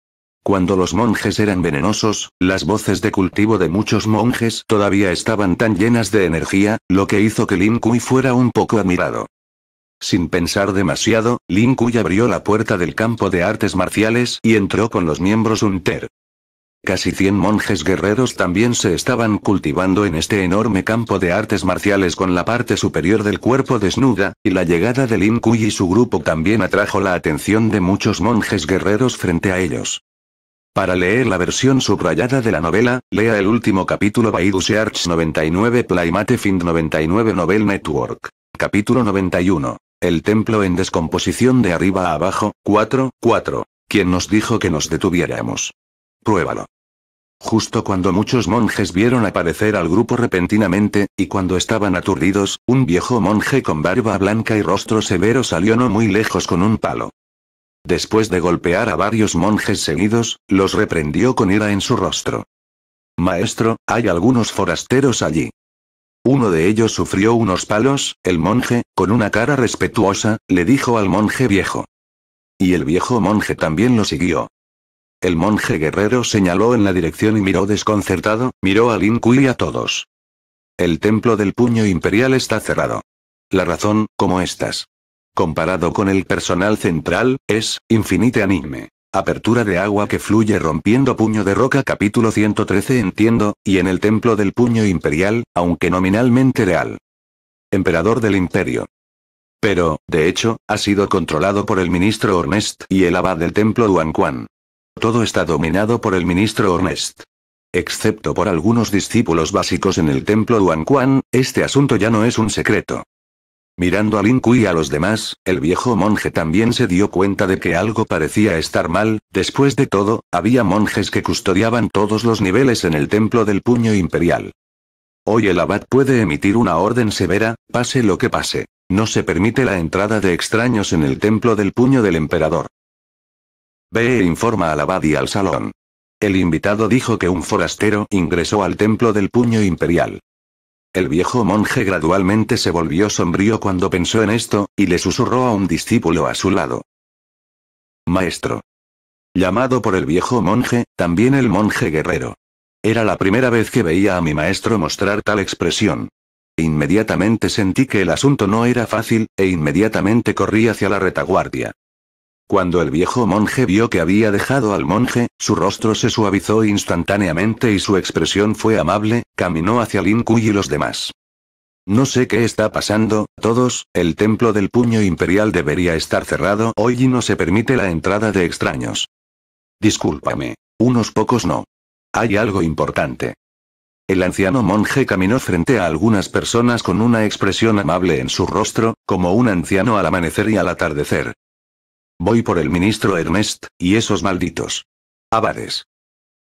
S1: Cuando los monjes eran venenosos, las voces de cultivo de muchos monjes todavía estaban tan llenas de energía, lo que hizo que Lin Kui fuera un poco admirado. Sin pensar demasiado, Lin Kui abrió la puerta del campo de artes marciales y entró con los miembros ter. Casi 100 monjes guerreros también se estaban cultivando en este enorme campo de artes marciales con la parte superior del cuerpo desnuda, y la llegada de Lin Kui y su grupo también atrajo la atención de muchos monjes guerreros frente a ellos. Para leer la versión subrayada de la novela, lea el último capítulo Baidu Search 99 Playmate Find 99 Novel Network. Capítulo 91. El templo en descomposición de arriba a abajo, 4, 4. ¿Quién nos dijo que nos detuviéramos? Pruébalo. Justo cuando muchos monjes vieron aparecer al grupo repentinamente, y cuando estaban aturdidos, un viejo monje con barba blanca y rostro severo salió no muy lejos con un palo. Después de golpear a varios monjes seguidos, los reprendió con ira en su rostro. Maestro, hay algunos forasteros allí. Uno de ellos sufrió unos palos, el monje, con una cara respetuosa, le dijo al monje viejo. Y el viejo monje también lo siguió. El monje guerrero señaló en la dirección y miró desconcertado, miró a Lin Kui y a todos. El templo del puño imperial está cerrado. La razón, como estas. Comparado con el personal central, es, infinite anime. Apertura de agua que fluye rompiendo puño de roca capítulo 113 entiendo, y en el templo del puño imperial, aunque nominalmente real. Emperador del imperio. Pero, de hecho, ha sido controlado por el ministro Ornest y el abad del templo Duan Quan. Todo está dominado por el ministro Ernest. Excepto por algunos discípulos básicos en el templo Duan este asunto ya no es un secreto. Mirando a Lin Kui y a los demás, el viejo monje también se dio cuenta de que algo parecía estar mal, después de todo, había monjes que custodiaban todos los niveles en el templo del puño imperial. Hoy el abad puede emitir una orden severa, pase lo que pase. No se permite la entrada de extraños en el templo del puño del emperador. Ve e informa al abad y al salón. El invitado dijo que un forastero ingresó al templo del puño imperial. El viejo monje gradualmente se volvió sombrío cuando pensó en esto, y le susurró a un discípulo a su lado. Maestro. Llamado por el viejo monje, también el monje guerrero. Era la primera vez que veía a mi maestro mostrar tal expresión. Inmediatamente sentí que el asunto no era fácil, e inmediatamente corrí hacia la retaguardia. Cuando el viejo monje vio que había dejado al monje, su rostro se suavizó instantáneamente y su expresión fue amable, caminó hacia Lin Kui y los demás. No sé qué está pasando, todos, el templo del puño imperial debería estar cerrado hoy y no se permite la entrada de extraños. Discúlpame. Unos pocos no. Hay algo importante. El anciano monje caminó frente a algunas personas con una expresión amable en su rostro, como un anciano al amanecer y al atardecer. Voy por el ministro Ernest, y esos malditos. abades.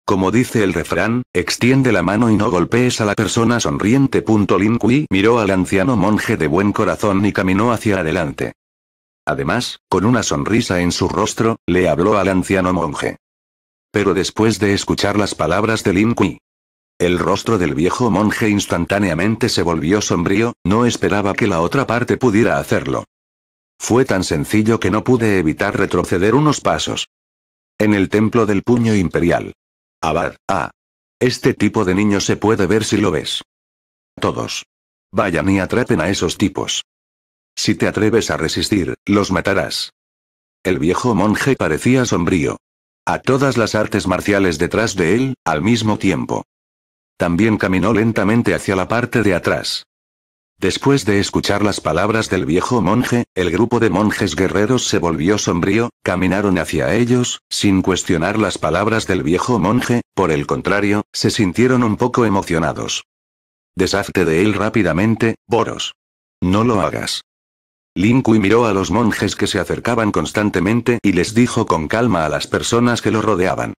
S1: Como dice el refrán, extiende la mano y no golpees a la persona sonriente. Lin Kui miró al anciano monje de buen corazón y caminó hacia adelante. Además, con una sonrisa en su rostro, le habló al anciano monje. Pero después de escuchar las palabras de Lin Kui, el rostro del viejo monje instantáneamente se volvió sombrío, no esperaba que la otra parte pudiera hacerlo. Fue tan sencillo que no pude evitar retroceder unos pasos. En el templo del puño imperial. Abad, ah. Este tipo de niño se puede ver si lo ves. Todos. Vayan y atrapen a esos tipos. Si te atreves a resistir, los matarás. El viejo monje parecía sombrío. A todas las artes marciales detrás de él, al mismo tiempo. También caminó lentamente hacia la parte de atrás. Después de escuchar las palabras del viejo monje, el grupo de monjes guerreros se volvió sombrío, caminaron hacia ellos, sin cuestionar las palabras del viejo monje, por el contrario, se sintieron un poco emocionados. Deshazte de él rápidamente, Boros. No lo hagas. Lin miró a los monjes que se acercaban constantemente y les dijo con calma a las personas que lo rodeaban.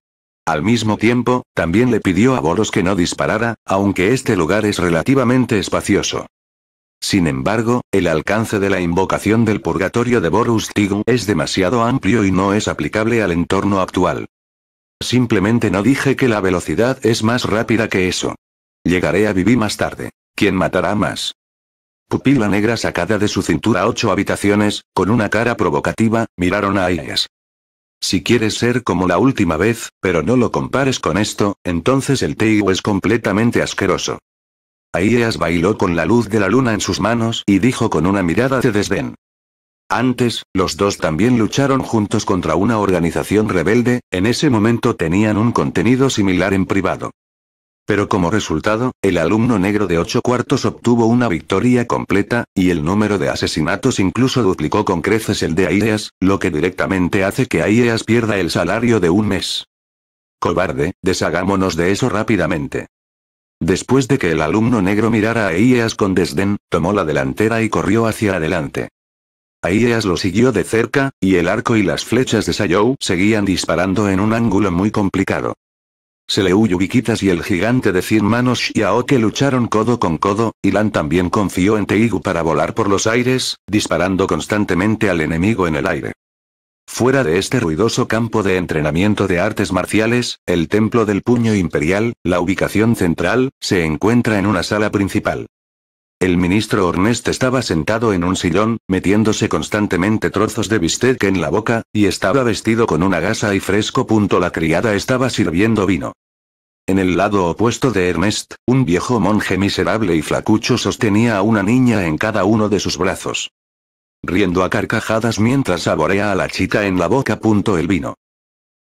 S1: Al mismo tiempo, también le pidió a Boros que no disparara, aunque este lugar es relativamente espacioso. Sin embargo, el alcance de la invocación del purgatorio de Borus es demasiado amplio y no es aplicable al entorno actual. Simplemente no dije que la velocidad es más rápida que eso. Llegaré a vivir más tarde. ¿Quién matará más? Pupila negra sacada de su cintura ocho habitaciones, con una cara provocativa, miraron a ellas. Si quieres ser como la última vez, pero no lo compares con esto, entonces el Teigu es completamente asqueroso. Aías bailó con la luz de la luna en sus manos y dijo con una mirada de desdén. Antes, los dos también lucharon juntos contra una organización rebelde, en ese momento tenían un contenido similar en privado. Pero como resultado, el alumno negro de ocho cuartos obtuvo una victoria completa, y el número de asesinatos incluso duplicó con creces el de Aireas, lo que directamente hace que Aías pierda el salario de un mes. Cobarde, deshagámonos de eso rápidamente. Después de que el alumno negro mirara a Ieas con desdén, tomó la delantera y corrió hacia adelante. Ieas lo siguió de cerca, y el arco y las flechas de Sayou seguían disparando en un ángulo muy complicado. Se huyó Yubiquitas y el gigante de cien manos que lucharon codo con codo, y Lan también confió en Teigu para volar por los aires, disparando constantemente al enemigo en el aire. Fuera de este ruidoso campo de entrenamiento de artes marciales, el Templo del Puño Imperial, la ubicación central, se encuentra en una sala principal. El ministro Ernest estaba sentado en un sillón, metiéndose constantemente trozos de bistec en la boca, y estaba vestido con una gasa y fresco. La criada estaba sirviendo vino. En el lado opuesto de Ernest, un viejo monje miserable y flacucho sostenía a una niña en cada uno de sus brazos riendo a carcajadas mientras saborea a la chica en la boca. el vino.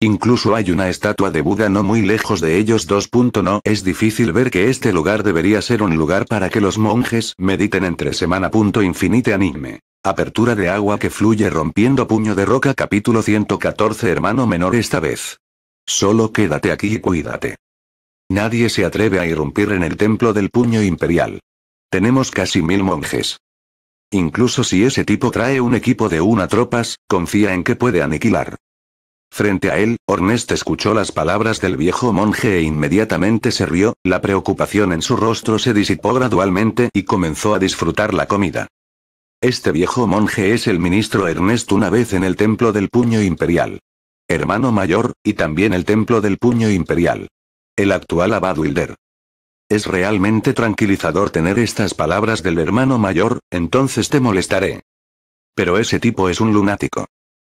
S1: Incluso hay una estatua de Buda no muy lejos de ellos. No es difícil ver que este lugar debería ser un lugar para que los monjes mediten entre semana. Infinite anime. Apertura de agua que fluye rompiendo puño de roca. Capítulo 114 Hermano menor esta vez. Solo quédate aquí y cuídate. Nadie se atreve a irrumpir en el templo del puño imperial. Tenemos casi mil monjes. Incluso si ese tipo trae un equipo de una tropas, confía en que puede aniquilar. Frente a él, Ornest escuchó las palabras del viejo monje e inmediatamente se rió, la preocupación en su rostro se disipó gradualmente y comenzó a disfrutar la comida. Este viejo monje es el ministro Ernest una vez en el templo del puño imperial. Hermano mayor, y también el templo del puño imperial. El actual abad Wilder. Es realmente tranquilizador tener estas palabras del hermano mayor, entonces te molestaré. Pero ese tipo es un lunático.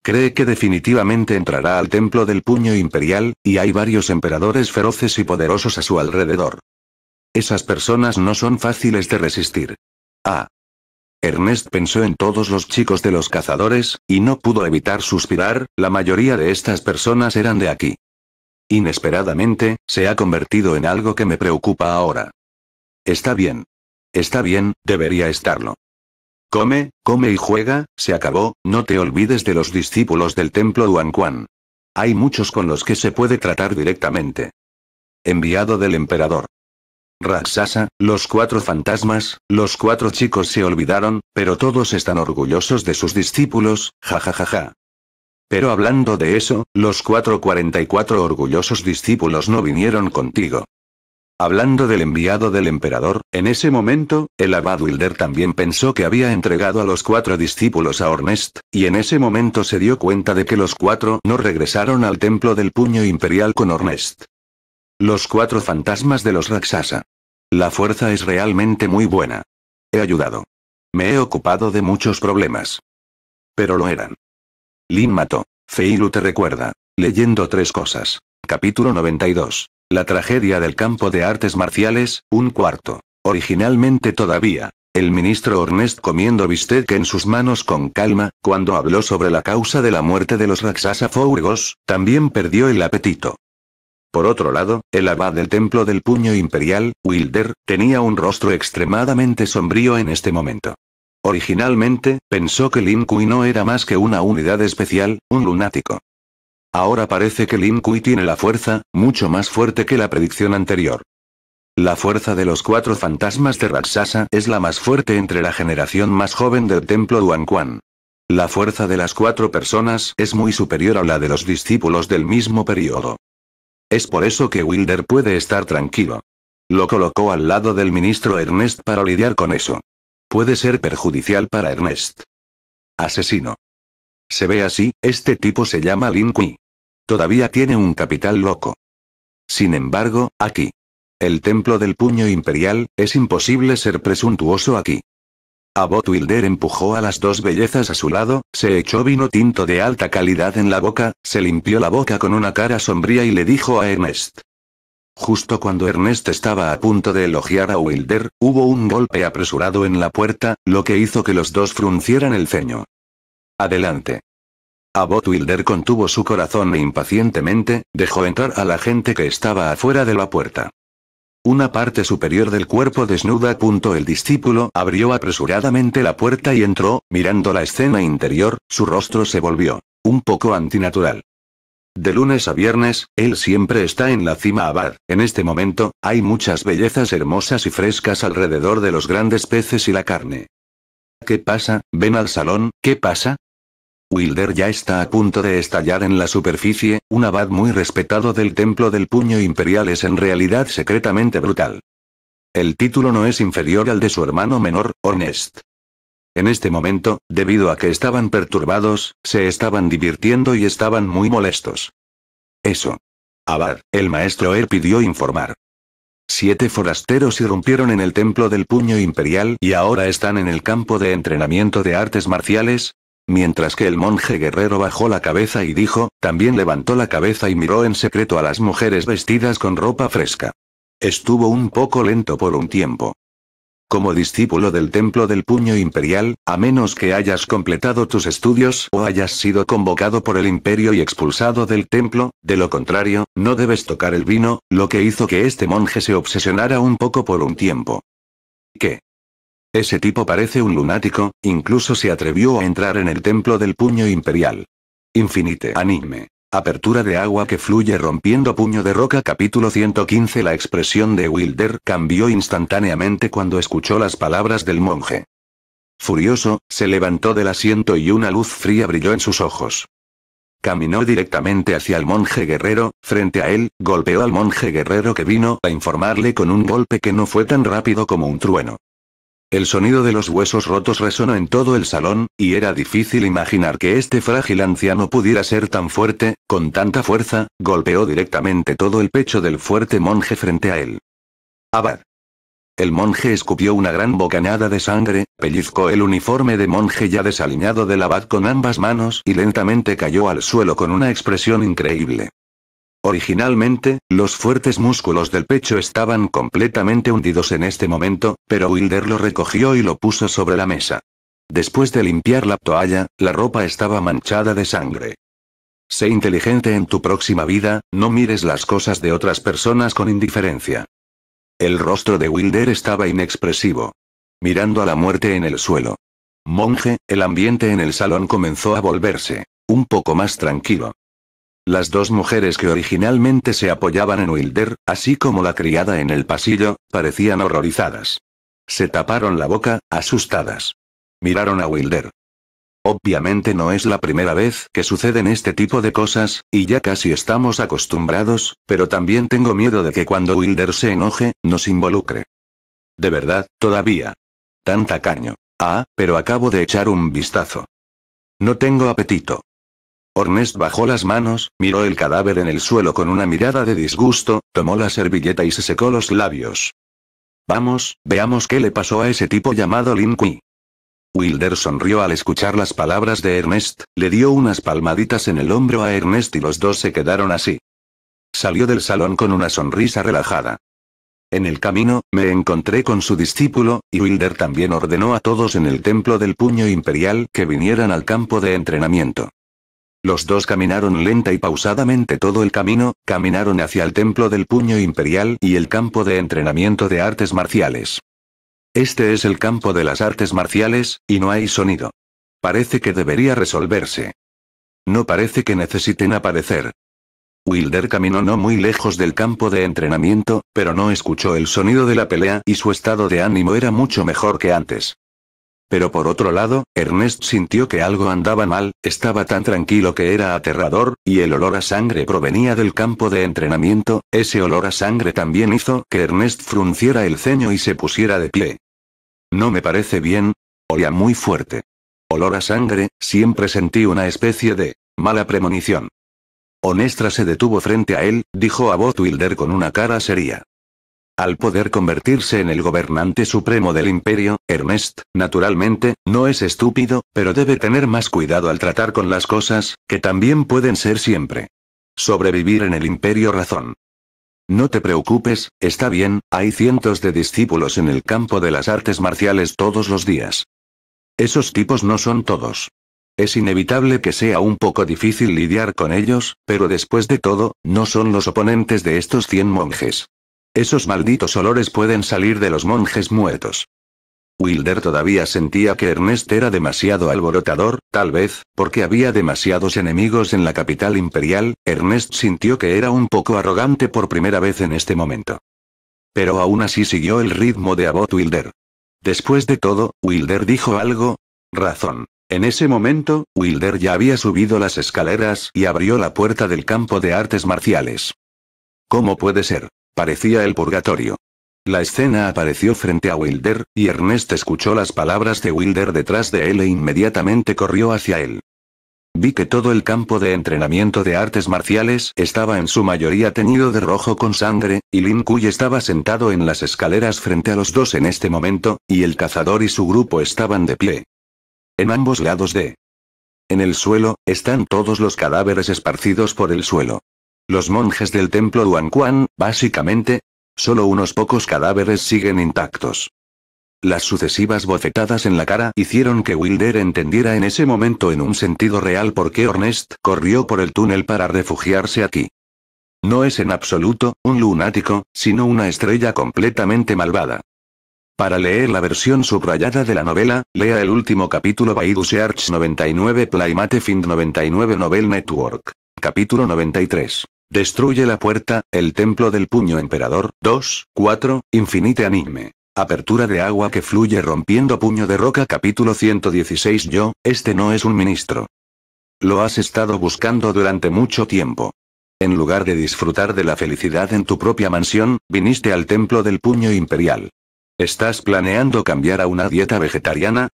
S1: Cree que definitivamente entrará al templo del puño imperial, y hay varios emperadores feroces y poderosos a su alrededor. Esas personas no son fáciles de resistir. Ah. Ernest pensó en todos los chicos de los cazadores, y no pudo evitar suspirar, la mayoría de estas personas eran de aquí inesperadamente, se ha convertido en algo que me preocupa ahora. Está bien. Está bien, debería estarlo. Come, come y juega, se acabó, no te olvides de los discípulos del templo Duanquan. Hay muchos con los que se puede tratar directamente. Enviado del emperador. Raksasa, los cuatro fantasmas, los cuatro chicos se olvidaron, pero todos están orgullosos de sus discípulos, jajajaja. Pero hablando de eso, los 444 orgullosos discípulos no vinieron contigo. Hablando del enviado del emperador, en ese momento, el abad Wilder también pensó que había entregado a los cuatro discípulos a Ornest, y en ese momento se dio cuenta de que los cuatro no regresaron al templo del puño imperial con Ornest. Los cuatro fantasmas de los Raksasa. La fuerza es realmente muy buena. He ayudado. Me he ocupado de muchos problemas. Pero lo eran. Lin mató. Feilu te recuerda. Leyendo tres cosas. Capítulo 92. La tragedia del campo de artes marciales, un cuarto. Originalmente todavía. El ministro Ornest comiendo bistec en sus manos con calma, cuando habló sobre la causa de la muerte de los Raksasa también perdió el apetito. Por otro lado, el abad del templo del puño imperial, Wilder, tenía un rostro extremadamente sombrío en este momento. Originalmente, pensó que Lin Kui no era más que una unidad especial, un lunático. Ahora parece que Lin Kui tiene la fuerza, mucho más fuerte que la predicción anterior. La fuerza de los cuatro fantasmas de Raksasa es la más fuerte entre la generación más joven del templo Duan La fuerza de las cuatro personas es muy superior a la de los discípulos del mismo periodo. Es por eso que Wilder puede estar tranquilo. Lo colocó al lado del ministro Ernest para lidiar con eso puede ser perjudicial para Ernest. Asesino. Se ve así, este tipo se llama Lin Kui. Todavía tiene un capital loco. Sin embargo, aquí. El templo del puño imperial, es imposible ser presuntuoso aquí. Abot Wilder empujó a las dos bellezas a su lado, se echó vino tinto de alta calidad en la boca, se limpió la boca con una cara sombría y le dijo a Ernest. Justo cuando Ernest estaba a punto de elogiar a Wilder, hubo un golpe apresurado en la puerta, lo que hizo que los dos fruncieran el ceño. Adelante. Abbott Wilder contuvo su corazón e impacientemente, dejó entrar a la gente que estaba afuera de la puerta. Una parte superior del cuerpo desnuda. El discípulo abrió apresuradamente la puerta y entró, mirando la escena interior, su rostro se volvió un poco antinatural. De lunes a viernes, él siempre está en la cima Abad. En este momento, hay muchas bellezas hermosas y frescas alrededor de los grandes peces y la carne. ¿Qué pasa? Ven al salón, ¿qué pasa? Wilder ya está a punto de estallar en la superficie, un abad muy respetado del templo del puño imperial es en realidad secretamente brutal. El título no es inferior al de su hermano menor, Honest. En este momento, debido a que estaban perturbados, se estaban divirtiendo y estaban muy molestos. Eso. Abad, el maestro Er pidió informar. Siete forasteros irrumpieron en el templo del puño imperial y ahora están en el campo de entrenamiento de artes marciales. Mientras que el monje guerrero bajó la cabeza y dijo, también levantó la cabeza y miró en secreto a las mujeres vestidas con ropa fresca. Estuvo un poco lento por un tiempo como discípulo del templo del puño imperial, a menos que hayas completado tus estudios o hayas sido convocado por el imperio y expulsado del templo, de lo contrario, no debes tocar el vino, lo que hizo que este monje se obsesionara un poco por un tiempo. ¿Qué? Ese tipo parece un lunático, incluso se atrevió a entrar en el templo del puño imperial. Infinite anime. Apertura de agua que fluye rompiendo puño de roca capítulo 115 La expresión de Wilder cambió instantáneamente cuando escuchó las palabras del monje. Furioso, se levantó del asiento y una luz fría brilló en sus ojos. Caminó directamente hacia el monje guerrero, frente a él, golpeó al monje guerrero que vino a informarle con un golpe que no fue tan rápido como un trueno. El sonido de los huesos rotos resonó en todo el salón, y era difícil imaginar que este frágil anciano pudiera ser tan fuerte, con tanta fuerza, golpeó directamente todo el pecho del fuerte monje frente a él. Abad. El monje escupió una gran bocañada de sangre, pellizcó el uniforme de monje ya desaliñado del abad con ambas manos y lentamente cayó al suelo con una expresión increíble. Originalmente, los fuertes músculos del pecho estaban completamente hundidos en este momento, pero Wilder lo recogió y lo puso sobre la mesa. Después de limpiar la toalla, la ropa estaba manchada de sangre. Sé inteligente en tu próxima vida, no mires las cosas de otras personas con indiferencia. El rostro de Wilder estaba inexpresivo. Mirando a la muerte en el suelo. Monje, el ambiente en el salón comenzó a volverse un poco más tranquilo. Las dos mujeres que originalmente se apoyaban en Wilder, así como la criada en el pasillo, parecían horrorizadas. Se taparon la boca, asustadas. Miraron a Wilder. Obviamente no es la primera vez que suceden este tipo de cosas, y ya casi estamos acostumbrados, pero también tengo miedo de que cuando Wilder se enoje, nos involucre. De verdad, todavía. Tanta caño. Ah, pero acabo de echar un vistazo. No tengo apetito. Ernest bajó las manos, miró el cadáver en el suelo con una mirada de disgusto, tomó la servilleta y se secó los labios. Vamos, veamos qué le pasó a ese tipo llamado Lin Kui. Wilder sonrió al escuchar las palabras de Ernest, le dio unas palmaditas en el hombro a Ernest y los dos se quedaron así. Salió del salón con una sonrisa relajada. En el camino, me encontré con su discípulo, y Wilder también ordenó a todos en el templo del puño imperial que vinieran al campo de entrenamiento. Los dos caminaron lenta y pausadamente todo el camino, caminaron hacia el templo del puño imperial y el campo de entrenamiento de artes marciales. Este es el campo de las artes marciales, y no hay sonido. Parece que debería resolverse. No parece que necesiten aparecer. Wilder caminó no muy lejos del campo de entrenamiento, pero no escuchó el sonido de la pelea y su estado de ánimo era mucho mejor que antes. Pero por otro lado, Ernest sintió que algo andaba mal, estaba tan tranquilo que era aterrador, y el olor a sangre provenía del campo de entrenamiento, ese olor a sangre también hizo que Ernest frunciera el ceño y se pusiera de pie. No me parece bien. Olía muy fuerte. Olor a sangre, siempre sentí una especie de mala premonición. Honestra se detuvo frente a él, dijo a Botwilder con una cara seria al poder convertirse en el gobernante supremo del imperio, Ernest, naturalmente, no es estúpido, pero debe tener más cuidado al tratar con las cosas, que también pueden ser siempre. Sobrevivir en el imperio razón. No te preocupes, está bien, hay cientos de discípulos en el campo de las artes marciales todos los días. Esos tipos no son todos. Es inevitable que sea un poco difícil lidiar con ellos, pero después de todo, no son los oponentes de estos 100 monjes. Esos malditos olores pueden salir de los monjes muertos. Wilder todavía sentía que Ernest era demasiado alborotador, tal vez, porque había demasiados enemigos en la capital imperial, Ernest sintió que era un poco arrogante por primera vez en este momento. Pero aún así siguió el ritmo de Abbot Wilder. Después de todo, Wilder dijo algo. Razón. En ese momento, Wilder ya había subido las escaleras y abrió la puerta del campo de artes marciales. ¿Cómo puede ser? Parecía el purgatorio. La escena apareció frente a Wilder, y Ernest escuchó las palabras de Wilder detrás de él e inmediatamente corrió hacia él. Vi que todo el campo de entrenamiento de artes marciales estaba en su mayoría teñido de rojo con sangre, y Lin estaba sentado en las escaleras frente a los dos en este momento, y el cazador y su grupo estaban de pie. En ambos lados de... En el suelo, están todos los cadáveres esparcidos por el suelo. Los monjes del templo Duanquan, básicamente, solo unos pocos cadáveres siguen intactos. Las sucesivas bofetadas en la cara hicieron que Wilder entendiera en ese momento en un sentido real por qué Ernest corrió por el túnel para refugiarse aquí. No es en absoluto, un lunático, sino una estrella completamente malvada. Para leer la versión subrayada de la novela, lea el último capítulo Baidu Search 99 Playmate Find 99 Novel Network. Capítulo 93. Destruye la puerta, el templo del puño emperador, 2, 4, infinite anime. Apertura de agua que fluye rompiendo puño de roca capítulo 116 Yo, este no es un ministro. Lo has estado buscando durante mucho tiempo. En lugar de disfrutar de la felicidad en tu propia mansión, viniste al templo del puño imperial. ¿Estás planeando cambiar a una dieta vegetariana?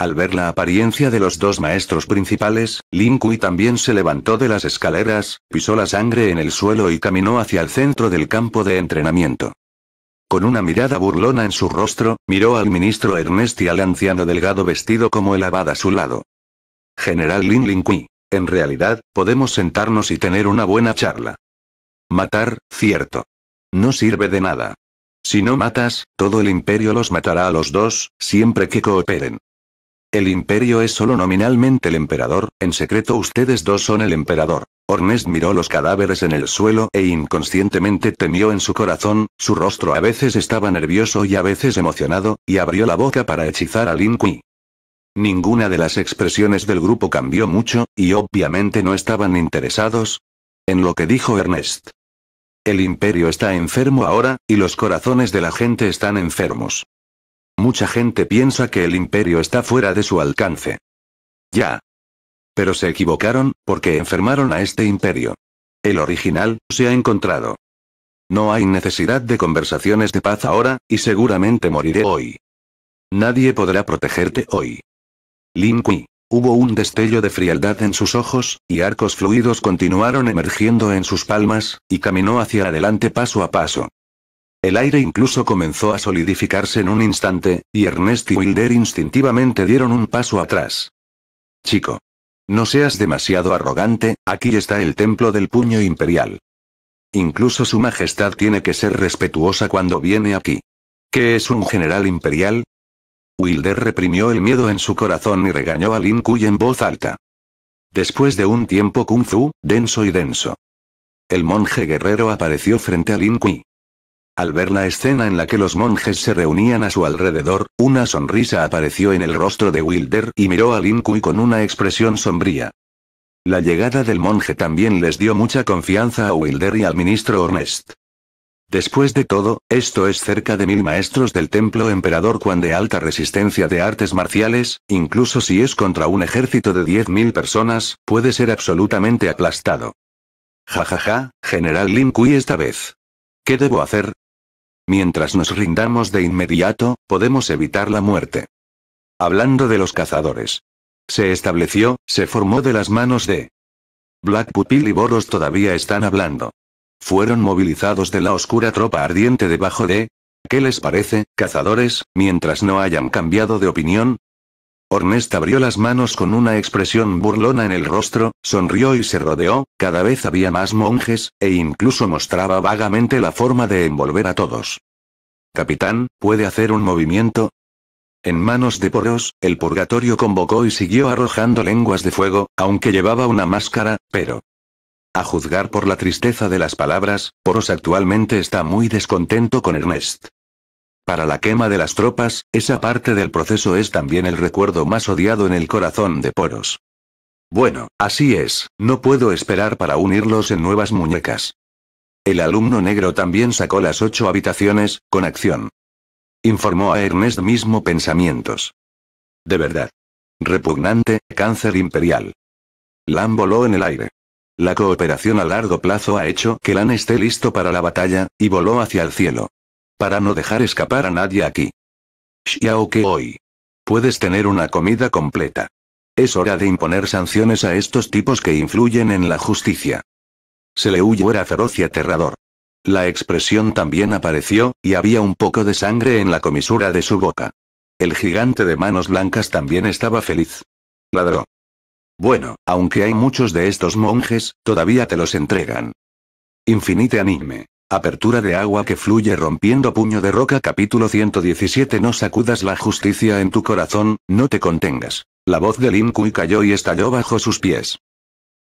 S1: Al ver la apariencia de los dos maestros principales, Lin Kui también se levantó de las escaleras, pisó la sangre en el suelo y caminó hacia el centro del campo de entrenamiento. Con una mirada burlona en su rostro, miró al ministro Ernest y al anciano delgado vestido como el abad a su lado. General Lin Lin Kui, en realidad, podemos sentarnos y tener una buena charla. Matar, cierto. No sirve de nada. Si no matas, todo el imperio los matará a los dos, siempre que cooperen. El imperio es solo nominalmente el emperador, en secreto ustedes dos son el emperador. Ernest miró los cadáveres en el suelo e inconscientemente temió en su corazón, su rostro a veces estaba nervioso y a veces emocionado, y abrió la boca para hechizar a Lin Ninguna de las expresiones del grupo cambió mucho, y obviamente no estaban interesados en lo que dijo Ernest. El imperio está enfermo ahora, y los corazones de la gente están enfermos. Mucha gente piensa que el imperio está fuera de su alcance. Ya. Pero se equivocaron, porque enfermaron a este imperio. El original, se ha encontrado. No hay necesidad de conversaciones de paz ahora, y seguramente moriré hoy. Nadie podrá protegerte hoy. Lin Kui. Hubo un destello de frialdad en sus ojos, y arcos fluidos continuaron emergiendo en sus palmas, y caminó hacia adelante paso a paso. El aire incluso comenzó a solidificarse en un instante, y Ernest y Wilder instintivamente dieron un paso atrás. Chico. No seas demasiado arrogante, aquí está el templo del puño imperial. Incluso su majestad tiene que ser respetuosa cuando viene aquí. ¿Qué es un general imperial? Wilder reprimió el miedo en su corazón y regañó a Lin Kui en voz alta. Después de un tiempo kung fu, denso y denso. El monje guerrero apareció frente a Lin Kui. Al ver la escena en la que los monjes se reunían a su alrededor, una sonrisa apareció en el rostro de Wilder y miró a Lin Kui con una expresión sombría. La llegada del monje también les dio mucha confianza a Wilder y al ministro Ornest. Después de todo, esto es cerca de mil maestros del templo emperador Juan de alta resistencia de artes marciales, incluso si es contra un ejército de 10.000 personas, puede ser absolutamente aplastado. Ja ja ja, General Lin Kui esta vez. ¿Qué debo hacer? Mientras nos rindamos de inmediato, podemos evitar la muerte. Hablando de los cazadores. Se estableció, se formó de las manos de... Black Pupil y Boros todavía están hablando. Fueron movilizados de la oscura tropa ardiente debajo de... ¿Qué les parece, cazadores, mientras no hayan cambiado de opinión? Ornest abrió las manos con una expresión burlona en el rostro, sonrió y se rodeó, cada vez había más monjes, e incluso mostraba vagamente la forma de envolver a todos. Capitán, ¿puede hacer un movimiento? En manos de Poros, el purgatorio convocó y siguió arrojando lenguas de fuego, aunque llevaba una máscara, pero... A juzgar por la tristeza de las palabras, Poros actualmente está muy descontento con Ernest. Para la quema de las tropas, esa parte del proceso es también el recuerdo más odiado en el corazón de Poros. Bueno, así es, no puedo esperar para unirlos en nuevas muñecas. El alumno negro también sacó las ocho habitaciones, con acción. Informó a Ernest mismo pensamientos. De verdad. Repugnante, cáncer imperial. Lan voló en el aire. La cooperación a largo plazo ha hecho que Lan esté listo para la batalla, y voló hacia el cielo. Para no dejar escapar a nadie aquí. Xiao que hoy. Puedes tener una comida completa. Es hora de imponer sanciones a estos tipos que influyen en la justicia. Se le huyó era feroz y aterrador. La expresión también apareció, y había un poco de sangre en la comisura de su boca. El gigante de manos blancas también estaba feliz. Ladró. Bueno, aunque hay muchos de estos monjes, todavía te los entregan. Infinite anime. Apertura de agua que fluye rompiendo puño de roca capítulo 117 No sacudas la justicia en tu corazón, no te contengas. La voz de Lin Kui cayó y estalló bajo sus pies.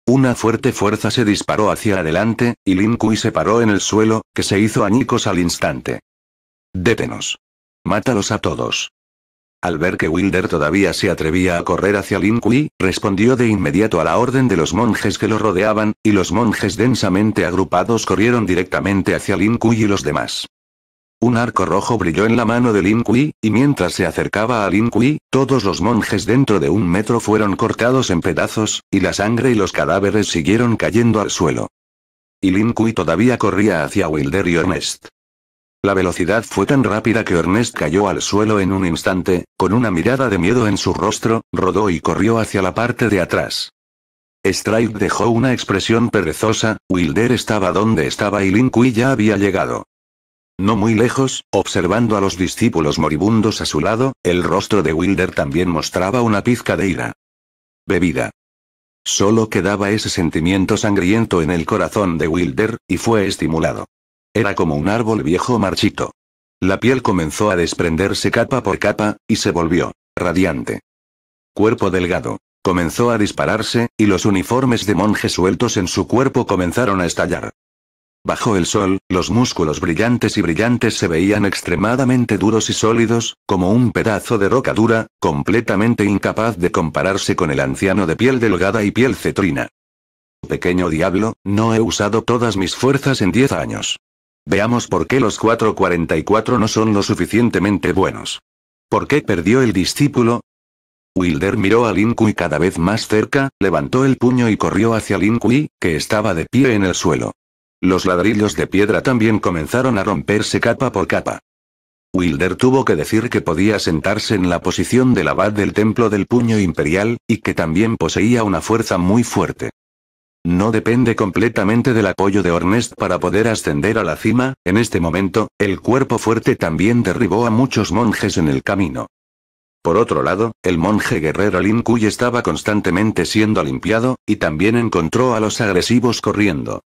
S1: Una fuerte fuerza se disparó hacia adelante, y Lin Kui se paró en el suelo, que se hizo añicos al instante. Détenos. Mátalos a todos. Al ver que Wilder todavía se atrevía a correr hacia Lin Kui, respondió de inmediato a la orden de los monjes que lo rodeaban, y los monjes densamente agrupados corrieron directamente hacia Lin Kui y los demás. Un arco rojo brilló en la mano de Lin Kui, y mientras se acercaba a Lin Kui, todos los monjes dentro de un metro fueron cortados en pedazos, y la sangre y los cadáveres siguieron cayendo al suelo. Y Lin Kui todavía corría hacia Wilder y Ernest. La velocidad fue tan rápida que Ernest cayó al suelo en un instante, con una mirada de miedo en su rostro, rodó y corrió hacia la parte de atrás. Strike dejó una expresión perezosa, Wilder estaba donde estaba y lincuy ya había llegado. No muy lejos, observando a los discípulos moribundos a su lado, el rostro de Wilder también mostraba una pizca de ira. Bebida. Solo quedaba ese sentimiento sangriento en el corazón de Wilder, y fue estimulado. Era como un árbol viejo marchito. La piel comenzó a desprenderse capa por capa, y se volvió radiante. Cuerpo delgado. Comenzó a dispararse, y los uniformes de monje sueltos en su cuerpo comenzaron a estallar. Bajo el sol, los músculos brillantes y brillantes se veían extremadamente duros y sólidos, como un pedazo de roca dura, completamente incapaz de compararse con el anciano de piel delgada y piel cetrina. Pequeño diablo, no he usado todas mis fuerzas en diez años. Veamos por qué los 444 no son lo suficientemente buenos. ¿Por qué perdió el discípulo? Wilder miró a Lin Kui cada vez más cerca, levantó el puño y corrió hacia Lin Kui, que estaba de pie en el suelo. Los ladrillos de piedra también comenzaron a romperse capa por capa. Wilder tuvo que decir que podía sentarse en la posición del abad del templo del puño imperial, y que también poseía una fuerza muy fuerte. No depende completamente del apoyo de Ornest para poder ascender a la cima, en este momento, el cuerpo fuerte también derribó a muchos monjes en el camino. Por otro lado, el monje guerrero Lin estaba constantemente siendo limpiado, y también encontró a los agresivos corriendo.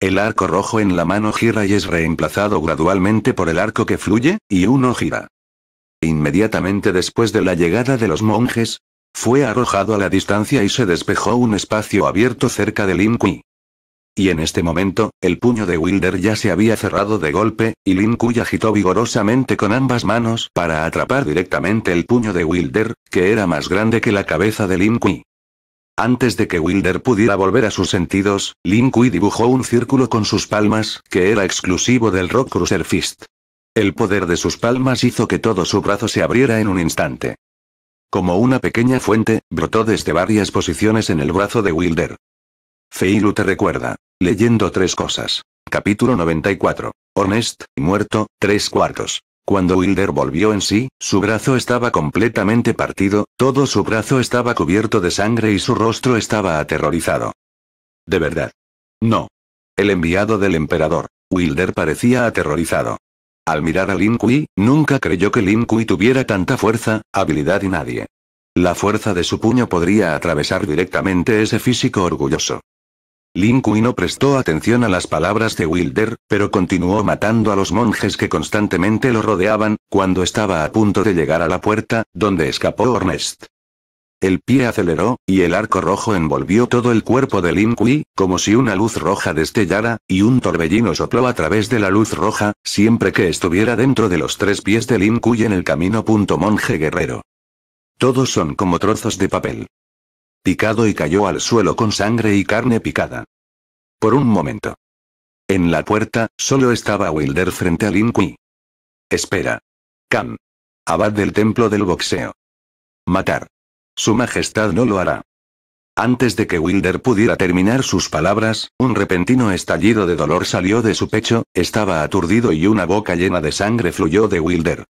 S1: El arco rojo en la mano gira y es reemplazado gradualmente por el arco que fluye, y uno gira. Inmediatamente después de la llegada de los monjes, fue arrojado a la distancia y se despejó un espacio abierto cerca de Lin Kui. Y en este momento, el puño de Wilder ya se había cerrado de golpe, y Lin Kui agitó vigorosamente con ambas manos para atrapar directamente el puño de Wilder, que era más grande que la cabeza de Lin Kui. Antes de que Wilder pudiera volver a sus sentidos, Lin Kui dibujó un círculo con sus palmas, que era exclusivo del Rock Cruiser Fist. El poder de sus palmas hizo que todo su brazo se abriera en un instante. Como una pequeña fuente, brotó desde varias posiciones en el brazo de Wilder. Feilu te recuerda. Leyendo tres cosas. Capítulo 94. Honest, muerto, tres cuartos. Cuando Wilder volvió en sí, su brazo estaba completamente partido, todo su brazo estaba cubierto de sangre y su rostro estaba aterrorizado. De verdad. No. El enviado del emperador. Wilder parecía aterrorizado. Al mirar a Lin Kui, nunca creyó que Lin Kui tuviera tanta fuerza, habilidad y nadie. La fuerza de su puño podría atravesar directamente ese físico orgulloso. Lin Kui no prestó atención a las palabras de Wilder, pero continuó matando a los monjes que constantemente lo rodeaban, cuando estaba a punto de llegar a la puerta, donde escapó Ornest. El pie aceleró, y el arco rojo envolvió todo el cuerpo de Lin Kui, como si una luz roja destellara, y un torbellino sopló a través de la luz roja, siempre que estuviera dentro de los tres pies de Lin Kui en el camino. Punto monje guerrero. Todos son como trozos de papel. Picado y cayó al suelo con sangre y carne picada. Por un momento. En la puerta, solo estaba Wilder frente a Lin Kui. Espera. Cam. Abad del templo del boxeo. Matar. Su Majestad no lo hará. Antes de que Wilder pudiera terminar sus palabras, un repentino estallido de dolor salió de su pecho, estaba aturdido y una boca llena de sangre fluyó de Wilder.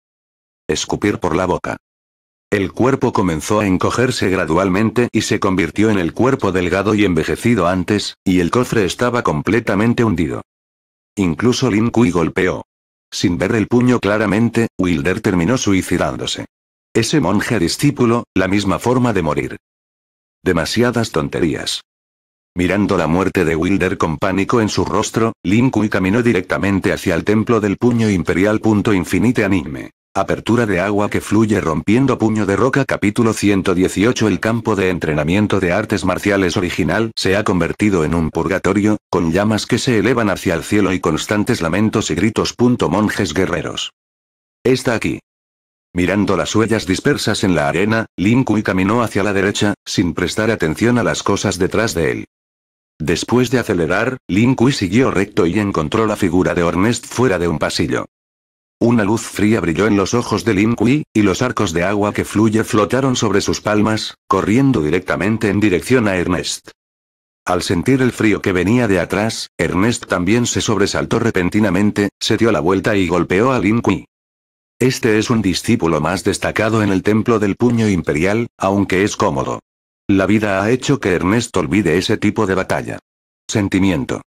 S1: Escupir por la boca. El cuerpo comenzó a encogerse gradualmente y se convirtió en el cuerpo delgado y envejecido antes, y el cofre estaba completamente hundido. Incluso Lin Kui golpeó. Sin ver el puño claramente, Wilder terminó suicidándose. Ese monje discípulo, la misma forma de morir. Demasiadas tonterías. Mirando la muerte de Wilder con pánico en su rostro, Lin Kui caminó directamente hacia el templo del puño imperial. Infinite anime. Apertura de agua que fluye rompiendo puño de roca capítulo 118 El campo de entrenamiento de artes marciales original se ha convertido en un purgatorio, con llamas que se elevan hacia el cielo y constantes lamentos y gritos. Monjes guerreros. Está aquí. Mirando las huellas dispersas en la arena, Lin Kui caminó hacia la derecha, sin prestar atención a las cosas detrás de él. Después de acelerar, Lin Kui siguió recto y encontró la figura de Ernest fuera de un pasillo. Una luz fría brilló en los ojos de Lin Kui, y los arcos de agua que fluye flotaron sobre sus palmas, corriendo directamente en dirección a Ernest. Al sentir el frío que venía de atrás, Ernest también se sobresaltó repentinamente, se dio la vuelta y golpeó a Lin Kui. Este es un discípulo más destacado en el templo del puño imperial, aunque es cómodo. La vida ha hecho que Ernest olvide ese tipo de batalla. Sentimiento.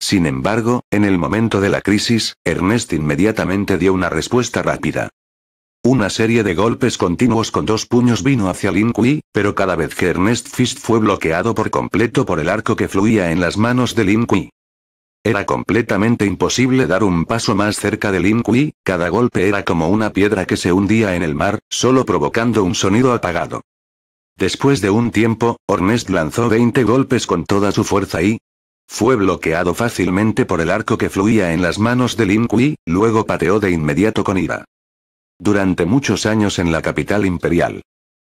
S1: Sin embargo, en el momento de la crisis, Ernest inmediatamente dio una respuesta rápida. Una serie de golpes continuos con dos puños vino hacia Lin Kui, pero cada vez que Ernest Fist fue bloqueado por completo por el arco que fluía en las manos de Lin Kui. Era completamente imposible dar un paso más cerca de Lin Kui, cada golpe era como una piedra que se hundía en el mar, solo provocando un sonido apagado. Después de un tiempo, Ornest lanzó 20 golpes con toda su fuerza y... Fue bloqueado fácilmente por el arco que fluía en las manos de Lin Kui, luego pateó de inmediato con ira. Durante muchos años en la capital imperial.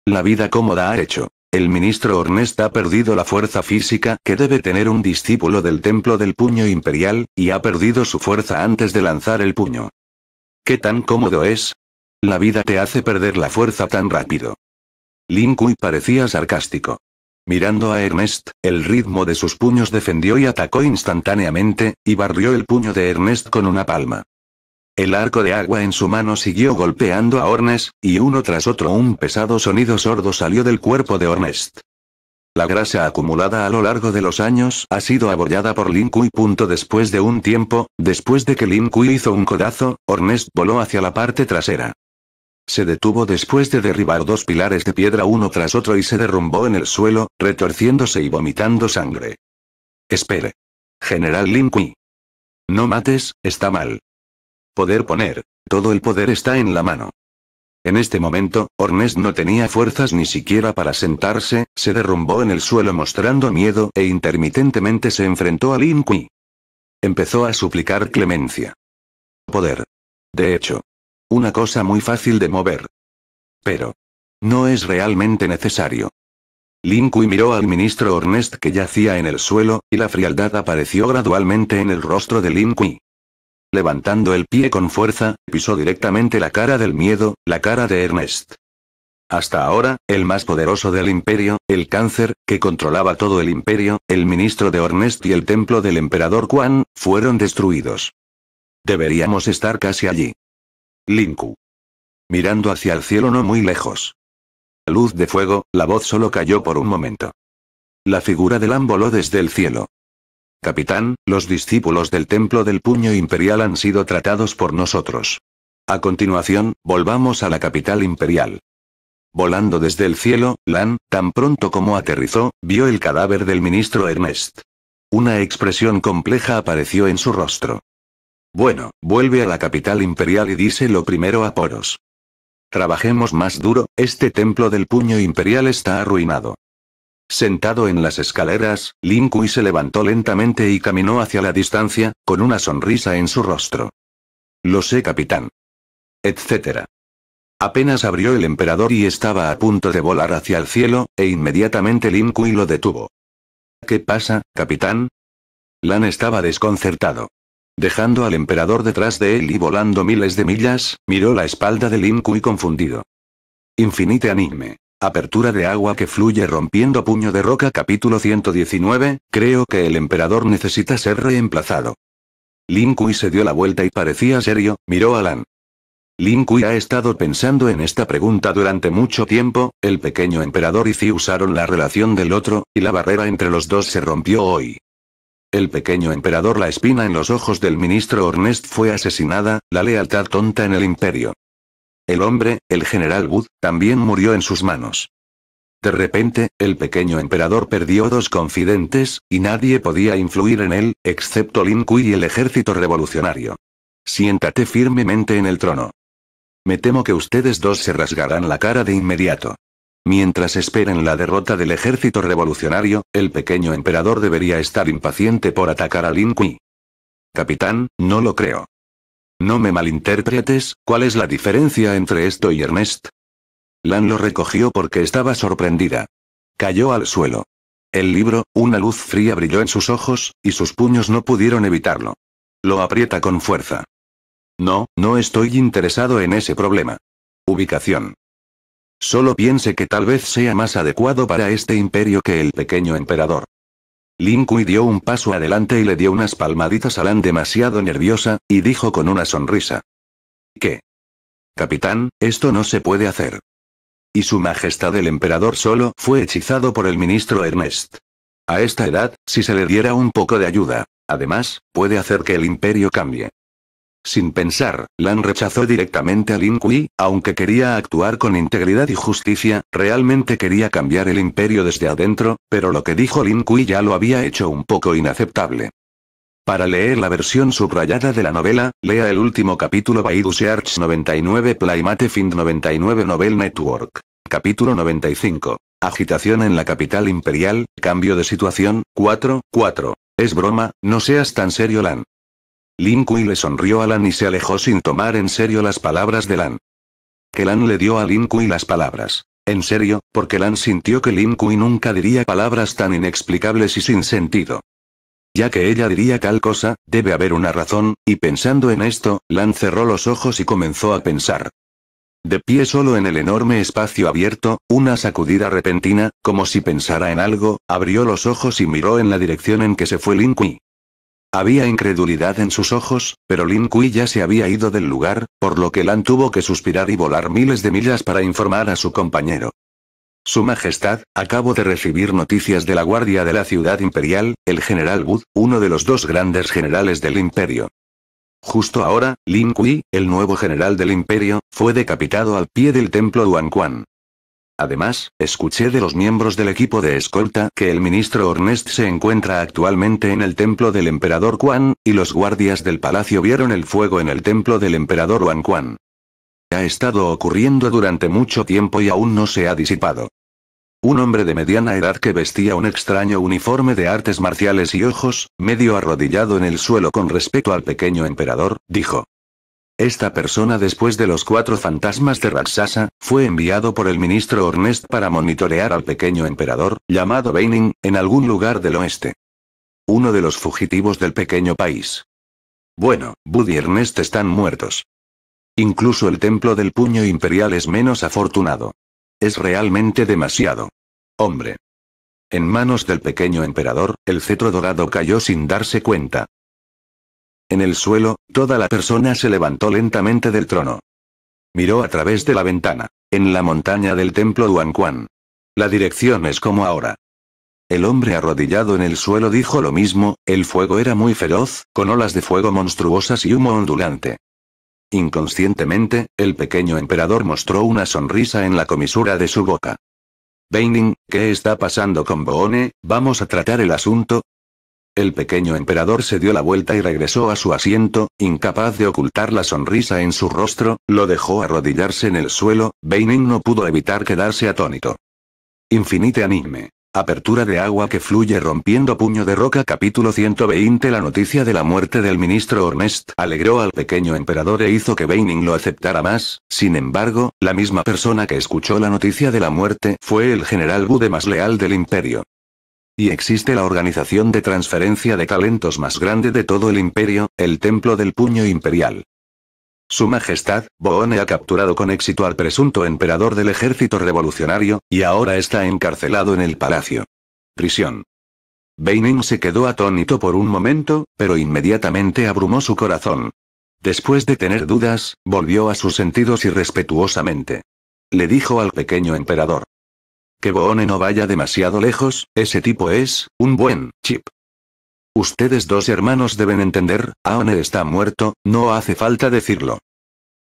S1: La vida cómoda ha hecho el ministro Ernest ha perdido la fuerza física que debe tener un discípulo del templo del puño imperial, y ha perdido su fuerza antes de lanzar el puño. ¿Qué tan cómodo es? La vida te hace perder la fuerza tan rápido. Lin Kui parecía sarcástico. Mirando a Ernest, el ritmo de sus puños defendió y atacó instantáneamente, y barrió el puño de Ernest con una palma. El arco de agua en su mano siguió golpeando a Ornest, y uno tras otro un pesado sonido sordo salió del cuerpo de Ornest. La grasa acumulada a lo largo de los años ha sido abollada por Lin Kui. Después de un tiempo, después de que Lin Kui hizo un codazo, Ornest voló hacia la parte trasera. Se detuvo después de derribar dos pilares de piedra uno tras otro y se derrumbó en el suelo, retorciéndose y vomitando sangre. Espere. General Lin Kui. No mates, está mal poder poner. Todo el poder está en la mano. En este momento, Ornest no tenía fuerzas ni siquiera para sentarse, se derrumbó en el suelo mostrando miedo e intermitentemente se enfrentó a Lin Kui. Empezó a suplicar clemencia. Poder. De hecho. Una cosa muy fácil de mover. Pero. No es realmente necesario. Lin Kui miró al ministro Ornest que yacía en el suelo, y la frialdad apareció gradualmente en el rostro de Lin Kui. Levantando el pie con fuerza, pisó directamente la cara del miedo, la cara de Ernest. Hasta ahora, el más poderoso del imperio, el cáncer, que controlaba todo el imperio, el ministro de Ernest y el templo del emperador Juan fueron destruidos. Deberíamos estar casi allí. Linku. Mirando hacia el cielo no muy lejos. Luz de fuego, la voz solo cayó por un momento. La figura del Lan desde el cielo. Capitán, los discípulos del Templo del Puño Imperial han sido tratados por nosotros. A continuación, volvamos a la capital imperial. Volando desde el cielo, Lan, tan pronto como aterrizó, vio el cadáver del ministro Ernest. Una expresión compleja apareció en su rostro. Bueno, vuelve a la capital imperial y dice lo primero a Poros. Trabajemos más duro, este templo del puño imperial está arruinado. Sentado en las escaleras, Lin Kui se levantó lentamente y caminó hacia la distancia, con una sonrisa en su rostro. Lo sé, capitán. Etcétera. Apenas abrió el emperador y estaba a punto de volar hacia el cielo, e inmediatamente Lin Kui lo detuvo. ¿Qué pasa, capitán? Lan estaba desconcertado. Dejando al emperador detrás de él y volando miles de millas, miró la espalda de Lin Kui confundido. Infinite anime. Apertura de agua que fluye rompiendo puño de roca capítulo 119, creo que el emperador necesita ser reemplazado. Lin Kui se dio la vuelta y parecía serio, miró a Lan. Lin Kui ha estado pensando en esta pregunta durante mucho tiempo, el pequeño emperador y Zi usaron la relación del otro, y la barrera entre los dos se rompió hoy. El pequeño emperador la espina en los ojos del ministro Ornest fue asesinada, la lealtad tonta en el imperio. El hombre, el general Wood, también murió en sus manos. De repente, el pequeño emperador perdió dos confidentes, y nadie podía influir en él, excepto Lin Kui y el ejército revolucionario. Siéntate firmemente en el trono. Me temo que ustedes dos se rasgarán la cara de inmediato. Mientras esperen la derrota del ejército revolucionario, el pequeño emperador debería estar impaciente por atacar a Lin Kui. Capitán, no lo creo. No me malinterpretes, ¿cuál es la diferencia entre esto y Ernest? Lan lo recogió porque estaba sorprendida. Cayó al suelo. El libro, una luz fría brilló en sus ojos, y sus puños no pudieron evitarlo. Lo aprieta con fuerza. No, no estoy interesado en ese problema. Ubicación. Solo piense que tal vez sea más adecuado para este imperio que el pequeño emperador. Lin dio un paso adelante y le dio unas palmaditas a Lan demasiado nerviosa, y dijo con una sonrisa. ¿Qué? Capitán, esto no se puede hacer. Y su majestad el emperador solo fue hechizado por el ministro Ernest. A esta edad, si se le diera un poco de ayuda, además, puede hacer que el imperio cambie. Sin pensar, Lan rechazó directamente a Lin Kui, aunque quería actuar con integridad y justicia, realmente quería cambiar el imperio desde adentro, pero lo que dijo Lin Kui ya lo había hecho un poco inaceptable. Para leer la versión subrayada de la novela, lea el último capítulo Baidu Search 99 Playmate Find 99 Novel Network. Capítulo 95. Agitación en la capital imperial, cambio de situación, 4, 4. Es broma, no seas tan serio Lan. Lin Kui le sonrió a Lan y se alejó sin tomar en serio las palabras de Lan. Que Lan le dio a Lin Kui las palabras. En serio, porque Lan sintió que Lin Kui nunca diría palabras tan inexplicables y sin sentido. Ya que ella diría tal cosa, debe haber una razón, y pensando en esto, Lan cerró los ojos y comenzó a pensar. De pie solo en el enorme espacio abierto, una sacudida repentina, como si pensara en algo, abrió los ojos y miró en la dirección en que se fue Lin Kui. Había incredulidad en sus ojos, pero Lin Kui ya se había ido del lugar, por lo que Lan tuvo que suspirar y volar miles de millas para informar a su compañero. Su Majestad, acabo de recibir noticias de la Guardia de la Ciudad Imperial, el general Wood, uno de los dos grandes generales del imperio. Justo ahora, Lin Kui, el nuevo general del imperio, fue decapitado al pie del templo Duan Quan. Además, escuché de los miembros del equipo de escolta que el ministro Ornest se encuentra actualmente en el templo del emperador Quan, y los guardias del palacio vieron el fuego en el templo del emperador Wan Quan. Ha estado ocurriendo durante mucho tiempo y aún no se ha disipado. Un hombre de mediana edad que vestía un extraño uniforme de artes marciales y ojos, medio arrodillado en el suelo con respecto al pequeño emperador, dijo. Esta persona después de los cuatro fantasmas de Raksasa, fue enviado por el ministro Ernest para monitorear al pequeño emperador, llamado Beining, en algún lugar del oeste. Uno de los fugitivos del pequeño país. Bueno, Bud y Ernest están muertos. Incluso el templo del puño imperial es menos afortunado. Es realmente demasiado. Hombre. En manos del pequeño emperador, el cetro dorado cayó sin darse cuenta. En el suelo, toda la persona se levantó lentamente del trono. Miró a través de la ventana, en la montaña del templo Duanquan. La dirección es como ahora. El hombre arrodillado en el suelo dijo lo mismo, el fuego era muy feroz, con olas de fuego monstruosas y humo ondulante. Inconscientemente, el pequeño emperador mostró una sonrisa en la comisura de su boca. Beining, ¿qué está pasando con Boone? ¿Vamos a tratar el asunto? El pequeño emperador se dio la vuelta y regresó a su asiento, incapaz de ocultar la sonrisa en su rostro, lo dejó arrodillarse en el suelo, Beining no pudo evitar quedarse atónito. Infinite anime. Apertura de agua que fluye rompiendo puño de roca capítulo 120 La noticia de la muerte del ministro Ornest alegró al pequeño emperador e hizo que Beining lo aceptara más, sin embargo, la misma persona que escuchó la noticia de la muerte fue el general Bude más leal del imperio. Y existe la organización de transferencia de talentos más grande de todo el imperio, el Templo del Puño Imperial. Su Majestad, Boone ha capturado con éxito al presunto emperador del ejército revolucionario, y ahora está encarcelado en el palacio. Prisión. Beining se quedó atónito por un momento, pero inmediatamente abrumó su corazón. Después de tener dudas, volvió a sus sentidos irrespetuosamente. Le dijo al pequeño emperador. Que Boone no vaya demasiado lejos, ese tipo es, un buen, chip. Ustedes dos hermanos deben entender, Aone está muerto, no hace falta decirlo.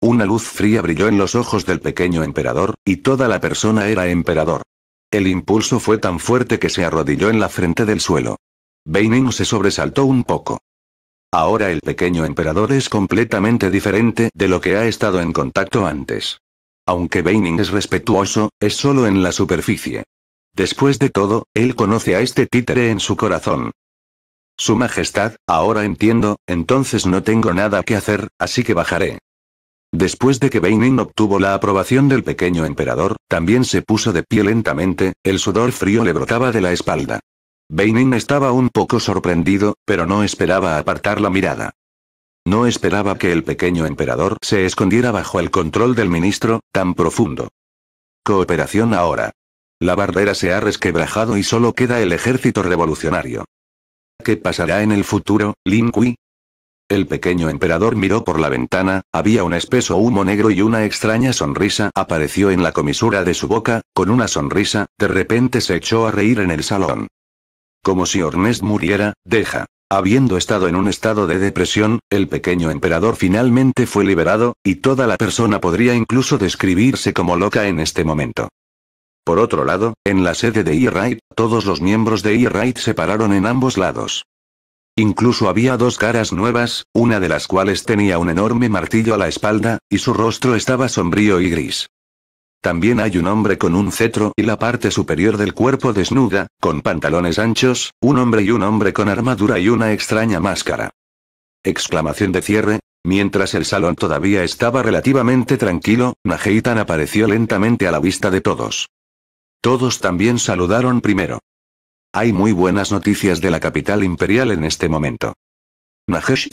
S1: Una luz fría brilló en los ojos del pequeño emperador, y toda la persona era emperador. El impulso fue tan fuerte que se arrodilló en la frente del suelo. Beining se sobresaltó un poco. Ahora el pequeño emperador es completamente diferente de lo que ha estado en contacto antes. Aunque Beining es respetuoso, es solo en la superficie. Después de todo, él conoce a este títere en su corazón. Su Majestad, ahora entiendo, entonces no tengo nada que hacer, así que bajaré. Después de que Beining obtuvo la aprobación del pequeño emperador, también se puso de pie lentamente, el sudor frío le brotaba de la espalda. Beining estaba un poco sorprendido, pero no esperaba apartar la mirada. No esperaba que el pequeño emperador se escondiera bajo el control del ministro, tan profundo. Cooperación ahora. La barrera se ha resquebrajado y solo queda el ejército revolucionario. ¿Qué pasará en el futuro, Lin Kui? El pequeño emperador miró por la ventana, había un espeso humo negro y una extraña sonrisa apareció en la comisura de su boca, con una sonrisa, de repente se echó a reír en el salón. Como si Ornés muriera, deja. Habiendo estado en un estado de depresión, el pequeño emperador finalmente fue liberado, y toda la persona podría incluso describirse como loca en este momento. Por otro lado, en la sede de e todos los miembros de e right se pararon en ambos lados. Incluso había dos caras nuevas, una de las cuales tenía un enorme martillo a la espalda, y su rostro estaba sombrío y gris. También hay un hombre con un cetro y la parte superior del cuerpo desnuda, con pantalones anchos, un hombre y un hombre con armadura y una extraña máscara. Exclamación de cierre. Mientras el salón todavía estaba relativamente tranquilo, Najeitan apareció lentamente a la vista de todos. Todos también saludaron primero. Hay muy buenas noticias de la capital imperial en este momento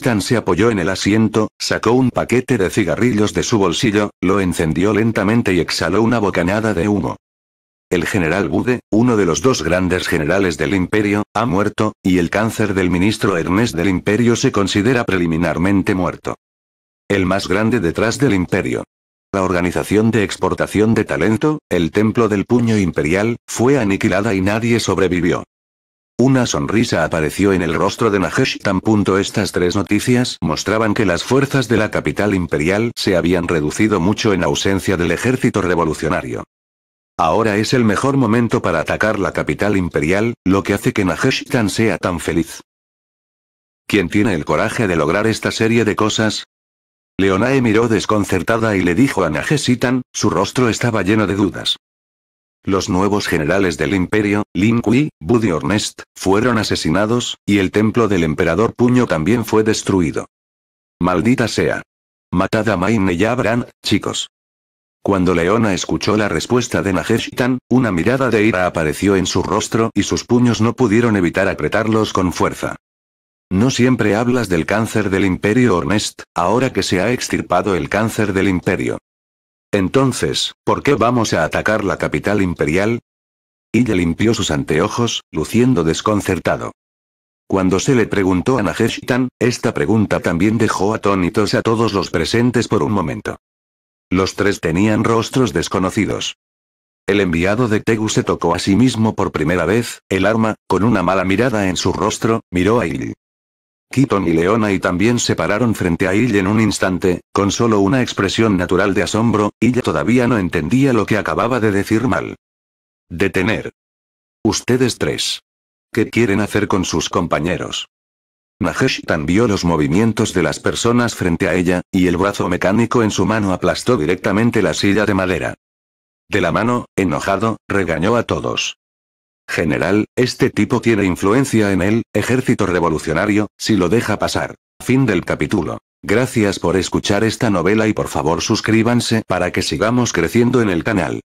S1: tan se apoyó en el asiento, sacó un paquete de cigarrillos de su bolsillo, lo encendió lentamente y exhaló una bocanada de humo. El general Bude, uno de los dos grandes generales del imperio, ha muerto, y el cáncer del ministro Ernest del imperio se considera preliminarmente muerto. El más grande detrás del imperio. La organización de exportación de talento, el templo del puño imperial, fue aniquilada y nadie sobrevivió. Una sonrisa apareció en el rostro de Najeshitan. estas tres noticias mostraban que las fuerzas de la capital imperial se habían reducido mucho en ausencia del ejército revolucionario. Ahora es el mejor momento para atacar la capital imperial, lo que hace que Najesh sea tan feliz. ¿Quién tiene el coraje de lograr esta serie de cosas? Leonae miró desconcertada y le dijo a Najeshitan, su rostro estaba lleno de dudas. Los nuevos generales del imperio, Lin Kui, Budi Ornest, fueron asesinados, y el templo del emperador Puño también fue destruido. Maldita sea. Matad a Maine y Abraham, chicos. Cuando Leona escuchó la respuesta de Naheshtan, una mirada de ira apareció en su rostro y sus puños no pudieron evitar apretarlos con fuerza. No siempre hablas del cáncer del imperio Ornest, ahora que se ha extirpado el cáncer del imperio. Entonces, ¿por qué vamos a atacar la capital imperial? Ille limpió sus anteojos, luciendo desconcertado. Cuando se le preguntó a Najeshitan, esta pregunta también dejó atónitos a todos los presentes por un momento. Los tres tenían rostros desconocidos. El enviado de Tegu se tocó a sí mismo por primera vez, el arma, con una mala mirada en su rostro, miró a Ille. Keaton y Leona y también se pararon frente a ella en un instante, con solo una expresión natural de asombro, ella todavía no entendía lo que acababa de decir mal. Detener. Ustedes tres. ¿Qué quieren hacer con sus compañeros? tan vio los movimientos de las personas frente a ella, y el brazo mecánico en su mano aplastó directamente la silla de madera. De la mano, enojado, regañó a todos. General, este tipo tiene influencia en el ejército revolucionario, si lo deja pasar. Fin del capítulo. Gracias por escuchar esta novela y por favor suscríbanse para que sigamos creciendo en el canal.